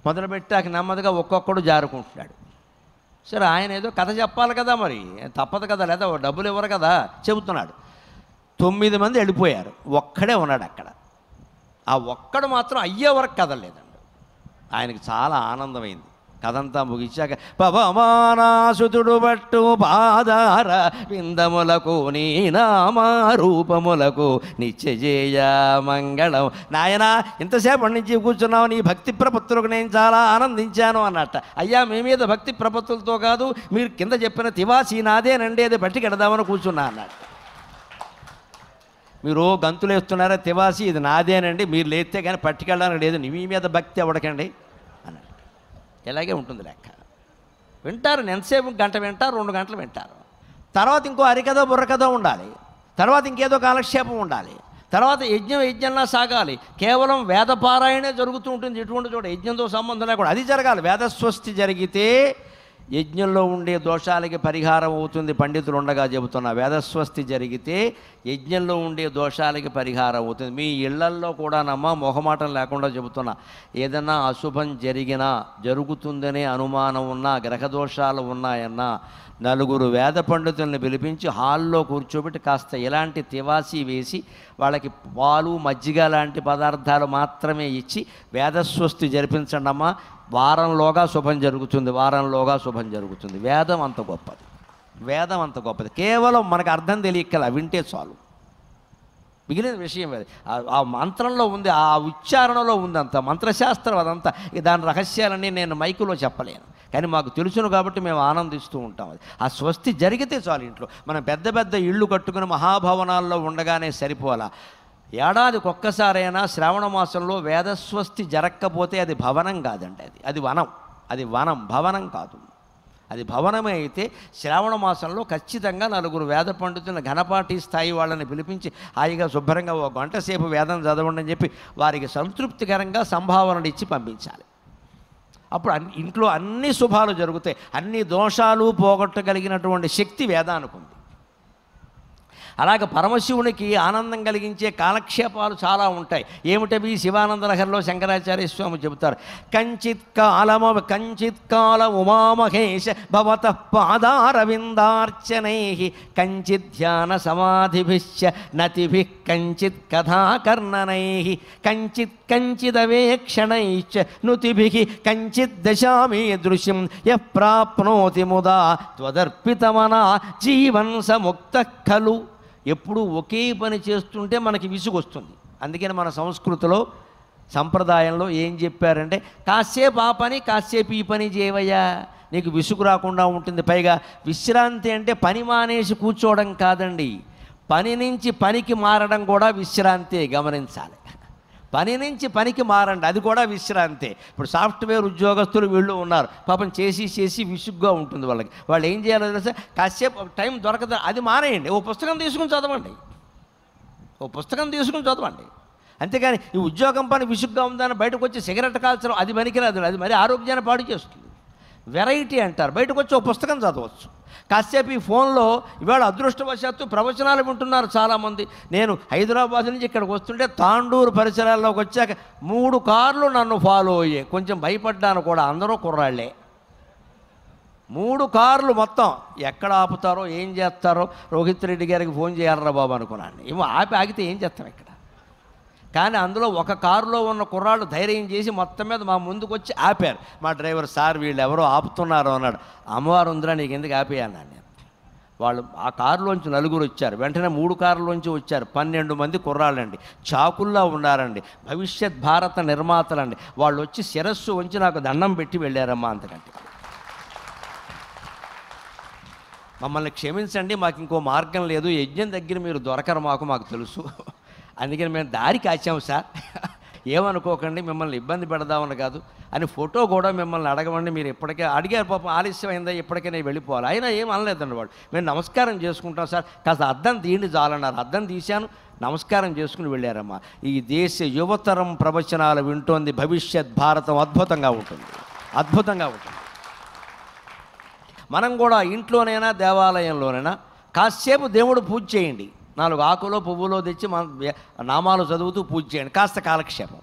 మొదలుపెట్టాక నెమ్మదిగా ఒక్కొక్కడు జారుకుంటున్నాడు సరే ఆయన ఏదో కథ చెప్పాలి కదా మరి తప్పదు కదా లేదా డబ్బులు ఇవ్వరు కదా చెబుతున్నాడు తొమ్మిది మంది వెళ్ళిపోయారు ఒక్కడే ఉన్నాడు అక్కడ ఆ ఒక్కడు మాత్రం అయ్యే వరకు కదలేదండి ఆయనకు చాలా ఆనందమైంది కథంతా ముగించాక పవమానాసుతుడు పట్టు పాదార విందములకు నీ నామారూపములకు నిత్యజేయ మంగళం నాయన ఇంతసేపు నుంచి కూర్చున్నావు నీ భక్తి ప్రపత్తులకు నేను చాలా ఆనందించాను అన్నట్ట అయ్యా మీ మీద భక్తి ప్రపత్తులతో కాదు మీరు కింద చెప్పిన తివాసీ నాదేనండి అది బట్టికెడదామని కూర్చున్నా అన్నట్టు మీరు గంతులు వేస్తున్నారా తివాసి ఇది నాదేనండి మీరు లేస్తే కానీ పట్టుకెళ్ళడానికి లేదు మీ మీద భక్తి అవ్వడకండి అన్నాడు ఇలాగే ఉంటుంది లెక్క వింటారు ఎంతసేపు గంట వింటారు రెండు గంటలు వింటారు తర్వాత ఇంకో అరికథ బుర్రకథ ఉండాలి తర్వాత ఇంకేదో కాలక్షేపం ఉండాలి తర్వాత యజ్ఞం యజ్ఞంలా సాగాలి కేవలం వేదపారాయణే జరుగుతూ ఉంటుంది ఎటువంటి చోట యజ్ఞంతో సంబంధం లేకుండా అది జరగాలి వేదస్వస్తి జరిగితే యజ్ఞంలో ఉండే దోషాలకి పరిహారం అవుతుంది పండితులు ఉండగా చెబుతున్న వేదస్వస్తి జరిగితే యజ్ఞంలో ఉండే దోషాలకి పరిహారం అవుతుంది మీ ఇళ్లల్లో నమ్మ మొహమాటం లేకుండా చెబుతున్నా ఏదైనా అశుభం జరిగినా జరుగుతుందనే అనుమానం ఉన్నా గ్రహదోషాలు ఉన్నాయన్నా నలుగురు వేద పండితుల్ని పిలిపించి హాల్లో కూర్చోబెట్టి కాస్త ఇలాంటి తివాసి వేసి వాళ్ళకి పాలు మజ్జిగ లాంటి పదార్థాలు మాత్రమే ఇచ్చి వేదస్వస్తి జరిపించండమ్మా వారంలోగా శుభం జరుగుతుంది వారంలోగా శుభం జరుగుతుంది వేదం అంత గొప్పది వేదం అంత గొప్పది కేవలం మనకు అర్థం తెలియక్కల వింటే చాలు మిగిలిన విషయం ఆ మంత్రంలో ఉంది ఆ ఉచ్చారణలో ఉంది అంత మంత్రశాస్త్రం అదంతా దాని రహస్యాలన్నీ నేను మైకులో చెప్పలేను కానీ మాకు తెలుసును కాబట్టి మేము ఆనందిస్తూ ఉంటాం అది ఆ స్వస్తి జరిగితే చాలు ఇంట్లో మనం పెద్ద పెద్ద ఇళ్ళు కట్టుకుని మహాభవనాల్లో ఉండగానే సరిపోలా ఏడాదికి ఒక్కసారైనా శ్రావణ మాసంలో వేదస్వస్తి జరక్కపోతే అది భవనం కాదండి అది అది వనం అది వనం భవనం కాదు అది భవనమే అయితే శ్రావణ మాసంలో ఖచ్చితంగా నలుగురు వేద పండుతున్న ఘనపాటి స్థాయి వాళ్ళని పిలిపించి హాయిగా శుభ్రంగా ఓ గంట సేపు వేదం చదవండి అని చెప్పి వారికి సంతృప్తికరంగా సంభావనలు ఇచ్చి పంపించాలి అప్పుడు ఇంట్లో అన్ని శుభాలు జరుగుతాయి అన్ని దోషాలు పోగొట్టగలిగినటువంటి శక్తి వేదానికి ఉంది అలాగ పరమశివునికి ఆనందం కలిగించే కాలక్షేపాలు చాలా ఉంటాయి ఏమిటవి శివానందనగర్లో శంకరాచార్య స్వామి చెబుతారు కంచిత్ కాలమ కంచిత్ కాల ఉమామహేష భవత పాదారవిందార్చనై కంచిత్ ధ్యాన సమాధిభిశ్చ నతిభి కంచిత్ కథాకర్ణనై కంచిత్ కంచిదవేక్షణైశ్చ నుతిభి కంచిత్ దశామీ దృశ్యం యః ప్రాప్నోతి ముదా త్వదర్పితమనా జీవన్ ముక్త ఖలు ఎప్పుడు ఒకే పని చేస్తుంటే మనకి విసుగొస్తుంది అందుకని మన సంస్కృతిలో సంప్రదాయంలో ఏం చెప్పారంటే కాసేపు ఆ పని కాసేపు ఈ పని చేయవయ్యా నీకు విసుగు రాకుండా ఉంటుంది పైగా విశ్రాంతి అంటే పని మానేసి కూర్చోవడం కాదండి పని నుంచి పనికి మారడం కూడా విశ్రాంతి గమనించాలి పని నుంచి పనికి మారండి అది కూడా విశ్రాంతి ఇప్పుడు సాఫ్ట్వేర్ ఉద్యోగస్తులు వీళ్ళు ఉన్నారు పాపం చేసి చేసి విసుగ్గా ఉంటుంది వాళ్ళకి వాళ్ళు ఏం చేయాలో తెలుసా కాసేపు టైం దొరకదు అది మానేయండి ఓ పుస్తకం తీసుకుని చదవండి ఓ పుస్తకం తీసుకుని చదవండి అంతేగాని ఈ ఉద్యోగం పని విసుగ్గా ఉందని బయటకు వచ్చి సిగరెట్ కాల్చడం అది పనికిరాదు అది మరి ఆరోగ్యాన్ని పాడు చేస్తుంది వెరైటీ అంటారు బయటకు వచ్చి ఒక పుస్తకం చదవచ్చు కాసేపు ఈ ఫోన్లో ఇవాళ అదృష్టవశాత్తు ప్రవచనాలు వింటున్నారు చాలామంది నేను హైదరాబాద్ నుంచి ఇక్కడికి వస్తుంటే తాండూరు పరిసరాల్లోకి వచ్చాక మూడు కార్లు నన్ను ఫాలో అయ్యాయి కొంచెం భయపడ్డాను కూడా అందరూ కుర్రాళ్ళే మూడు కార్లు మొత్తం ఎక్కడ ఆపుతారో ఏం చేస్తారో రోహిత్ రెడ్డి గారికి ఫోన్ చేయాలరా బాబు అనుకున్నాను ఏమో ఆపి ఆగితే ఏం చేస్తారు ఇక్కడ కానీ అందులో ఒక కారులో ఉన్న కుర్రాళ్ళు ధైర్యం చేసి మొత్తం మీద మా ముందుకు వచ్చి ఆపారు మా డ్రైవర్ సార్ వీళ్ళు ఎవరో ఆపుతున్నారు అన్నాడు అమ్మవారు ఉందిరా నీకు ఎందుకు ఆపేయా నేను వాళ్ళు ఆ కారులోంచి నలుగురు వచ్చారు వెంటనే మూడు కారులోంచి వచ్చారు పన్నెండు మంది కుర్రాళ్ళండి చాకుల్లో ఉన్నారండి భవిష్యత్ భారత నిర్మాతలండి వాళ్ళు వచ్చి శిరస్సు ఉంచి నాకు దండం పెట్టి వెళ్ళారమ్మా అంతకంటే మమ్మల్ని క్షమించండి మాకు ఇంకో మార్గం లేదు యజ్ఞం దగ్గర మీరు దొరకరు మాకు మాకు తెలుసు అందుకని మేము దారి కాచాము సార్ [laughs] ఏమనుకోకండి మిమ్మల్ని ఇబ్బంది పెడదామని కాదు అని ఫోటో కూడా మిమ్మల్ని అడగమండి మీరు ఇప్పటికే అడిగారు పాపం ఆలస్యమైందా ఇప్పటికే నేను వెళ్ళిపోవాలి అయినా ఏం అనలేదండి వాడు మేము నమస్కారం చేసుకుంటాం సార్ కాస్త అర్థం తీయండి చాలన్నారు అర్థం తీశాను నమస్కారం చేసుకుని వెళ్ళారమ్మా ఈ దేశ యువతరం ప్రవచనాలు వింటోంది భవిష్యత్ భారతం అద్భుతంగా ఉంటుంది అద్భుతంగా ఉంటుంది మనం కూడా ఇంట్లోనైనా దేవాలయంలోనైనా కాసేపు దేవుడు పూజ చేయండి నాలుగు ఆకులో పువ్వులో తెచ్చి మన నామాలు చదువుతూ పూజ చేయండి కాస్త కాలక్షేపం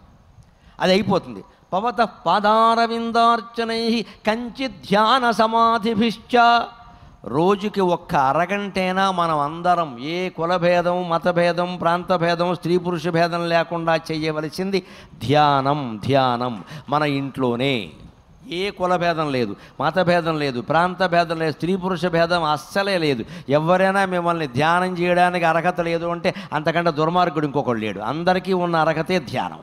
అది అయిపోతుంది పవత పాదారవిందార్చనై కంచి ధ్యాన సమాధిభిశ్చ రోజుకి ఒక్క అరగంటైనా మనం అందరం ఏ కులభేదం మతభేదం ప్రాంతభేదం స్త్రీ పురుష భేదం లేకుండా చేయవలసింది ధ్యానం ధ్యానం మన ఇంట్లోనే ఏ కుల భేదం లేదు మత భేదం లేదు ప్రాంత భేదం లేదు స్త్రీ పురుష భేదం అస్సలే లేదు ఎవరైనా మిమ్మల్ని ధ్యానం చేయడానికి అర్హత లేదు అంటే అంతకంటే దుర్మార్గుడు ఇంకొకడు లేడు అందరికీ ఉన్న అర్హతే ధ్యానం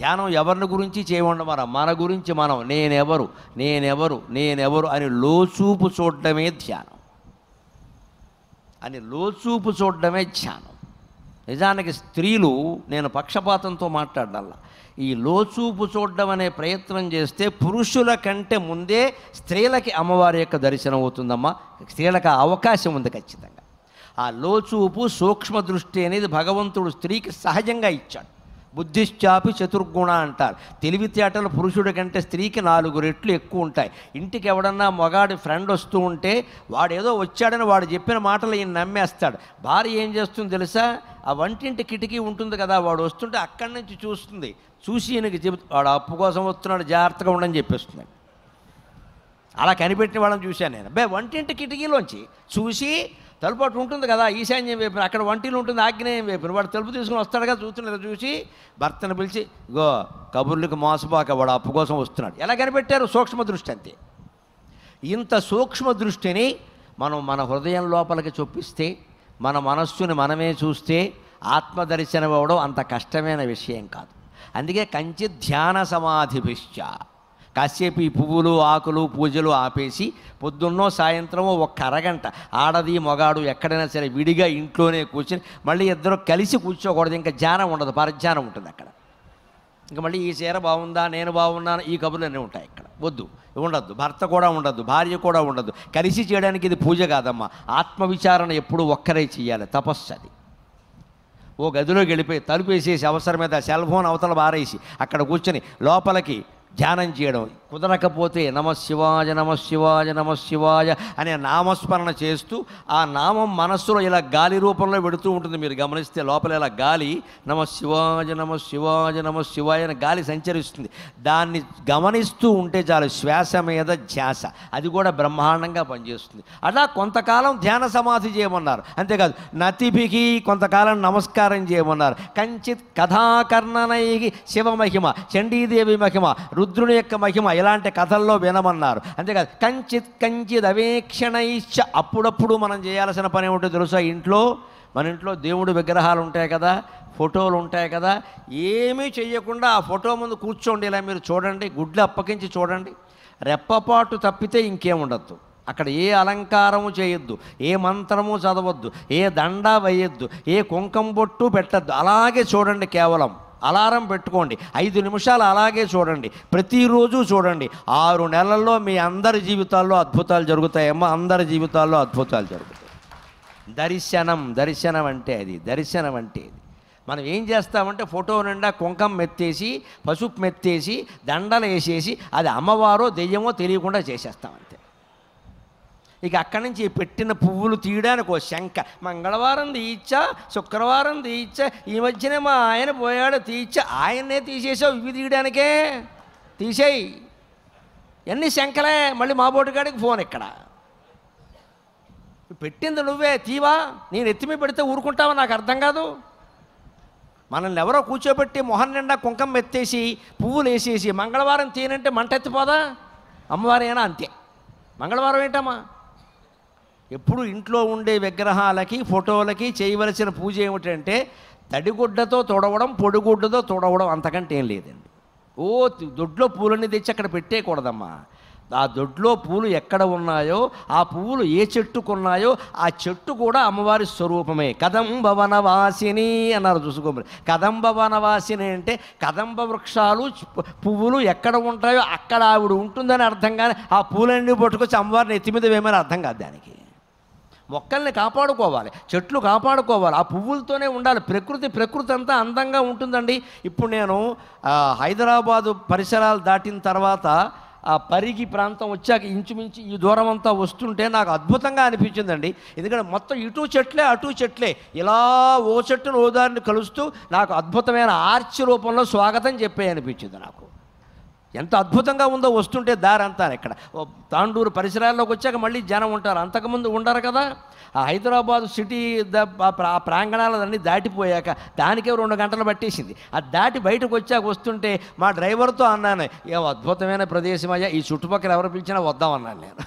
ధ్యానం ఎవరిని గురించి చేయకుండా మన గురించి మనం నేనెవరు నేనెవరు నేనెవరు అని లోచూపు చూడడమే ధ్యానం అని లోచూపు చూడడమే ధ్యానం నిజానికి స్త్రీలు నేను పక్షపాతంతో మాట్లాడాలా ఈ లోచూపు చూడడం అనే ప్రయత్నం చేస్తే పురుషుల కంటే ముందే స్త్రీలకి అమ్మవారి యొక్క దర్శనం అవుతుందమ్మా స్త్రీలకు అవకాశం ఉంది ఖచ్చితంగా ఆ లోచూపు సూక్ష్మ దృష్టి అనేది భగవంతుడు స్త్రీకి సహజంగా ఇచ్చాడు బుద్ధిశ్చాపి చతుర్గుణ అంటారు తెలివితేటలు పురుషుడి కంటే స్త్రీకి నాలుగు రెట్లు ఎక్కువ ఉంటాయి ఇంటికి ఎవడన్నా మొగాడి ఫ్రెండ్ వస్తూ ఉంటే వాడేదో వచ్చాడని వాడు చెప్పిన మాటలు ఈయన నమ్మేస్తాడు భార్య ఏం చేస్తుంది తెలుసా ఆ వంటింటి కిటికీ ఉంటుంది కదా వాడు వస్తుంటే అక్కడి నుంచి చూస్తుంది చూసి ఈయనకి చెబుతూ వాడు అప్పు కోసం వస్తున్నాడు జాగ్రత్తగా ఉండని చెప్పేస్తున్నాడు అలా కనిపెట్టిన వాళ్ళని చూశాను నేను బే వంటింటి కిటికీలోంచి చూసి తలుపు అటు ఉంటుంది కదా ఈశాన్యం వైపున అక్కడ వంటిలు ఉంటుంది ఆగ్నేయం వైపున వాడు తలుపు తీసుకుని వస్తాడుగా చూస్తున్నాడు చూసి భర్తను పిలిచి గో కబుర్లకు మోసపోక వాడు అప్పు కోసం వస్తున్నాడు ఎలా కనిపెట్టారు సూక్ష్మ దృష్టి అంతే ఇంత సూక్ష్మ దృష్టిని మనం మన హృదయం లోపలికి చొప్పిస్తే మన మనస్సుని మనమే చూస్తే ఆత్మదర్శనం అవ్వడం అంత కష్టమైన విషయం కాదు అందుకే కంచి ధ్యాన సమాధిభిశ్చ కాసేపు ఈ పువ్వులు ఆకులు పూజలు ఆపేసి పొద్దున్నో సాయంత్రమో ఒక్క అరగంట ఆడది మొగాడు ఎక్కడైనా సరే విడిగా ఇంట్లోనే కూర్చొని మళ్ళీ ఇద్దరు కలిసి కూర్చోకూడదు ఇంకా జ్ఞానం ఉండదు పరధ్యానం ఉంటుంది అక్కడ ఇంకా మళ్ళీ ఈ చీర బాగుందా నేను బాగున్నాను ఈ కబుర్లు అన్నీ ఉంటాయి ఇక్కడ వద్దు ఉండద్దు భర్త కూడా ఉండదు భార్య కూడా ఉండదు కలిసి చేయడానికి ఇది పూజ కాదమ్మా ఆత్మవిచారణ ఎప్పుడు ఒక్కరే చేయాలి తపస్సు అది ఓ గదిలోకి వెళ్ళిపోయి తలుపు వేసేసి అవసరం మీద సెల్ ఫోన్ అవతల బారేసి అక్కడ కూర్చొని లోపలికి ధ్యానం చేయడం కుదరకపోతే నమశివాయ నమ శివాజ అనే నామస్మరణ చేస్తూ ఆ నామం మనస్సులో ఇలా గాలి రూపంలో పెడుతూ ఉంటుంది మీరు గమనిస్తే లోపల ఇలా గాలి నమశివాయ నమ నమశివాయ అని గాలి సంచరిస్తుంది దాన్ని గమనిస్తూ ఉంటే చాలు శ్వాస మీద ధ్యాస అది కూడా బ్రహ్మాండంగా పనిచేస్తుంది అలా కొంతకాలం ధ్యాన సమాధి చేయమన్నారు అంతేకాదు నతిభికి కొంతకాలం నమస్కారం చేయమన్నారు కంచిత్ కథాకర్ణనై శివమహిమ చండీదేవి మహిమ రుద్రుని యొక్క మహిమ ఇలాంటి కథల్లో వినమన్నారు అంతేకాదు కంచిత్ కంచిత్ అవేక్షణైశ్చ అప్పుడప్పుడు మనం చేయాల్సిన పని ఏమిటో తెలుసా ఇంట్లో మన ఇంట్లో దేవుడు విగ్రహాలు ఉంటాయి కదా ఫోటోలు ఉంటాయి కదా ఏమీ చేయకుండా ఆ ఫోటో ముందు కూర్చోండి ఇలా మీరు చూడండి గుడ్లు అప్పకించి చూడండి రెప్పపాటు తప్పితే ఇంకేముండద్దు అక్కడ ఏ అలంకారము చేయొద్దు ఏ మంత్రము చదవద్దు ఏ దండ వేయొద్దు ఏ కుంకం బొట్టు పెట్టద్దు అలాగే చూడండి కేవలం అలారం పెట్టుకోండి ఐదు నిమిషాలు అలాగే చూడండి ప్రతిరోజు చూడండి ఆరు నెలల్లో మీ అందరి జీవితాల్లో అద్భుతాలు జరుగుతాయేమో అందరి జీవితాల్లో అద్భుతాలు జరుగుతాయి దర్శనం దర్శనం అంటే అది దర్శనం అంటే అది మనం ఏం చేస్తామంటే ఫోటో నిండా కుంకం మెత్తేసి పసుపు మెత్తేసి దండలు వేసేసి అది అమ్మవారో దెయ్యమో తెలియకుండా చేసేస్తామంతే ఇక అక్కడి నుంచి పెట్టిన పువ్వులు తీయడానికి ఓ శంక మంగళవారం తీయిచ్చా శుక్రవారం తీయిచ్చా ఈ మధ్యనే మా ఆయన పోయాడు తీయిచ్చా ఆయన్నే తీసేసావు ఇవి తీయడానికే తీసేయి ఎన్ని శంకలే మళ్ళీ మా బోటుగాడికి ఫోన్ ఇక్కడ పెట్టింది నువ్వే తీవా నేను ఎత్తిమీ పెడితే ఊరుకుంటావా నాకు అర్థం కాదు మనల్ని ఎవరో కూర్చోబెట్టి మొహం నిండా కుంకం ఎత్తేసి పువ్వులు వేసేసి మంగళవారం తీనంటే మంట ఎత్తిపోదా అమ్మవారైనా అంతే మంగళవారం ఏంటమ్మా ఎప్పుడు ఇంట్లో ఉండే విగ్రహాలకి ఫోటోలకి చేయవలసిన పూజ ఏమిటంటే తడిగుడ్డతో తొడవడం పొడిగుడ్డతో తొడవడం అంతకంటే ఏం లేదండి ఓ దొడ్లో పూలన్నీ తెచ్చి అక్కడ పెట్టేయకూడదమ్మా ఆ దొడ్లో పూలు ఎక్కడ ఉన్నాయో ఆ పువ్వులు ఏ చెట్టుకున్నాయో ఆ చెట్టు కూడా అమ్మవారి స్వరూపమే కదంబ వనవాసిని అన్నారు చూసుకోమని కదంబ వనవాసిని అంటే కదంబ వృక్షాలు పువ్వులు ఎక్కడ ఉంటాయో అక్కడ ఆవిడ ఉంటుందని అర్థం కానీ ఆ పూలన్నీ పట్టుకొచ్చి అమ్మవారిని ఎత్తి మీద వేయమని అర్థం కాదు దానికి మొక్కల్ని కాపాడుకోవాలి చెట్లు కాపాడుకోవాలి ఆ పువ్వులతోనే ఉండాలి ప్రకృతి ప్రకృతి అంతా అందంగా ఉంటుందండి ఇప్పుడు నేను హైదరాబాదు పరిసరాలు దాటిన తర్వాత ఆ పరిగి ప్రాంతం వచ్చాక ఇంచుమించు ఈ దూరం అంతా వస్తుంటే నాకు అద్భుతంగా అనిపించిందండి ఎందుకంటే మొత్తం ఇటు చెట్లే అటు చెట్లే ఇలా ఓ చెట్టును ఓదారిని కలుస్తూ నాకు అద్భుతమైన ఆర్చి రూపంలో స్వాగతం చెప్పే అనిపించింది నాకు ఎంత అద్భుతంగా ఉందో వస్తుంటే దారి అంతా ఇక్కడ తాండూరు పరిసరాల్లోకి వచ్చాక మళ్ళీ జనం ఉంటారు అంతకుముందు ఉండరు కదా ఆ హైదరాబాదు సిటీ ఆ ప్రాంగణాలన్నీ దాటిపోయాక దానికే రెండు గంటలు పట్టేసింది ఆ దాటి బయటకు వచ్చాక వస్తుంటే మా డ్రైవర్తో అన్నాను ఏ అద్భుతమైన ప్రదేశం అయ్యా ఈ చుట్టుపక్కల ఎవరు పిలిచినా వద్దామన్నాను నేను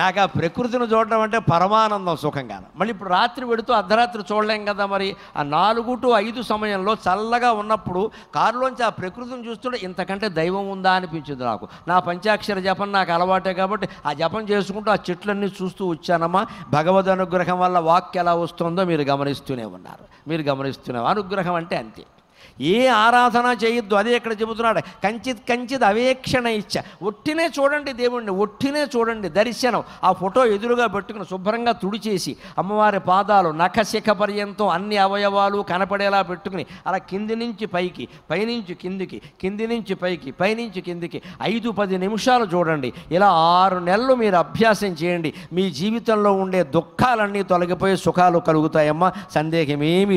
నాకు ఆ ప్రకృతిని చూడడం అంటే పరమానందం సుఖంగా మళ్ళీ ఇప్పుడు రాత్రి పెడుతూ అర్ధరాత్రి చూడలేం కదా మరి ఆ నాలుగు టు ఐదు సమయంలో చల్లగా ఉన్నప్పుడు కారులోంచి ఆ ప్రకృతిని చూస్తుంటే ఇంతకంటే దైవం ఉందా అనిపించింది నాకు నా పంచాక్షర జపం నాకు అలవాటే కాబట్టి ఆ జపం చేసుకుంటూ ఆ చెట్లన్నీ చూస్తూ వచ్చానమ్మా భగవద్ అనుగ్రహం వల్ల వాక్ ఎలా వస్తుందో మీరు గమనిస్తూనే ఉన్నారు మీరు గమనిస్తూనే అనుగ్రహం అంటే అంతే ఏ ఆరాధన చేయొద్దు అదే ఇక్కడ చెబుతున్నాడు కంచిత్ కంచిత్ అవేక్షణ ఇచ్చ ఒట్టినే చూడండి దేవుణ్ణి ఒట్టినే చూడండి దర్శనం ఆ ఫోటో ఎదురుగా పెట్టుకుని శుభ్రంగా తుడిచేసి అమ్మవారి పాదాలు నఖశిఖ పర్యంతం అన్ని అవయవాలు కనపడేలా పెట్టుకుని అలా కింది నుంచి పైకి పైనుంచి కిందికి కింది నుంచి పైకి పైనుంచి కిందికి ఐదు పది నిమిషాలు చూడండి ఇలా ఆరు నెలలు మీరు అభ్యాసం చేయండి మీ జీవితంలో ఉండే దుఃఖాలన్నీ తొలగిపోయి సుఖాలు కలుగుతాయమ్మా సందేహం ఏమీ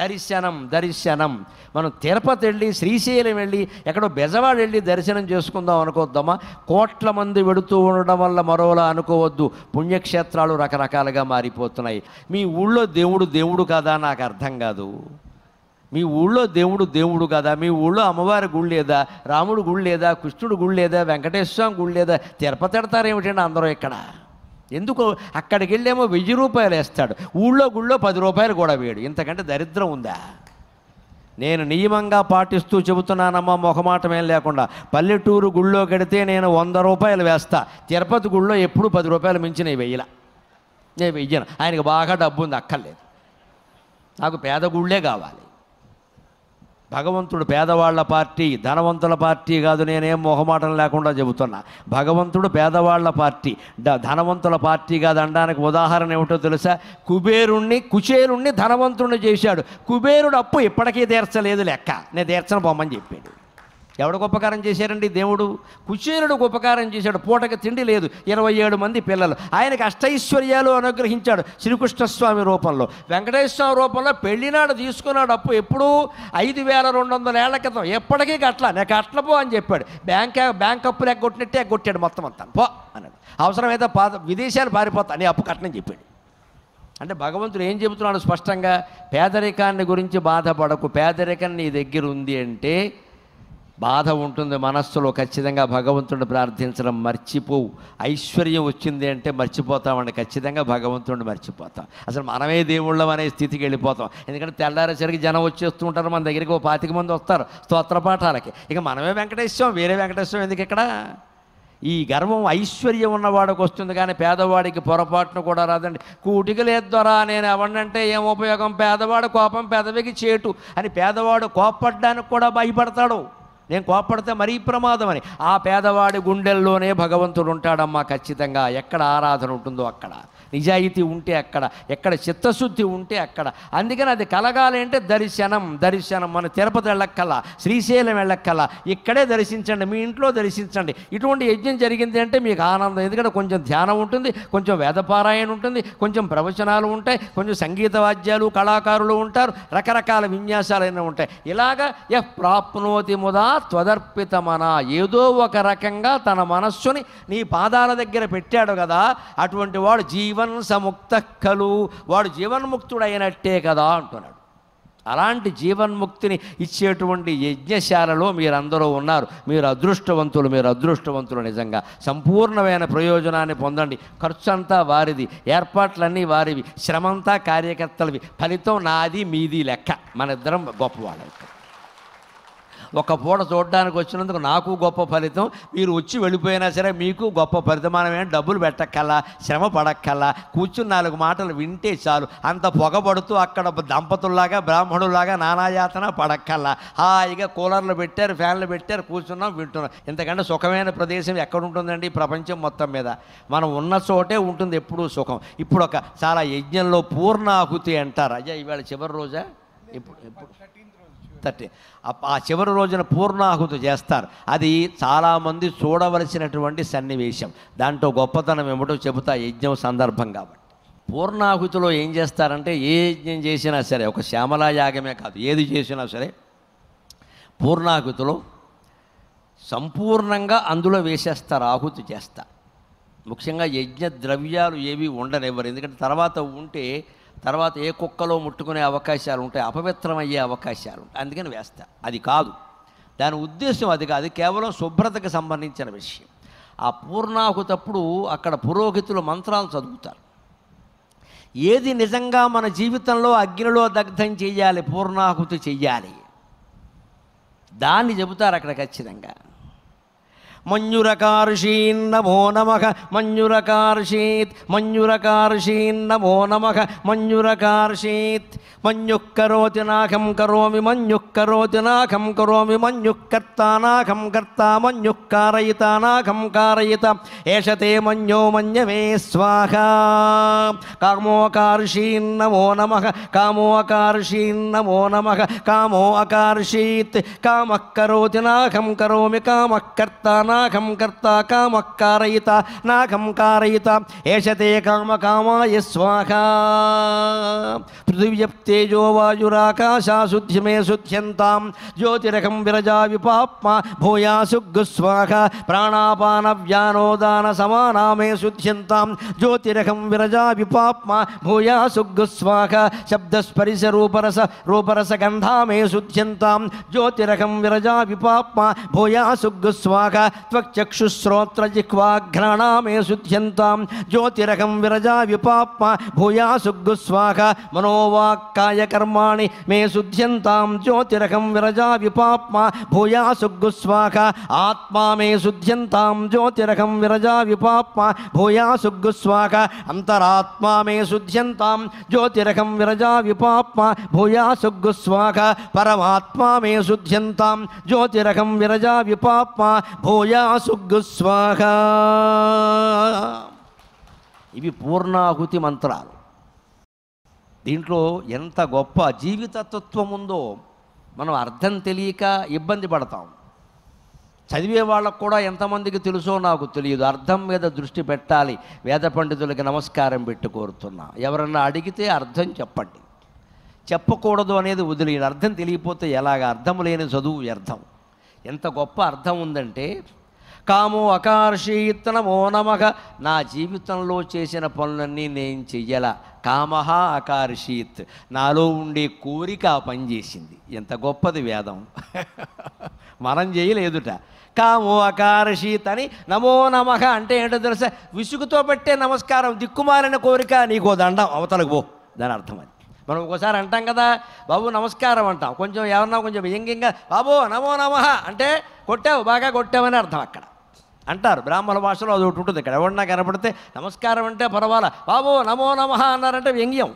దర్శనం దర్శనం మనం తిరుపతి వెళ్ళి శ్రీశైలం వెళ్ళి ఎక్కడో బెజవాడ వెళ్ళి దర్శనం చేసుకుందాం అనుకోద్దామా కోట్ల మంది వెడుతూ ఉండడం వల్ల మరోలా అనుకోవద్దు పుణ్యక్షేత్రాలు రకరకాలుగా మారిపోతున్నాయి మీ ఊళ్ళో దేవుడు దేవుడు కదా నాకు అర్థం కాదు మీ ఊళ్ళో దేవుడు దేవుడు కదా మీ ఊళ్ళో అమ్మవారి గుడి లేదా రాముడు గుడి లేదా కృష్ణుడు గుడి లేదా వెంకటేశ్వర గుళ్ళు గుడి లేదా తిరుపతి ఎడతారేమిటండి అందరూ ఇక్కడ ఎందుకు అక్కడికి వెళ్ళేమో వెయ్యి రూపాయలు వేస్తాడు ఊళ్ళో గుళ్ళో పది రూపాయలు కూడా వేయడు ఇంతకంటే దరిద్రం ఉందా నేను నియమంగా పాటిస్తూ చెబుతున్నానమ్మా మొహమాటమేం లేకుండా పల్లెటూరు గుళ్ళో కడితే నేను వంద రూపాయలు వేస్తా తిరుపతి గుళ్ళో ఎప్పుడు పది రూపాయలు మించి నేను వెయ్యలా నేను వెయ్యను ఆయనకు బాగా డబ్బు ఉంది అక్కర్లేదు నాకు పేద గుళ్ళే కావాలి భగవంతుడు పేదవాళ్ల పార్టీ ధనవంతుల పార్టీ కాదు నేనేం మొహమాటం లేకుండా చెబుతున్నా భగవంతుడు పేదవాళ్ల పార్టీ ధనవంతుల పార్టీ కాదు అనడానికి ఉదాహరణ ఏమిటో తెలుసా కుబేరుణ్ణి కుచేరుణ్ణి ధనవంతుణ్ణి చేశాడు కుబేరుడు అప్పు ఇప్పటికీ తీర్చలేదు లెక్క నేను తీర్చను బొమ్మని చెప్పాడు ఎవడికి ఉపకారం చేశారండి దేవుడు కుచేలుడికి ఉపకారం చేశాడు పూటకి తిండి లేదు ఇరవై ఏడు మంది పిల్లలు ఆయనకి అష్టైశ్వర్యాలు అనుగ్రహించాడు శ్రీకృష్ణస్వామి రూపంలో వెంకటేశ్వర రూపంలో పెళ్లినాడు తీసుకున్నాడు అప్పు ఎప్పుడు ఐదు వేల రెండు వందల ఏళ్ల క్రితం ఎప్పటికీ గట్ల నాకు పో అని చెప్పాడు బ్యాంక్ బ్యాంక్ అప్పులు ఎగ్గొట్టినట్టే ఎగ్గొట్టాడు మొత్తం అంతా పో అన్నాడు అవసరమైతే పాత విదేశాలు పారిపోతా అని అప్పు కట్టనని చెప్పాడు అంటే భగవంతుడు ఏం చెబుతున్నాడు స్పష్టంగా పేదరికాన్ని గురించి బాధపడకు పేదరికం నీ దగ్గర ఉంది అంటే బాధ ఉంటుంది మనస్సులో ఖచ్చితంగా భగవంతుడిని ప్రార్థించడం మర్చిపోవు ఐశ్వర్యం వచ్చింది అంటే మర్చిపోతామండి ఖచ్చితంగా భగవంతుడిని మర్చిపోతాం అసలు మనమే దేవుళ్ళం అనే స్థితికి వెళ్ళిపోతాం ఎందుకంటే తెల్లారేసరికి జనం వచ్చేస్తూ ఉంటారు మన దగ్గరికి ఓ పాతిక మంది వస్తారు స్తోత్ర పాఠాలకి ఇక మనమే వెంకటేశ్వరం వేరే వెంకటేశ్వరం ఎందుకు ఇక్కడ ఈ గర్వం ఐశ్వర్యం ఉన్నవాడికి వస్తుంది కానీ పేదవాడికి పొరపాటును కూడా రాదండి కూటికి ద్వారా నేను ఎవరినంటే ఏం ఉపయోగం పేదవాడు కోపం పెదవికి చేటు అని పేదవాడు కోపడ్డానికి కూడా భయపడతాడు నేను కోపడితే మరీ ప్రమాదం అని ఆ పేదవాడి గుండెల్లోనే భగవంతుడు ఉంటాడమ్మా ఖచ్చితంగా ఎక్కడ ఆరాధన ఉంటుందో అక్కడ నిజాయితీ ఉంటే అక్కడ ఎక్కడ చిత్తశుద్ధి ఉంటే అక్కడ అందుకని అది కలగాలి అంటే దర్శనం దర్శనం మన తిరుపతి వెళ్ళక్కల శ్రీశైలం వెళ్ళక్కల ఇక్కడే దర్శించండి మీ ఇంట్లో దర్శించండి ఇటువంటి యజ్ఞం జరిగింది అంటే మీకు ఆనందం ఎందుకంటే కొంచెం ధ్యానం ఉంటుంది కొంచెం వేదపారాయణ ఉంటుంది కొంచెం ప్రవచనాలు ఉంటాయి కొంచెం సంగీత వాద్యాలు కళాకారులు ఉంటారు రకరకాల విన్యాసాలైన ఉంటాయి ఇలాగ ఎఫ్ ప్రాప్నోతి ముదా త్వదర్పితమన ఏదో ఒక రకంగా తన మనస్సుని నీ పాదాల దగ్గర పెట్టాడు కదా అటువంటి వాడు జీవ జీవన్ సముక్త కలు వాడు జీవన్ముక్తుడు అయినట్టే కదా అంటున్నాడు అలాంటి జీవన్ముక్తిని ఇచ్చేటువంటి యజ్ఞశాలలో మీరందరూ ఉన్నారు మీరు అదృష్టవంతులు మీరు అదృష్టవంతులు నిజంగా సంపూర్ణమైన ప్రయోజనాన్ని పొందండి ఖర్చు అంతా వారిది ఏర్పాట్లన్నీ వారివి శ్రమంతా కార్యకర్తలవి ఫలితం నాది మీది లెక్క మన ఇద్దరం గొప్పవాళ్ళైతే ఒక పూట చూడడానికి వచ్చినందుకు నాకు గొప్ప ఫలితం మీరు వచ్చి వెళ్ళిపోయినా సరే మీకు గొప్ప ఫలితం మనమేం డబ్బులు పెట్టక్కల శ్రమ పడక్కల కూర్చుని నాలుగు మాటలు వింటే చాలు అంత పొగబడుతూ అక్కడ దంపతుల్లాగా బ్రాహ్మణులాగా నానాయాతన పడక్కల హాయిగా కూలర్లు పెట్టారు ఫ్యాన్లు పెట్టారు కూర్చున్నాం వింటున్నాం ఎందుకంటే సుఖమైన ప్రదేశం ఎక్కడ ఉంటుందండి ప్రపంచం మొత్తం మీద మనం ఉన్న చోటే ఉంటుంది ఎప్పుడూ సుఖం ఇప్పుడు ఒక చాలా యజ్ఞంలో పూర్ణాహుతి అంటారు అయ్యా ఇవాళ చివరి రోజా ఎప్పుడు ఎప్పుడు అంతటి ఆ చివరి రోజున పూర్ణాహుతి చేస్తారు అది చాలామంది చూడవలసినటువంటి సన్నివేశం దాంట్లో గొప్పతనం ఏమిటో చెబుతా యజ్ఞం సందర్భం కాబట్టి పూర్ణాహుతిలో ఏం చేస్తారంటే ఏ యజ్ఞం చేసినా సరే ఒక శ్యామలా యాగమే కాదు ఏది చేసినా సరే పూర్ణాహుతిలో సంపూర్ణంగా అందులో వేసేస్తారు ఆహుతి చేస్తారు ముఖ్యంగా యజ్ఞ ద్రవ్యాలు ఏవి ఉండనివ్వరు ఎందుకంటే తర్వాత ఉంటే తర్వాత ఏ కుక్కలో ముట్టుకునే అవకాశాలు ఉంటాయి అపవిత్రమయ్యే అవకాశాలు ఉంటాయి అందుకని వేస్తా అది కాదు దాని ఉద్దేశం అది కాదు కేవలం శుభ్రతకు సంబంధించిన విషయం ఆ పూర్ణాహుతప్పుడు అక్కడ పురోహితులు మంత్రాలు చదువుతారు ఏది నిజంగా మన జీవితంలో అగ్నిలో దగ్ధం చేయాలి పూర్ణాహుతి చెయ్యాలి దాన్ని చెబుతారు అక్కడ ఖచ్చితంగా मन्युरकार्षीन्नमो नमः मन्युरकार्षीत् मन्युरकार्षीन्नमो नमः मन्युरकार्षीत् मन्युः करोति नाघं करोमि मन्युः करोति नाघं करोमि मन्युः कर्ता नाघं कर्ता मन्युः कारयिता नाघं कारयिता एष ते मन्यो मन्यु मे स्वाहा कामोऽकार्षीन्नमो नमः कामोऽकार्षीन्नमो नमः कामोऽकार्षीत् कामः करोति नाघं करोमि कामः कर्ता नाघं कर्ता काम कारयिता नाघं कारयिता एषते काम कामाय स्वाहा पृथिव्यप्तेजो वायुराकाशाशुद्धिमे शुद्ध्यन्तां ज्योतिरखं विरजा विपाप्मा भूयासुगुस्वाहा प्राणापानव्यानोदानसमाना मे शुद्ध्यन्तां ज्योतिरखं विरजा विपाप्मा भूयासुगुस्वाहा शब्दस्परिशरूपरस रूपरसगन्धा मे शुद्ध्यन्तां ज्योतिरखं विरजा विपाप्मा भूयासुगुस्वाहा त्वक्चक्षुश्रोत्र जिह्वाघ्राणामे ज्योतिरघं विरजा विपाप्म भूया सुगुस्वाह मनोवाक्काय मे शुद्ध्यन्तां ज्योतिरघं विरजा विपाप्म भूया सुगुस्वाह आत्मा मे शुद्ध्यन्तां ज्योतिरघं विरजा विपाप्म भूया सुगुस्वाह अन्तरात्मा मे शुद्ध्यन्तां ज्योतिरघं विरजा विपाप्म भूया सुगुस्वाह परमात्मा मे शुद्ध्यन्तां ज्योतिरघं विरजा विपाप्म भूया సుయాసుగ్ స్వాహ ఇవి పూర్ణాహుతి మంత్రాలు దీంట్లో ఎంత గొప్ప జీవితతత్వం ఉందో మనం అర్థం తెలియక ఇబ్బంది పడతాం చదివే వాళ్ళకు కూడా ఎంతమందికి తెలుసో నాకు తెలియదు అర్థం మీద దృష్టి పెట్టాలి వేద పండితులకి నమస్కారం పెట్టి కోరుతున్నా ఎవరన్నా అడిగితే అర్థం చెప్పండి చెప్పకూడదు అనేది వదిలేదు అర్థం తెలియపోతే ఎలాగ అర్థం లేని చదువు వ్యర్థం ఎంత గొప్ప అర్థం ఉందంటే కాము అకార్షీతనమో నమక నా జీవితంలో చేసిన పనులన్నీ నేను చెయ్యాల కామహ అకార్షీత్ నాలో ఉండే కోరిక పనిచేసింది ఎంత గొప్పది వేదం [laughs] మనం చేయలేదుట కాము అకార్షీత్ అని నమో నమహ అంటే ఏంటో తెలుసా విసుగుతో పెట్టే నమస్కారం దిక్కుమాలిన కోరిక నీకో దండం అవతలకు పో దాని అర్థం అది మనం ఒకసారి అంటాం కదా బాబు నమస్కారం అంటాం కొంచెం ఎవరన్నా కొంచెం వ్యంగ్యంగా బాబు నమో నమః అంటే కొట్టావు బాగా కొట్టావని అర్థం అక్కడ అంటారు బ్రాహ్మణ భాషలో అది ఒకటి ఉంటుంది ఇక్కడ ఎవరన్నా కనపడితే నమస్కారం అంటే పర్వాలా బాబో నమో నమ అన్నారంటే వ్యంగ్యం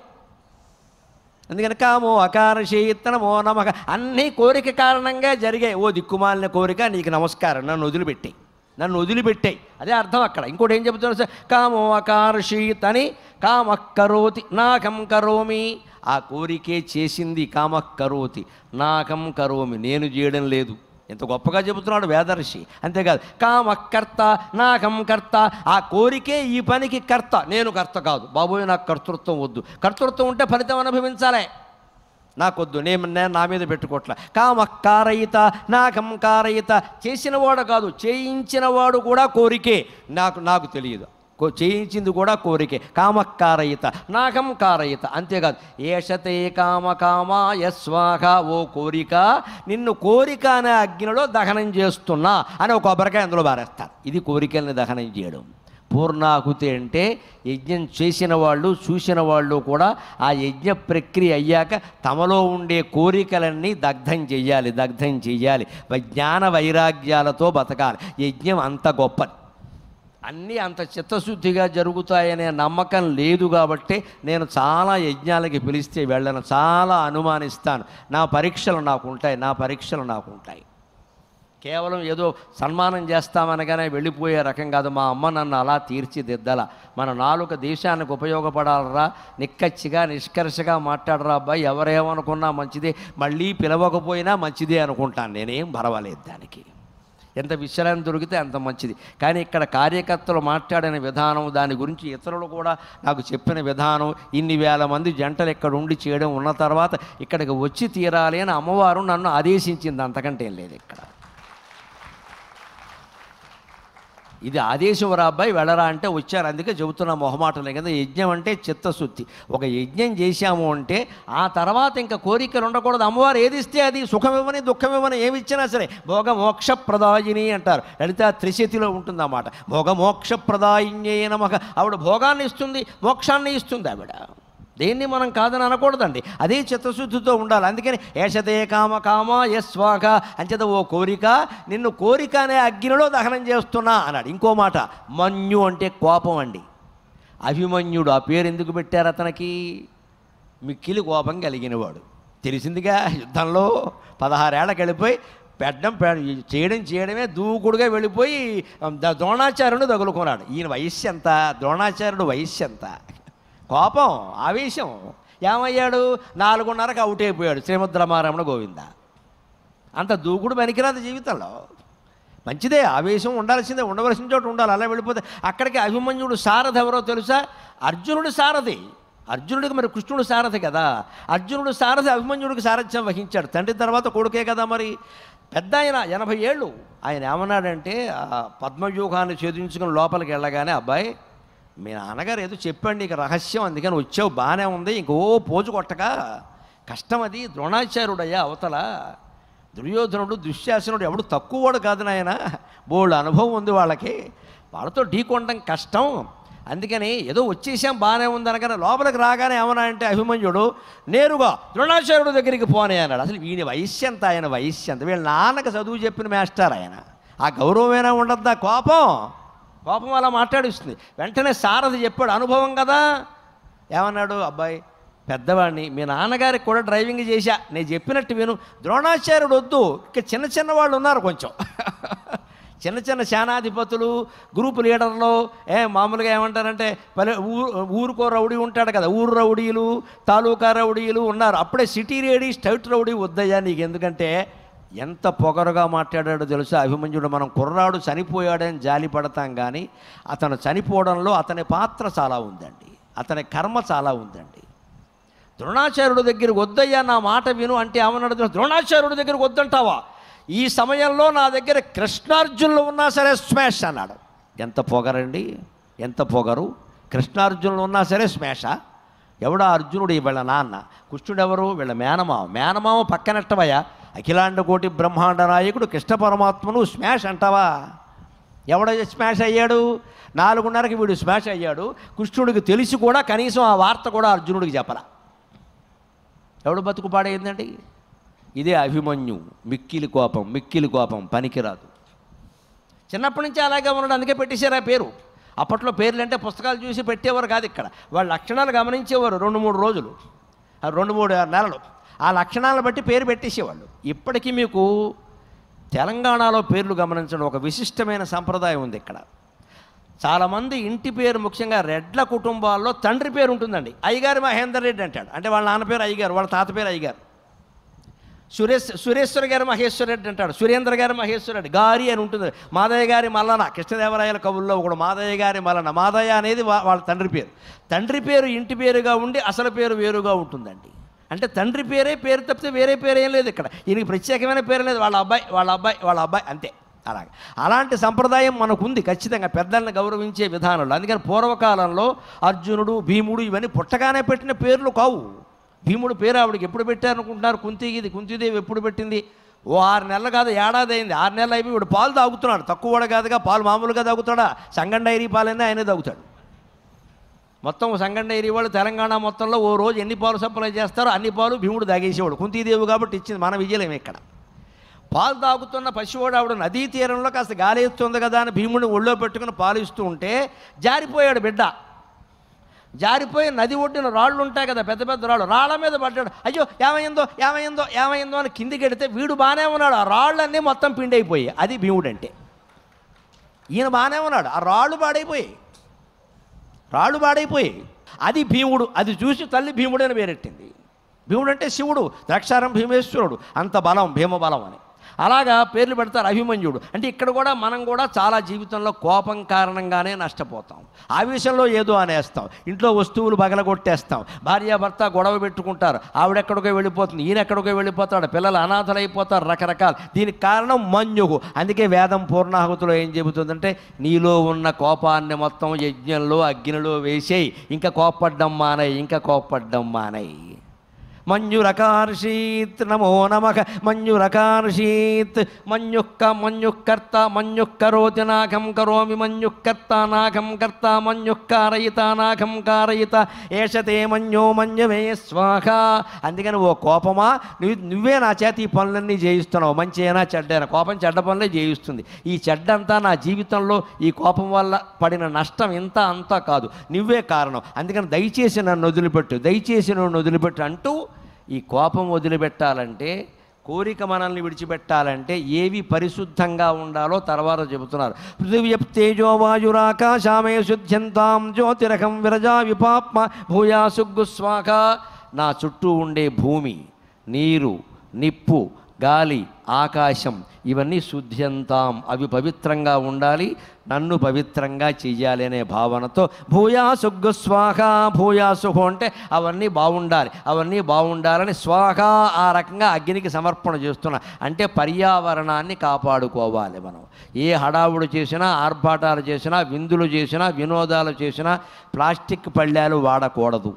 ఎందుకని కామో అకార శీతనమో నమ అన్నీ కోరిక కారణంగా జరిగాయి ఓ దిక్కుమాలిన కోరిక నీకు నమస్కారం నన్ను వదిలిపెట్టాయి నన్ను వదిలిపెట్టాయి అదే అర్థం అక్కడ ఇంకోటి ఏం చెబుతున్నా సార్ కామో అకార్షీతని కామక్కరోతి నాకం కరోమి ఆ కోరికే చేసింది కామక్కరోతి నాకం కరోమి నేను చేయడం లేదు ఎంత గొప్పగా చెబుతున్నాడు వేదర్షి అంతేకాదు కర్త నాకం కర్త ఆ కోరికే ఈ పనికి కర్త నేను కర్త కాదు బాబోయ్ నాకు కర్తృత్వం వద్దు కర్తృత్వం ఉంటే ఫలితం అనుభవించాలే నాకొద్దు నేను నేను నా మీద కామ పెట్టుకోవట్ల కారయిత చేసిన చేసినవాడు కాదు చేయించినవాడు కూడా కోరికే నాకు నాకు తెలియదు చేయించింది కూడా కోరికే కామకారయిత నాకం కారయిత అంతేకాదు ఏషతే కామ కామ యస్వాహ ఓ కోరిక నిన్ను కోరిక అనే అగ్నిలో దహనం చేస్తున్నా అని ఒక కొబ్బరికాయ అందులో బారేస్తారు ఇది కోరికల్ని దహనం చేయడం పూర్ణాహుతి అంటే యజ్ఞం చేసిన వాళ్ళు చూసిన వాళ్ళు కూడా ఆ యజ్ఞ ప్రక్రియ అయ్యాక తమలో ఉండే కోరికలన్నీ దగ్ధం చెయ్యాలి దగ్ధం చెయ్యాలి జ్ఞాన వైరాగ్యాలతో బతకాలి యజ్ఞం అంత గొప్పది అన్నీ అంత చిత్తశుద్ధిగా జరుగుతాయనే నమ్మకం లేదు కాబట్టి నేను చాలా యజ్ఞాలకి పిలిస్తే వెళ్ళను చాలా అనుమానిస్తాను నా పరీక్షలు నాకు ఉంటాయి నా పరీక్షలు నాకు ఉంటాయి కేవలం ఏదో సన్మానం చేస్తామనగానే వెళ్ళిపోయే రకం కాదు మా అమ్మ నన్ను అలా తీర్చిదిద్దల మన నాలుక దేశానికి ఉపయోగపడాలరా నిక్కచ్చిగా నిష్కర్షగా మాట్లాడరా అబ్బాయి ఎవరేమనుకున్నా మంచిదే మళ్ళీ పిలవకపోయినా మంచిదే అనుకుంటాను నేనేం పర్వాలేదు దానికి ఎంత విశ్రాంతి దొరికితే అంత మంచిది కానీ ఇక్కడ కార్యకర్తలు మాట్లాడిన విధానం దాని గురించి ఇతరులు కూడా నాకు చెప్పిన విధానం ఇన్ని వేల మంది జంటలు ఇక్కడ ఉండి చేయడం ఉన్న తర్వాత ఇక్కడికి వచ్చి తీరాలి అని అమ్మవారు నన్ను ఆదేశించింది అంతకంటే ఏం లేదు ఇక్కడ ఇది ఆదేశం రాబ్బాయి అబ్బాయి వెళ్ళరా అంటే వచ్చారు అందుకే చెబుతున్న మొహమాటలే కదా యజ్ఞం అంటే చిత్తశుద్ధి ఒక యజ్ఞం చేశాము అంటే ఆ తర్వాత ఇంకా కోరికలు ఉండకూడదు అమ్మవారు ఏది ఇస్తే అది సుఖమివ్వని దుఃఖమివ్వని ఏమి ఇచ్చినా సరే భోగమోక్ష ప్రదాయిని అంటారు లలిత త్రిశతిలో ఉంటుందన్నమాట అన్నమాట మోక్ష ప్రదాయిన్యే ఆవిడ భోగాన్ని ఇస్తుంది మోక్షాన్ని ఇస్తుంది ఆవిడ దేన్ని మనం కాదని అనకూడదండి అదే చిత్తశుద్ధితో ఉండాలి అందుకని ఏషదే కామ కామ యశ్వాక అంచేత ఓ కోరిక నిన్ను కోరిక అనే అగ్నిలో దహనం చేస్తున్నా అన్నాడు ఇంకో మాట మన్యు అంటే కోపం అండి అభిమన్యుడు ఆ పేరు ఎందుకు పెట్టారు అతనికి మిక్కిలి కోపం కలిగినవాడు తెలిసిందిగా యుద్ధంలో పదహారేళ్ళకి వెళ్ళిపోయి పెట్టడం చేయడం చేయడమే దూకుడుగా వెళ్ళిపోయి ద్రోణాచార్యుడు తగులుకున్నాడు ఈయన వయస్సు ఎంత ద్రోణాచార్యుడు వయస్సు ఎంత కోపం ఆవేశం ఏమయ్యాడు నాలుగున్నరకు అవుట్ అయిపోయాడు శ్రీమద్ రమారమణ గోవింద అంత దూకుడు పనికిరాదు జీవితంలో మంచిదే ఆవేశం ఉండాల్సిందే ఉండవలసిన చోట ఉండాలి అలా వెళ్ళిపోతే అక్కడికి అభిమన్యుడు సారథి ఎవరో తెలుసా అర్జునుడు సారథి అర్జునుడికి మరి కృష్ణుడు సారథి కదా అర్జునుడు సారథి అభిమన్యుడికి సారథ్యం వహించాడు తండ్రి తర్వాత కొడుకే కదా మరి పెద్ద ఆయన ఎనభై ఏళ్ళు ఆయన ఏమన్నాడంటే పద్మవ్యూహాన్ని ఛేదించుకుని లోపలికి వెళ్ళగానే అబ్బాయి మీ నాన్నగారు ఏదో చెప్పండి ఇక రహస్యం అందుకని వచ్చావు బాగానే ఉంది ఇంకో పోజు కొట్టక కష్టం అది ద్రోణాచార్యుడయ్యా అవతల దుర్యోధనుడు దుశ్శాసనుడు ఎవడు తక్కువ వాడు కాదు నాయన బోళ్ళు అనుభవం ఉంది వాళ్ళకి వాళ్ళతో ఢీకొనడం కష్టం అందుకని ఏదో వచ్చేసాం బాగానే ఉంది అనగానే లోపలికి రాగానే ఏమన్నా అంటే అభిమన్యుడు నేరుగా ద్రోణాచార్యుడు దగ్గరికి పోనే అన్నాడు అసలు వీని వయస్సు ఎంత ఆయన వయస్సు ఎంత వీళ్ళ నాన్నకు చదువు చెప్పిన మాస్టర్ ఆయన ఆ గౌరవమైనా ఉండద్దా కోపం కోపం అలా మాట్లాడిస్తుంది వెంటనే సారథి చెప్పాడు అనుభవం కదా ఏమన్నాడు అబ్బాయి పెద్దవాడిని మీ నాన్నగారికి కూడా డ్రైవింగ్ చేశా నేను చెప్పినట్టు విను ద్రోణాచార్యుడు వద్దు ఇక చిన్న చిన్న వాళ్ళు ఉన్నారు కొంచెం [laughs] చిన్న చిన్న సేనాధిపతులు గ్రూప్ లీడర్లు ఏ మామూలుగా ఏమంటారంటే పల్లె ఊరుకో రౌడీ ఉంటాడు కదా ఊరు రౌడీలు తాలూకా రౌడీలు ఉన్నారు అప్పుడే సిటీ రేడీ స్టైట్ రౌడీ వద్దయ్యా నీకు ఎందుకంటే ఎంత పొగరుగా మాట్లాడాడో తెలుసా అభిమన్యుడు మనం కుర్రాడు చనిపోయాడని జాలి పడతాం కానీ అతను చనిపోవడంలో అతని పాత్ర చాలా ఉందండి అతని కర్మ చాలా ఉందండి ద్రోణాచార్యుడి దగ్గర వద్దయ్యా నా మాట విను అంటే ఏమన్నాడు ద్రోణాచార్యుడి దగ్గర వద్దంటావా ఈ సమయంలో నా దగ్గర కృష్ణార్జునులు ఉన్నా సరే స్మాష్ అన్నాడు ఎంత పొగరండి ఎంత పొగరు కృష్ణార్జునులు ఉన్నా సరే స్మాష ఎవడా అర్జునుడు వీళ్ళ నాన్న కృష్ణుడు ఎవరు వీళ్ళ మేనమామ మేనమామ పక్కనట్టవయ్యా అఖిలాండ కోటి బ్రహ్మాండ నాయకుడు కృష్ణ పరమాత్మను స్మాష్ అంటావా ఎవడ స్మాష్ అయ్యాడు నాలుగున్నరకి వీడు స్మాష్ అయ్యాడు కృష్ణుడికి తెలిసి కూడా కనీసం ఆ వార్త కూడా అర్జునుడికి చెప్పాల ఎవడు బతుకు పాడైందండి ఇదే అభిమన్యు మిక్కిలి కోపం మిక్కిలి కోపం పనికిరాదు చిన్నప్పటి నుంచి అలాగే ఉన్నాడు అందుకే పెట్టేశారు ఆ పేరు అప్పట్లో పేర్లు అంటే పుస్తకాలు చూసి పెట్టేవారు కాదు ఇక్కడ వాళ్ళ లక్షణాలు గమనించేవారు రెండు మూడు రోజులు రెండు మూడు నెలలు ఆ లక్షణాలను బట్టి పేరు పెట్టేసేవాళ్ళు ఇప్పటికీ మీకు తెలంగాణలో పేర్లు గమనించడం ఒక విశిష్టమైన సంప్రదాయం ఉంది ఇక్కడ చాలామంది ఇంటి పేరు ముఖ్యంగా రెడ్ల కుటుంబాల్లో తండ్రి పేరు ఉంటుందండి అయ్యగారు మహేందర్ రెడ్డి అంటాడు అంటే వాళ్ళ నాన్న పేరు అయ్యగారు వాళ్ళ తాత పేరు అయ్యగారు సురేష్ సురేశ్వర గారు మహేశ్వర రెడ్డి అంటాడు సురేంద్ర గారు మహేశ్వర రెడ్డి గారి అని ఉంటుంది మాదయ్య గారి మల్లన కృష్ణదేవరాయల కవుల్లో కూడా మాదయ్య గారి మల్లన మాదయ్య అనేది వాళ్ళ తండ్రి పేరు తండ్రి పేరు ఇంటి పేరుగా ఉండి అసలు పేరు వేరుగా ఉంటుందండి అంటే తండ్రి పేరే పేరు తప్పితే వేరే పేరు ఏం లేదు ఇక్కడ ఈయనకి ప్రత్యేకమైన పేరు లేదు వాళ్ళ అబ్బాయి వాళ్ళ అబ్బాయి వాళ్ళ అబ్బాయి అంతే అలాగే అలాంటి సంప్రదాయం మనకుంది ఖచ్చితంగా పెద్దలను గౌరవించే విధానంలో అందుకని పూర్వకాలంలో అర్జునుడు భీముడు ఇవన్నీ పుట్టగానే పెట్టిన పేర్లు కావు భీముడు పేరు ఆవిడకి ఎప్పుడు పెట్టారనుకుంటున్నారు కుంతి ఇది కుంతిదేవి ఎప్పుడు పెట్టింది ఓ ఆరు నెలలు కాదు ఏడాది అయింది ఆరు నెలలు అయిపోయి ఇప్పుడు పాలు తాగుతున్నాడు తక్కువ కూడా కాదుగా పాలు మామూలుగా తాగుతాడా సంగం డైరీ పాలైనా ఆయనే తాగుతాడు మొత్తం సంఘం డైరీ వాళ్ళు తెలంగాణ మొత్తంలో ఓ రోజు ఎన్ని పాలు సప్లై చేస్తారో అన్ని పాలు భీముడు తాగేసేవాడు కుంతీదేవి కాబట్టి ఇచ్చింది మన విజయలేం ఇక్కడ పాలు తాగుతున్న పశువుడు ఆవిడ నదీ తీరంలో కాస్త గాలేస్తుంది కదా అని భీముడిని ఒళ్ళో పెట్టుకుని పాలు ఇస్తూ ఉంటే జారిపోయాడు బిడ్డ జారిపోయి నది ఒడ్డిన రాళ్ళు ఉంటాయి కదా పెద్ద పెద్ద రాళ్ళు రాళ్ళ మీద పడ్డాడు అయ్యో ఏమైందో ఏమైందో ఏమైందో అని కిందికి ఎడితే వీడు బాగానే ఉన్నాడు ఆ రాళ్ళన్నీ మొత్తం అయిపోయాయి అది భీముడంటే ఈయన బాగానే ఉన్నాడు ఆ రాళ్ళు పాడైపోయాయి రాళ్ళు పాడైపోయాయి అది భీముడు అది చూసి తల్లి భీముడని పేరెట్టింది భీముడు అంటే శివుడు ద్రాక్షారం భీమేశ్వరుడు అంత బలం భీమబలం అని అలాగా పేర్లు పెడతారు అభిమన్యుడు అంటే ఇక్కడ కూడా మనం కూడా చాలా జీవితంలో కోపం కారణంగానే నష్టపోతాం ఆవేశంలో ఏదో అనేస్తాం ఇంట్లో వస్తువులు బగలగొట్టేస్తాం భార్యాభర్త గొడవ పెట్టుకుంటారు ఆవిడెక్కడికో వెళ్ళిపోతుంది ఈయన ఎక్కడికో వెళ్ళిపోతాడు పిల్లలు అనాథలైపోతారు రకరకాలు దీనికి కారణం మన్యుగు అందుకే వేదం పూర్ణాహుతిలో ఏం చెబుతుందంటే నీలో ఉన్న కోపాన్ని మొత్తం యజ్ఞంలో అగ్నిలో వేసేయి ఇంకా కోప్పడ్డం మానేయి ఇంకా కోప్పడ్డం మానేయి మంజురకార్షీత్ నమో నమ మంజురకార్షీత్ మన్యుక్క మన్యుక్కర్త మన్యుక్కరోతి నాకం కరోమి మన్యుక్కర్త నాకం కర్త మన్యుక్కారయిత నాకం కారయిత ఏషతే మన్యో మన్యమే స్వాహ అందుకని ఓ కోపమా నువ్వు నువ్వే నా చేతి ఈ పనులన్నీ చేయిస్తున్నావు మంచి అయినా చెడ్డైనా కోపం చెడ్డ పనులే చేయిస్తుంది ఈ చెడ్డంతా నా జీవితంలో ఈ కోపం వల్ల పడిన నష్టం ఇంత అంతా కాదు నువ్వే కారణం అందుకని దయచేసి నన్ను వదిలిపెట్టు దయచేసి నన్ను వదిలిపెట్టు అంటూ ఈ కోపం వదిలిపెట్టాలంటే కోరిక మనల్ని విడిచిపెట్టాలంటే ఏవి పరిశుద్ధంగా ఉండాలో తర్వాత చెబుతున్నారు తేజోవాయురాకాశామయ శుద్ధ్యంతాం జ్యోతిరకం విరజా విపాప్మ భూయాసుగ్గుస్వాక నా చుట్టూ ఉండే భూమి నీరు నిప్పు గాలి ఆకాశం ఇవన్నీ శుద్ధ్యంతాం అవి పవిత్రంగా ఉండాలి నన్ను పవిత్రంగా చెయ్యాలి అనే భావనతో సుగ్గు స్వాహ సుఖం అంటే అవన్నీ బాగుండాలి అవన్నీ బాగుండాలని స్వాహ ఆ రకంగా అగ్నికి సమర్పణ చేస్తున్నా అంటే పర్యావరణాన్ని కాపాడుకోవాలి మనం ఏ హడావుడు చేసినా ఆర్భాటాలు చేసినా విందులు చేసినా వినోదాలు చేసినా ప్లాస్టిక్ పళ్ళాలు వాడకూడదు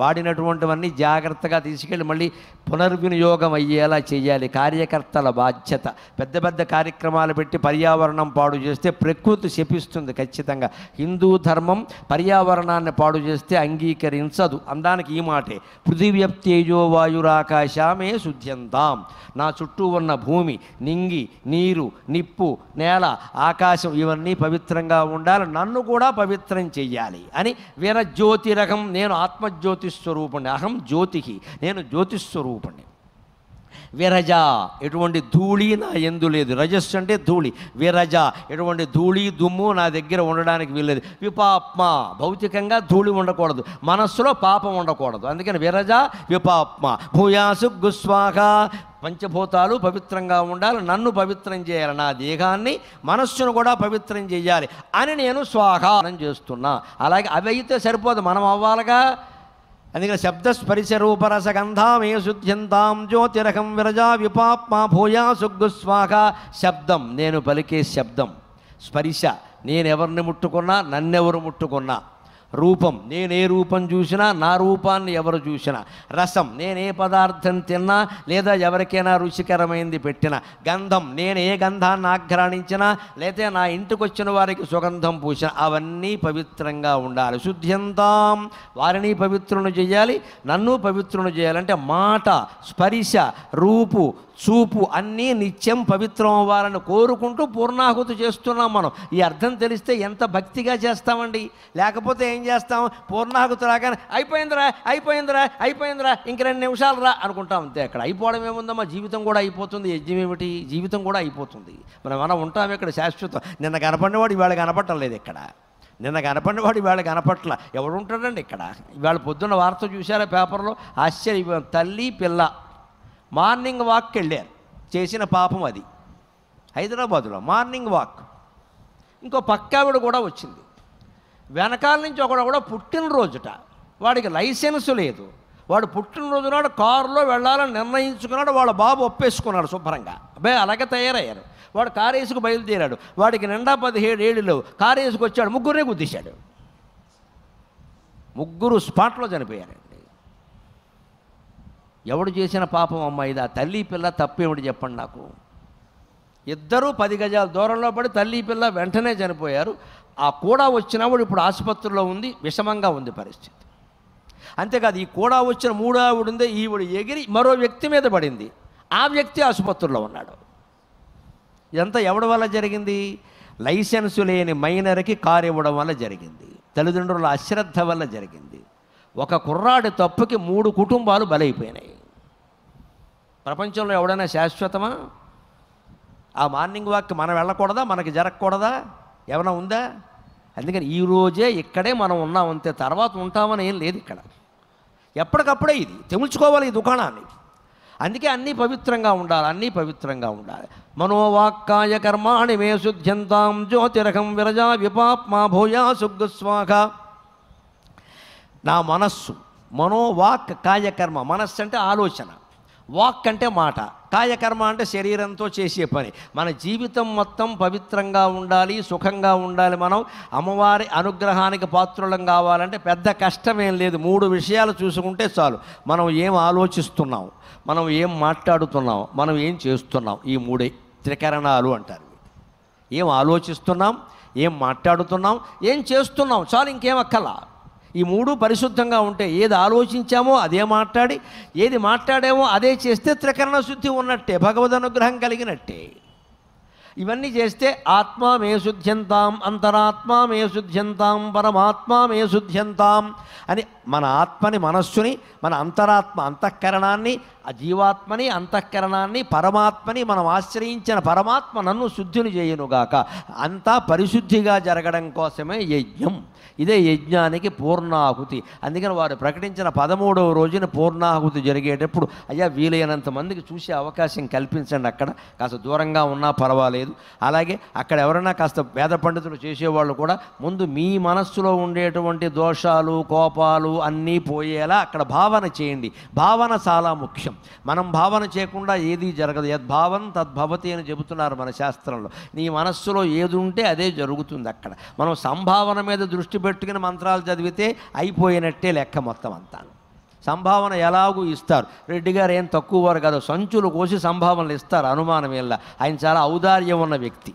వాడినటువంటివన్నీ జాగ్రత్తగా తీసుకెళ్ళి మళ్ళీ పునర్వినియోగం అయ్యేలా చేయాలి కార్యకర్తల బాధ్యత పెద్ద పెద్ద కార్యక్రమాలు పెట్టి పర్యావరణం పాడు చేస్తే ప్రకృతి శపిస్తుంది ఖచ్చితంగా హిందూ ధర్మం పర్యావరణాన్ని పాడు చేస్తే అంగీకరించదు అందానికి ఈ మాటే పృథివ్యప్తేజో వాయురాకాశామే శుద్ధ్యంతాం నా చుట్టూ ఉన్న భూమి నింగి నీరు నిప్పు నేల ఆకాశం ఇవన్నీ పవిత్రంగా ఉండాలి నన్ను కూడా పవిత్రం చెయ్యాలి అని వీరజ్యోతిరకం నేను ఆత్మజ్యోతి జ్యోతిస్వరూపుణ్ణి అహం జ్యోతి నేను జ్యోతిస్వరూపుణ్ణి విరజ ఎటువంటి ధూళి నా ఎందు లేదు రజస్ అంటే ధూళి విరజ ఎటువంటి ధూళి దుమ్ము నా దగ్గర ఉండడానికి వీల్లేదు విపాప్మ భౌతికంగా ధూళి ఉండకూడదు మనస్సులో పాపం ఉండకూడదు అందుకని విరజ విపాప్మ భూయాసు గుస్వాహ పంచభూతాలు పవిత్రంగా ఉండాలి నన్ను పవిత్రం చేయాలి నా దేహాన్ని మనస్సును కూడా పవిత్రం చేయాలి అని నేను స్వాహానం చేస్తున్నా అలాగే అవి అయితే సరిపోదు మనం అవ్వాలిగా అందుకని శబ్దస్పరిశ గంధామే శుద్ధ్యంతాం జ్యోతిరకం విరజా విపాప్మా భూయా సుగ్గుస్వాహ శబ్దం నేను పలికే శబ్దం స్పరిశ నేనెవరిని ముట్టుకున్నా నన్నెవరు ముట్టుకున్నా రూపం నేను ఏ రూపం చూసినా నా రూపాన్ని ఎవరు చూసినా రసం నేను ఏ పదార్థం తిన్నా లేదా ఎవరికైనా రుచికరమైంది పెట్టినా గంధం నేను ఏ గంధాన్ని ఆఘ్రాణించినా లేదా నా ఇంటికి వచ్చిన వారికి సుగంధం పూసిన అవన్నీ పవిత్రంగా ఉండాలి శుద్ధ్యంతం వారిని పవిత్రులను చేయాలి నన్ను పవిత్రులను చేయాలంటే మాట స్పరిశ రూపు చూపు అన్నీ నిత్యం పవిత్రం అవ్వాలని కోరుకుంటూ పూర్ణాహుతి చేస్తున్నాం మనం ఈ అర్థం తెలిస్తే ఎంత భక్తిగా చేస్తామండి లేకపోతే ఏం చేస్తాం పూర్ణాహుతి రాగానే అయిపోయిందిరా అయిపోయిందిరా అయిపోయిందిరా ఇంక రెండు నిమిషాలు రా అనుకుంటాం అంతే అక్కడ అయిపోవడం ఏముందమ్మా జీవితం కూడా అయిపోతుంది యజ్ఞం ఏమిటి జీవితం కూడా అయిపోతుంది మనం మనం ఉంటాం ఇక్కడ శాశ్వతం నిన్న కనపడినవాడు ఇవాళ కనపట్టలేదు ఇక్కడ నిన్న కనపడినవాడు ఇవాళ కనపట్ల ఎవడుంటాడండి ఇక్కడ ఇవాళ పొద్దున్న వార్త చూసారా పేపర్లో ఆశ్చర్యం తల్లి పిల్ల మార్నింగ్ వాక్కి వెళ్ళారు చేసిన పాపం అది హైదరాబాదులో మార్నింగ్ వాక్ ఇంకో పక్కావిడ కూడా వచ్చింది వెనకాల నుంచి ఒకడు కూడా పుట్టినరోజుట వాడికి లైసెన్స్ లేదు వాడు పుట్టినరోజు నాడు కారులో వెళ్ళాలని నిర్ణయించుకున్నాడు వాళ్ళ బాబు ఒప్పేసుకున్నాడు శుభ్రంగా అబ్బాయి అలాగే తయారయ్యారు వాడు కారేసుకు బయలుదేరాడు వాడికి నిండా పదిహేడు ఏళ్ళు కారేసుకు వచ్చాడు ముగ్గురే గుద్దేశాడు ముగ్గురు స్పాట్లో చనిపోయారు ఎవడు చేసిన పాపం అమ్మాయి ఆ తల్లి పిల్ల తప్పేమిటి చెప్పండి నాకు ఇద్దరూ పది గజాల దూరంలో పడి తల్లి పిల్ల వెంటనే చనిపోయారు ఆ కూడా వాడు ఇప్పుడు ఆసుపత్రిలో ఉంది విషమంగా ఉంది పరిస్థితి అంతేకాదు ఈ కూడా వచ్చిన మూడో ఆవిడ ఈవిడ ఎగిరి మరో వ్యక్తి మీద పడింది ఆ వ్యక్తి ఆసుపత్రిలో ఉన్నాడు ఇదంతా ఎవడి వల్ల జరిగింది లైసెన్సు లేని మైనర్కి కారు ఇవ్వడం వల్ల జరిగింది తల్లిదండ్రుల అశ్రద్ధ వల్ల జరిగింది ఒక కుర్రాడి తప్పుకి మూడు కుటుంబాలు బలైపోయినాయి ప్రపంచంలో ఎవడైనా శాశ్వతమా ఆ మార్నింగ్ వాక్కి మనం వెళ్ళకూడదా మనకి జరగకూడదా ఏమైనా ఉందా అందుకని ఈరోజే ఇక్కడే మనం ఉన్నాం అంతే తర్వాత ఉంటామని ఏం లేదు ఇక్కడ ఎప్పటికప్పుడే ఇది తెలుసుకోవాలి ఈ దుకాణాన్ని అందుకే అన్నీ పవిత్రంగా ఉండాలి అన్నీ పవిత్రంగా ఉండాలి మనోవాక్కాయ కర్మాణి మే శుద్ధ్యంతాం జ్యోతిరకం విరజా విపాప్మా భూయా సుగ్గుస్వాఖ నా మనస్సు మనోవాక్ కాయకర్మ మనస్సు అంటే ఆలోచన వాక్ అంటే మాట కాయకర్మ అంటే శరీరంతో చేసే పని మన జీవితం మొత్తం పవిత్రంగా ఉండాలి సుఖంగా ఉండాలి మనం అమ్మవారి అనుగ్రహానికి పాత్రులం కావాలంటే పెద్ద కష్టమేం లేదు మూడు విషయాలు చూసుకుంటే చాలు మనం ఏం ఆలోచిస్తున్నాం మనం ఏం మాట్లాడుతున్నాం మనం ఏం చేస్తున్నాం ఈ మూడే త్రికరణాలు అంటారు ఏం ఆలోచిస్తున్నాం ఏం మాట్లాడుతున్నాం ఏం చేస్తున్నాం చాలు ఇంకేం అక్కలా ఈ మూడు పరిశుద్ధంగా ఉంటే ఏది ఆలోచించామో అదే మాట్లాడి ఏది మాట్లాడామో అదే చేస్తే త్రికరణ శుద్ధి ఉన్నట్టే భగవద్ అనుగ్రహం కలిగినట్టే ఇవన్నీ చేస్తే ఆత్మా మే శుద్ధ్యంతాం అంతరాత్మా మే శుద్ధ్యంతాం పరమాత్మా మే శుద్ధ్యంతాం అని మన ఆత్మని మనస్సుని మన అంతరాత్మ అంతఃకరణాన్ని ఆ జీవాత్మని అంతఃకరణాన్ని పరమాత్మని మనం ఆశ్రయించిన పరమాత్మ నన్ను శుద్ధిని చేయనుగాక అంతా పరిశుద్ధిగా జరగడం కోసమే యజ్ఞం ఇదే యజ్ఞానికి పూర్ణాహుతి అందుకని వారు ప్రకటించిన పదమూడవ రోజున పూర్ణాహుతి జరిగేటప్పుడు అయ్యా వీలైనంత మందికి చూసే అవకాశం కల్పించండి అక్కడ కాస్త దూరంగా ఉన్నా పర్వాలేదు అలాగే అక్కడ ఎవరైనా కాస్త వేద పండితులు చేసేవాళ్ళు కూడా ముందు మీ మనస్సులో ఉండేటువంటి దోషాలు కోపాలు అన్నీ పోయేలా అక్కడ భావన చేయండి భావన చాలా ముఖ్యం అంశం మనం భావన చేయకుండా ఏది జరగదు యద్భావం తద్భవతి అని చెబుతున్నారు మన శాస్త్రంలో నీ మనస్సులో ఏది ఉంటే అదే జరుగుతుంది అక్కడ మనం సంభావన మీద దృష్టి పెట్టుకుని మంత్రాలు చదివితే అయిపోయినట్టే లెక్క మొత్తం అంతా సంభావన ఎలాగూ ఇస్తారు రెడ్డి గారు ఏం తక్కువ వారు కాదు సంచులు కోసి సంభావనలు ఇస్తారు అనుమానం ఆయన చాలా ఔదార్యం ఉన్న వ్యక్తి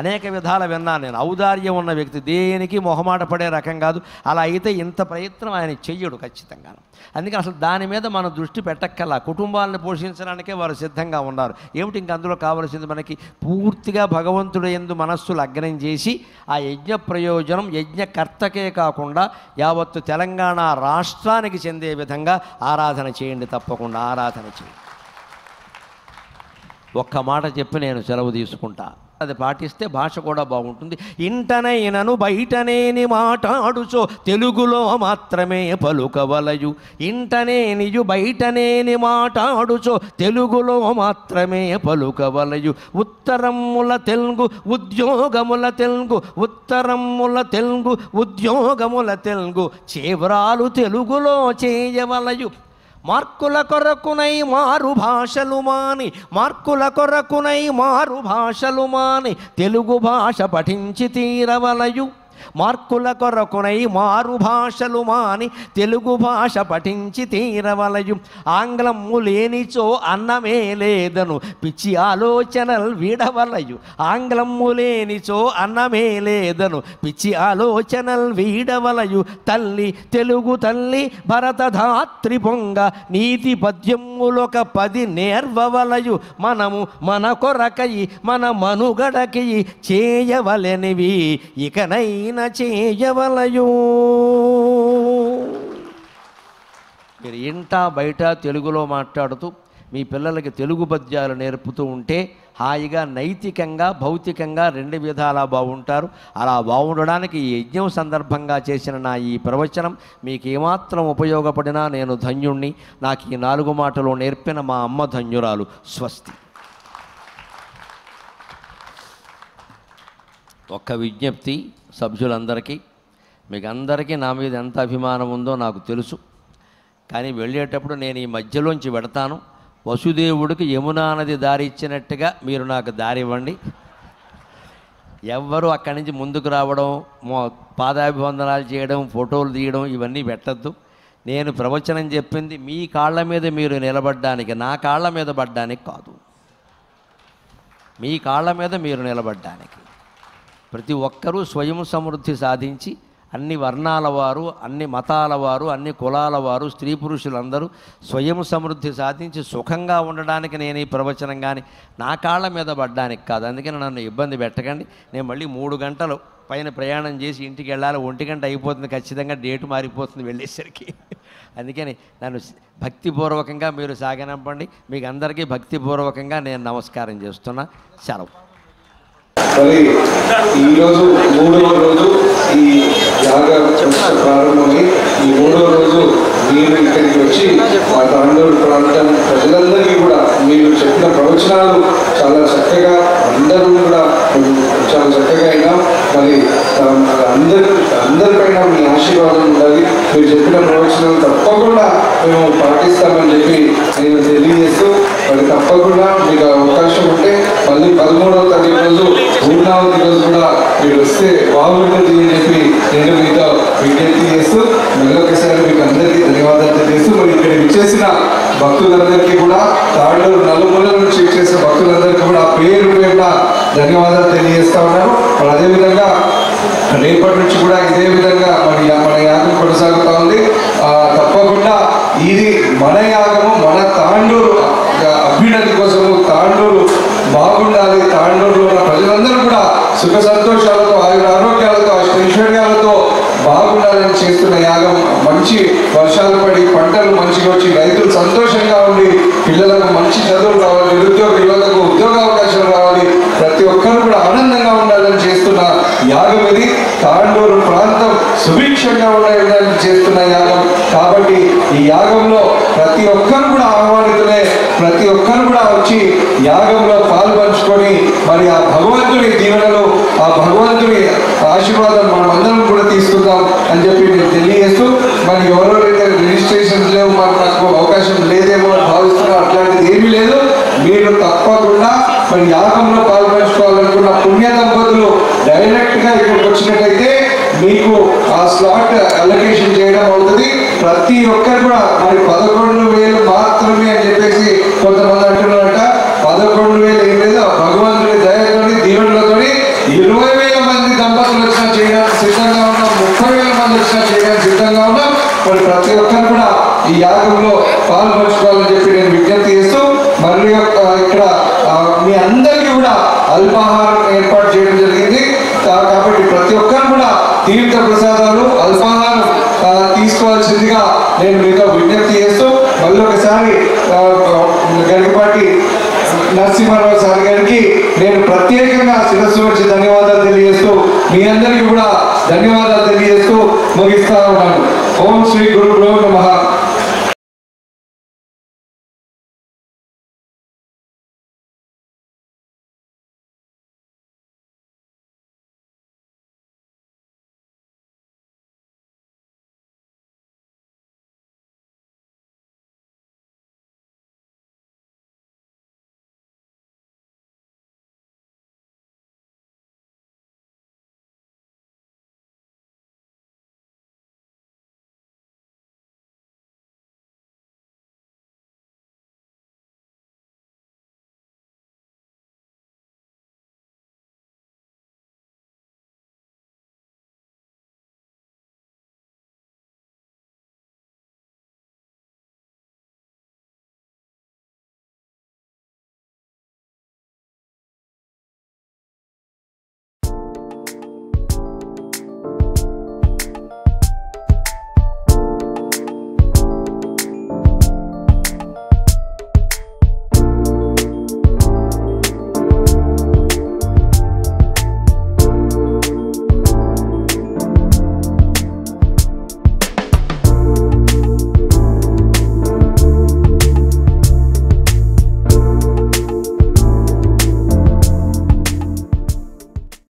అనేక విధాల విన్నాను నేను ఔదార్యం ఉన్న వ్యక్తి దేనికి మొహమాట పడే రకం కాదు అలా అయితే ఇంత ప్రయత్నం ఆయన చెయ్యడు ఖచ్చితంగా అందుకే అసలు దాని మీద మనం దృష్టి పెట్టక్కల్లా కుటుంబాలను పోషించడానికే వారు సిద్ధంగా ఉన్నారు ఏమిటి ఇంక అందులో కావలసింది మనకి పూర్తిగా భగవంతుడు ఎందు మనస్సు అగ్నం చేసి ఆ యజ్ఞ ప్రయోజనం యజ్ఞకర్తకే కాకుండా యావత్తు తెలంగాణ రాష్ట్రానికి చెందే విధంగా ఆరాధన చేయండి తప్పకుండా ఆరాధన చేయండి ఒక్క మాట చెప్పి నేను సెలవు తీసుకుంటా అది పాటిస్తే భాష కూడా బాగుంటుంది ఇంటనైనను బయటనేని మాట్లాడుచో తెలుగులో మాత్రమే పలుకవలయు ఇంటనేనియు బయటనేని మాట్లాడుచో తెలుగులో మాత్రమే పలుకవలయు ఉత్తరముల తెలుగు ఉద్యోగముల తెలుగు ఉత్తరముల తెలుగు ఉద్యోగముల తెలుగు చివరాలు తెలుగులో చేయవలయు మార్కుల కొరకునై మారు భాషలు మాని మార్కుల కొరకునై మారు భాషలు మాని తెలుగు భాష పఠించి తీరవలయు మార్కుల కొరకునై మారు భాషలు మాని తెలుగు భాష పఠించి తీరవలయు ఆంగ్లము లేనిచో అన్నమే లేదను పిచ్చి ఆలోచనలు వీడవలయు ఆంగ్లము లేనిచో అన్నమే లేదను పిచ్చి ఆలోచనలు వీడవలయు తల్లి తెలుగు తల్లి భరతధాత్రి పొంగ నీతి పద్యములొక పది నేర్వవలయు మనము మన కొరకయి మన మనుగడకి చేయవలెనివి ఇకనై పైన చేయవలయు మీరు ఇంట బయట తెలుగులో మాట్లాడుతూ మీ పిల్లలకి తెలుగు పద్యాలు నేర్పుతూ ఉంటే హాయిగా నైతికంగా భౌతికంగా రెండు విధాలా బాగుంటారు అలా బాగుండడానికి ఈ యజ్ఞం సందర్భంగా చేసిన నా ఈ ప్రవచనం మీకు ఏమాత్రం ఉపయోగపడినా నేను ధన్యుణ్ణి నాకు ఈ నాలుగు మాటలు నేర్పిన మా అమ్మ ధన్యురాలు స్వస్తి ఒక్క విజ్ఞప్తి సభ్యులందరికీ మీకు అందరికీ నా మీద ఎంత అభిమానం ఉందో నాకు తెలుసు కానీ వెళ్ళేటప్పుడు నేను ఈ మధ్యలోంచి పెడతాను వసుదేవుడికి యమునా నది దారి ఇచ్చినట్టుగా మీరు నాకు దారి ఇవ్వండి ఎవ్వరూ అక్కడి నుంచి ముందుకు రావడం పాదాభివందనాలు చేయడం ఫోటోలు తీయడం ఇవన్నీ పెట్టద్దు నేను ప్రవచనం చెప్పింది మీ కాళ్ళ మీద మీరు నిలబడ్డానికి నా కాళ్ళ మీద పడ్డానికి కాదు మీ కాళ్ళ మీద మీరు నిలబడ్డానికి ప్రతి ఒక్కరూ స్వయం సమృద్ధి సాధించి అన్ని వర్ణాల వారు అన్ని మతాల వారు అన్ని కులాల వారు స్త్రీ పురుషులందరూ స్వయం సమృద్ధి సాధించి సుఖంగా ఉండడానికి నేను ఈ ప్రవచనం కానీ నా కాళ్ళ మీద పడ్డానికి కాదు అందుకని నన్ను ఇబ్బంది పెట్టకండి నేను మళ్ళీ మూడు గంటలు పైన ప్రయాణం చేసి ఇంటికి వెళ్ళాలి ఒంటి గంట అయిపోతుంది ఖచ్చితంగా డేటు మారిపోతుంది వెళ్ళేసరికి అందుకని నన్ను భక్తిపూర్వకంగా మీరు సాగనంపండి మీకు అందరికీ భక్తిపూర్వకంగా నేను నమస్కారం చేస్తున్నా సెలవు మరి ఈరోజు మూడవ రోజు ఈ యాగ ప్రారంభమై ఈ మూడవ రోజు మీరు ఇక్కడికి వచ్చి మా తండూరు ప్రాంతం ప్రజలందరికీ కూడా మీరు చెప్పిన ప్రవచనాలు చాలా చక్కగా అందరూ కూడా చాలా చక్కగా అయినా మరి అందరి అందరిపైన మీ ఆశీర్వాదం ఉండాలి మీరు చెప్పిన ప్రవచనాలు తప్పకుండా మేము పాటిస్తామని చెప్పి నేను తెలియజేస్తూ మరి తప్పకుండా మీకు అవకాశం ఉంటే మళ్ళీ పదమూడవ చేస్తే బాగుంటుంది అని చెప్పి నేను మీతో విజ్ఞప్తి చేస్తూ మరొకసారి మీకు అందరికీ ధన్యవాదాలు తెలియజేస్తూ మరి ఇక్కడ ఇచ్చేసిన భక్తులందరికీ కూడా తాళ్ళు నలుమూల నుంచి ఇచ్చేసిన భక్తులందరికీ కూడా పేరు పేట ధన్యవాదాలు తెలియజేస్తా ఉన్నాను మరి అదేవిధంగా రేపటి నుంచి కూడా ఇదే విధంగా మరి మన యాగం కొనసాగుతూ ఉంది తప్పకుండా ఇది మన యాగము మన తాండూరు అభ్యున్నతి కోసము తాండూరు బాగుండాలి తాండూరులో ఉన్న ప్రజలందరూ కూడా సుఖ సంతోషాలతో ఆయుర ఆరోగ్యాలతో ఐశ్వర్యాలతో బాగుండాలని చేస్తున్న యాగం మంచి వర్షాలు పడి పంటలు మంచిగా వచ్చి రైతులు సంతోషంగా ఉండి పిల్లలకు మంచి చదువులు రావాలి నిరుద్యోగ యువతకు ఉద్యోగ అవకాశాలు రావాలి ప్రతి ఒక్కరు కూడా ఆనందంగా ఉండాలని చేస్తున్న యాగం ఇది తాండూరు ప్రాంతం సుభిక్షంగా ఉండడానికి చేస్తున్న యాగం కాబట్టి ఈ యాగంలో ప్రతి ఒక్కరు కూడా ఆహ్వానితులే ప్రతి ఒక్కరు కూడా వచ్చి యాగంలో పాల్పంచుకొని మరి ఆ భగవంతుడి దీవెనలు ఆ భగవంతుడి ఆశీర్వాదం మనమందరం కూడా తీసుకుందాం అని చెప్పి నేను తెలియజేస్తూ మరి ఎవరెవరైతే రిజిస్ట్రేషన్ లేవు మాకు నాకు అవకాశం లేదేమో అని భావిస్తున్నాం అట్లాంటిది ఏమీ లేదు మీరు తప్పకుండా మరి యాగంలో పాల్పంచుకోవాలనుకున్న పుణ్య దంపతులు డైరెక్ట్గా ఇక్కడికి వచ్చినట్టయితే మీకు ఆ స్లాట్ అలొకేషన్ చేయడం అవుతుంది ప్రతి ఒక్కరు కూడా మరి పదకొండు వేలు మాత్రమే అని చెప్పేసి కొంతమంది అంటున్నారట పదకొండు వేలు ఏం లేదు భగవంతుడి దయతోని దీవెనలతోని ఇరవై వేల మంది దంపతులు వచ్చిన చేయడానికి సిద్ధంగా ఉన్నాం ముప్పై వేల మంది వచ్చిన చేయడానికి సిద్ధంగా ఉన్నాం మరి ప్రతి ఒక్కరు కూడా ఈ యాగంలో పాల్పంచుకోవాలని చెప్పి నేను విజ్ఞప్తి చేస్తూ యొక్క ఇక్కడ మీ అందరికీ కూడా అల్పాహారం ఏర్పాటు చేయడం జరిగింది కాబట్టి ప్రతి ఒక్కరు కూడా తీర్థ ప్రసాదాలు అల్పాహారం తీసుకోవాల్సిందిగా నేను మీతో విజ్ఞప్తి చేస్తూ మళ్ళీ ఒకసారి గడిపాటి నరసింహారావు సార్ గారికి నేను ప్రత్యేకంగా శిరస్సు వచ్చి ధన్యవాదాలు తెలియజేస్తూ మీ అందరికీ కూడా ధన్యవాదాలు తెలియజేస్తూ ముగిస్తా ఉన్నాను ఓం శ్రీ గురు నమ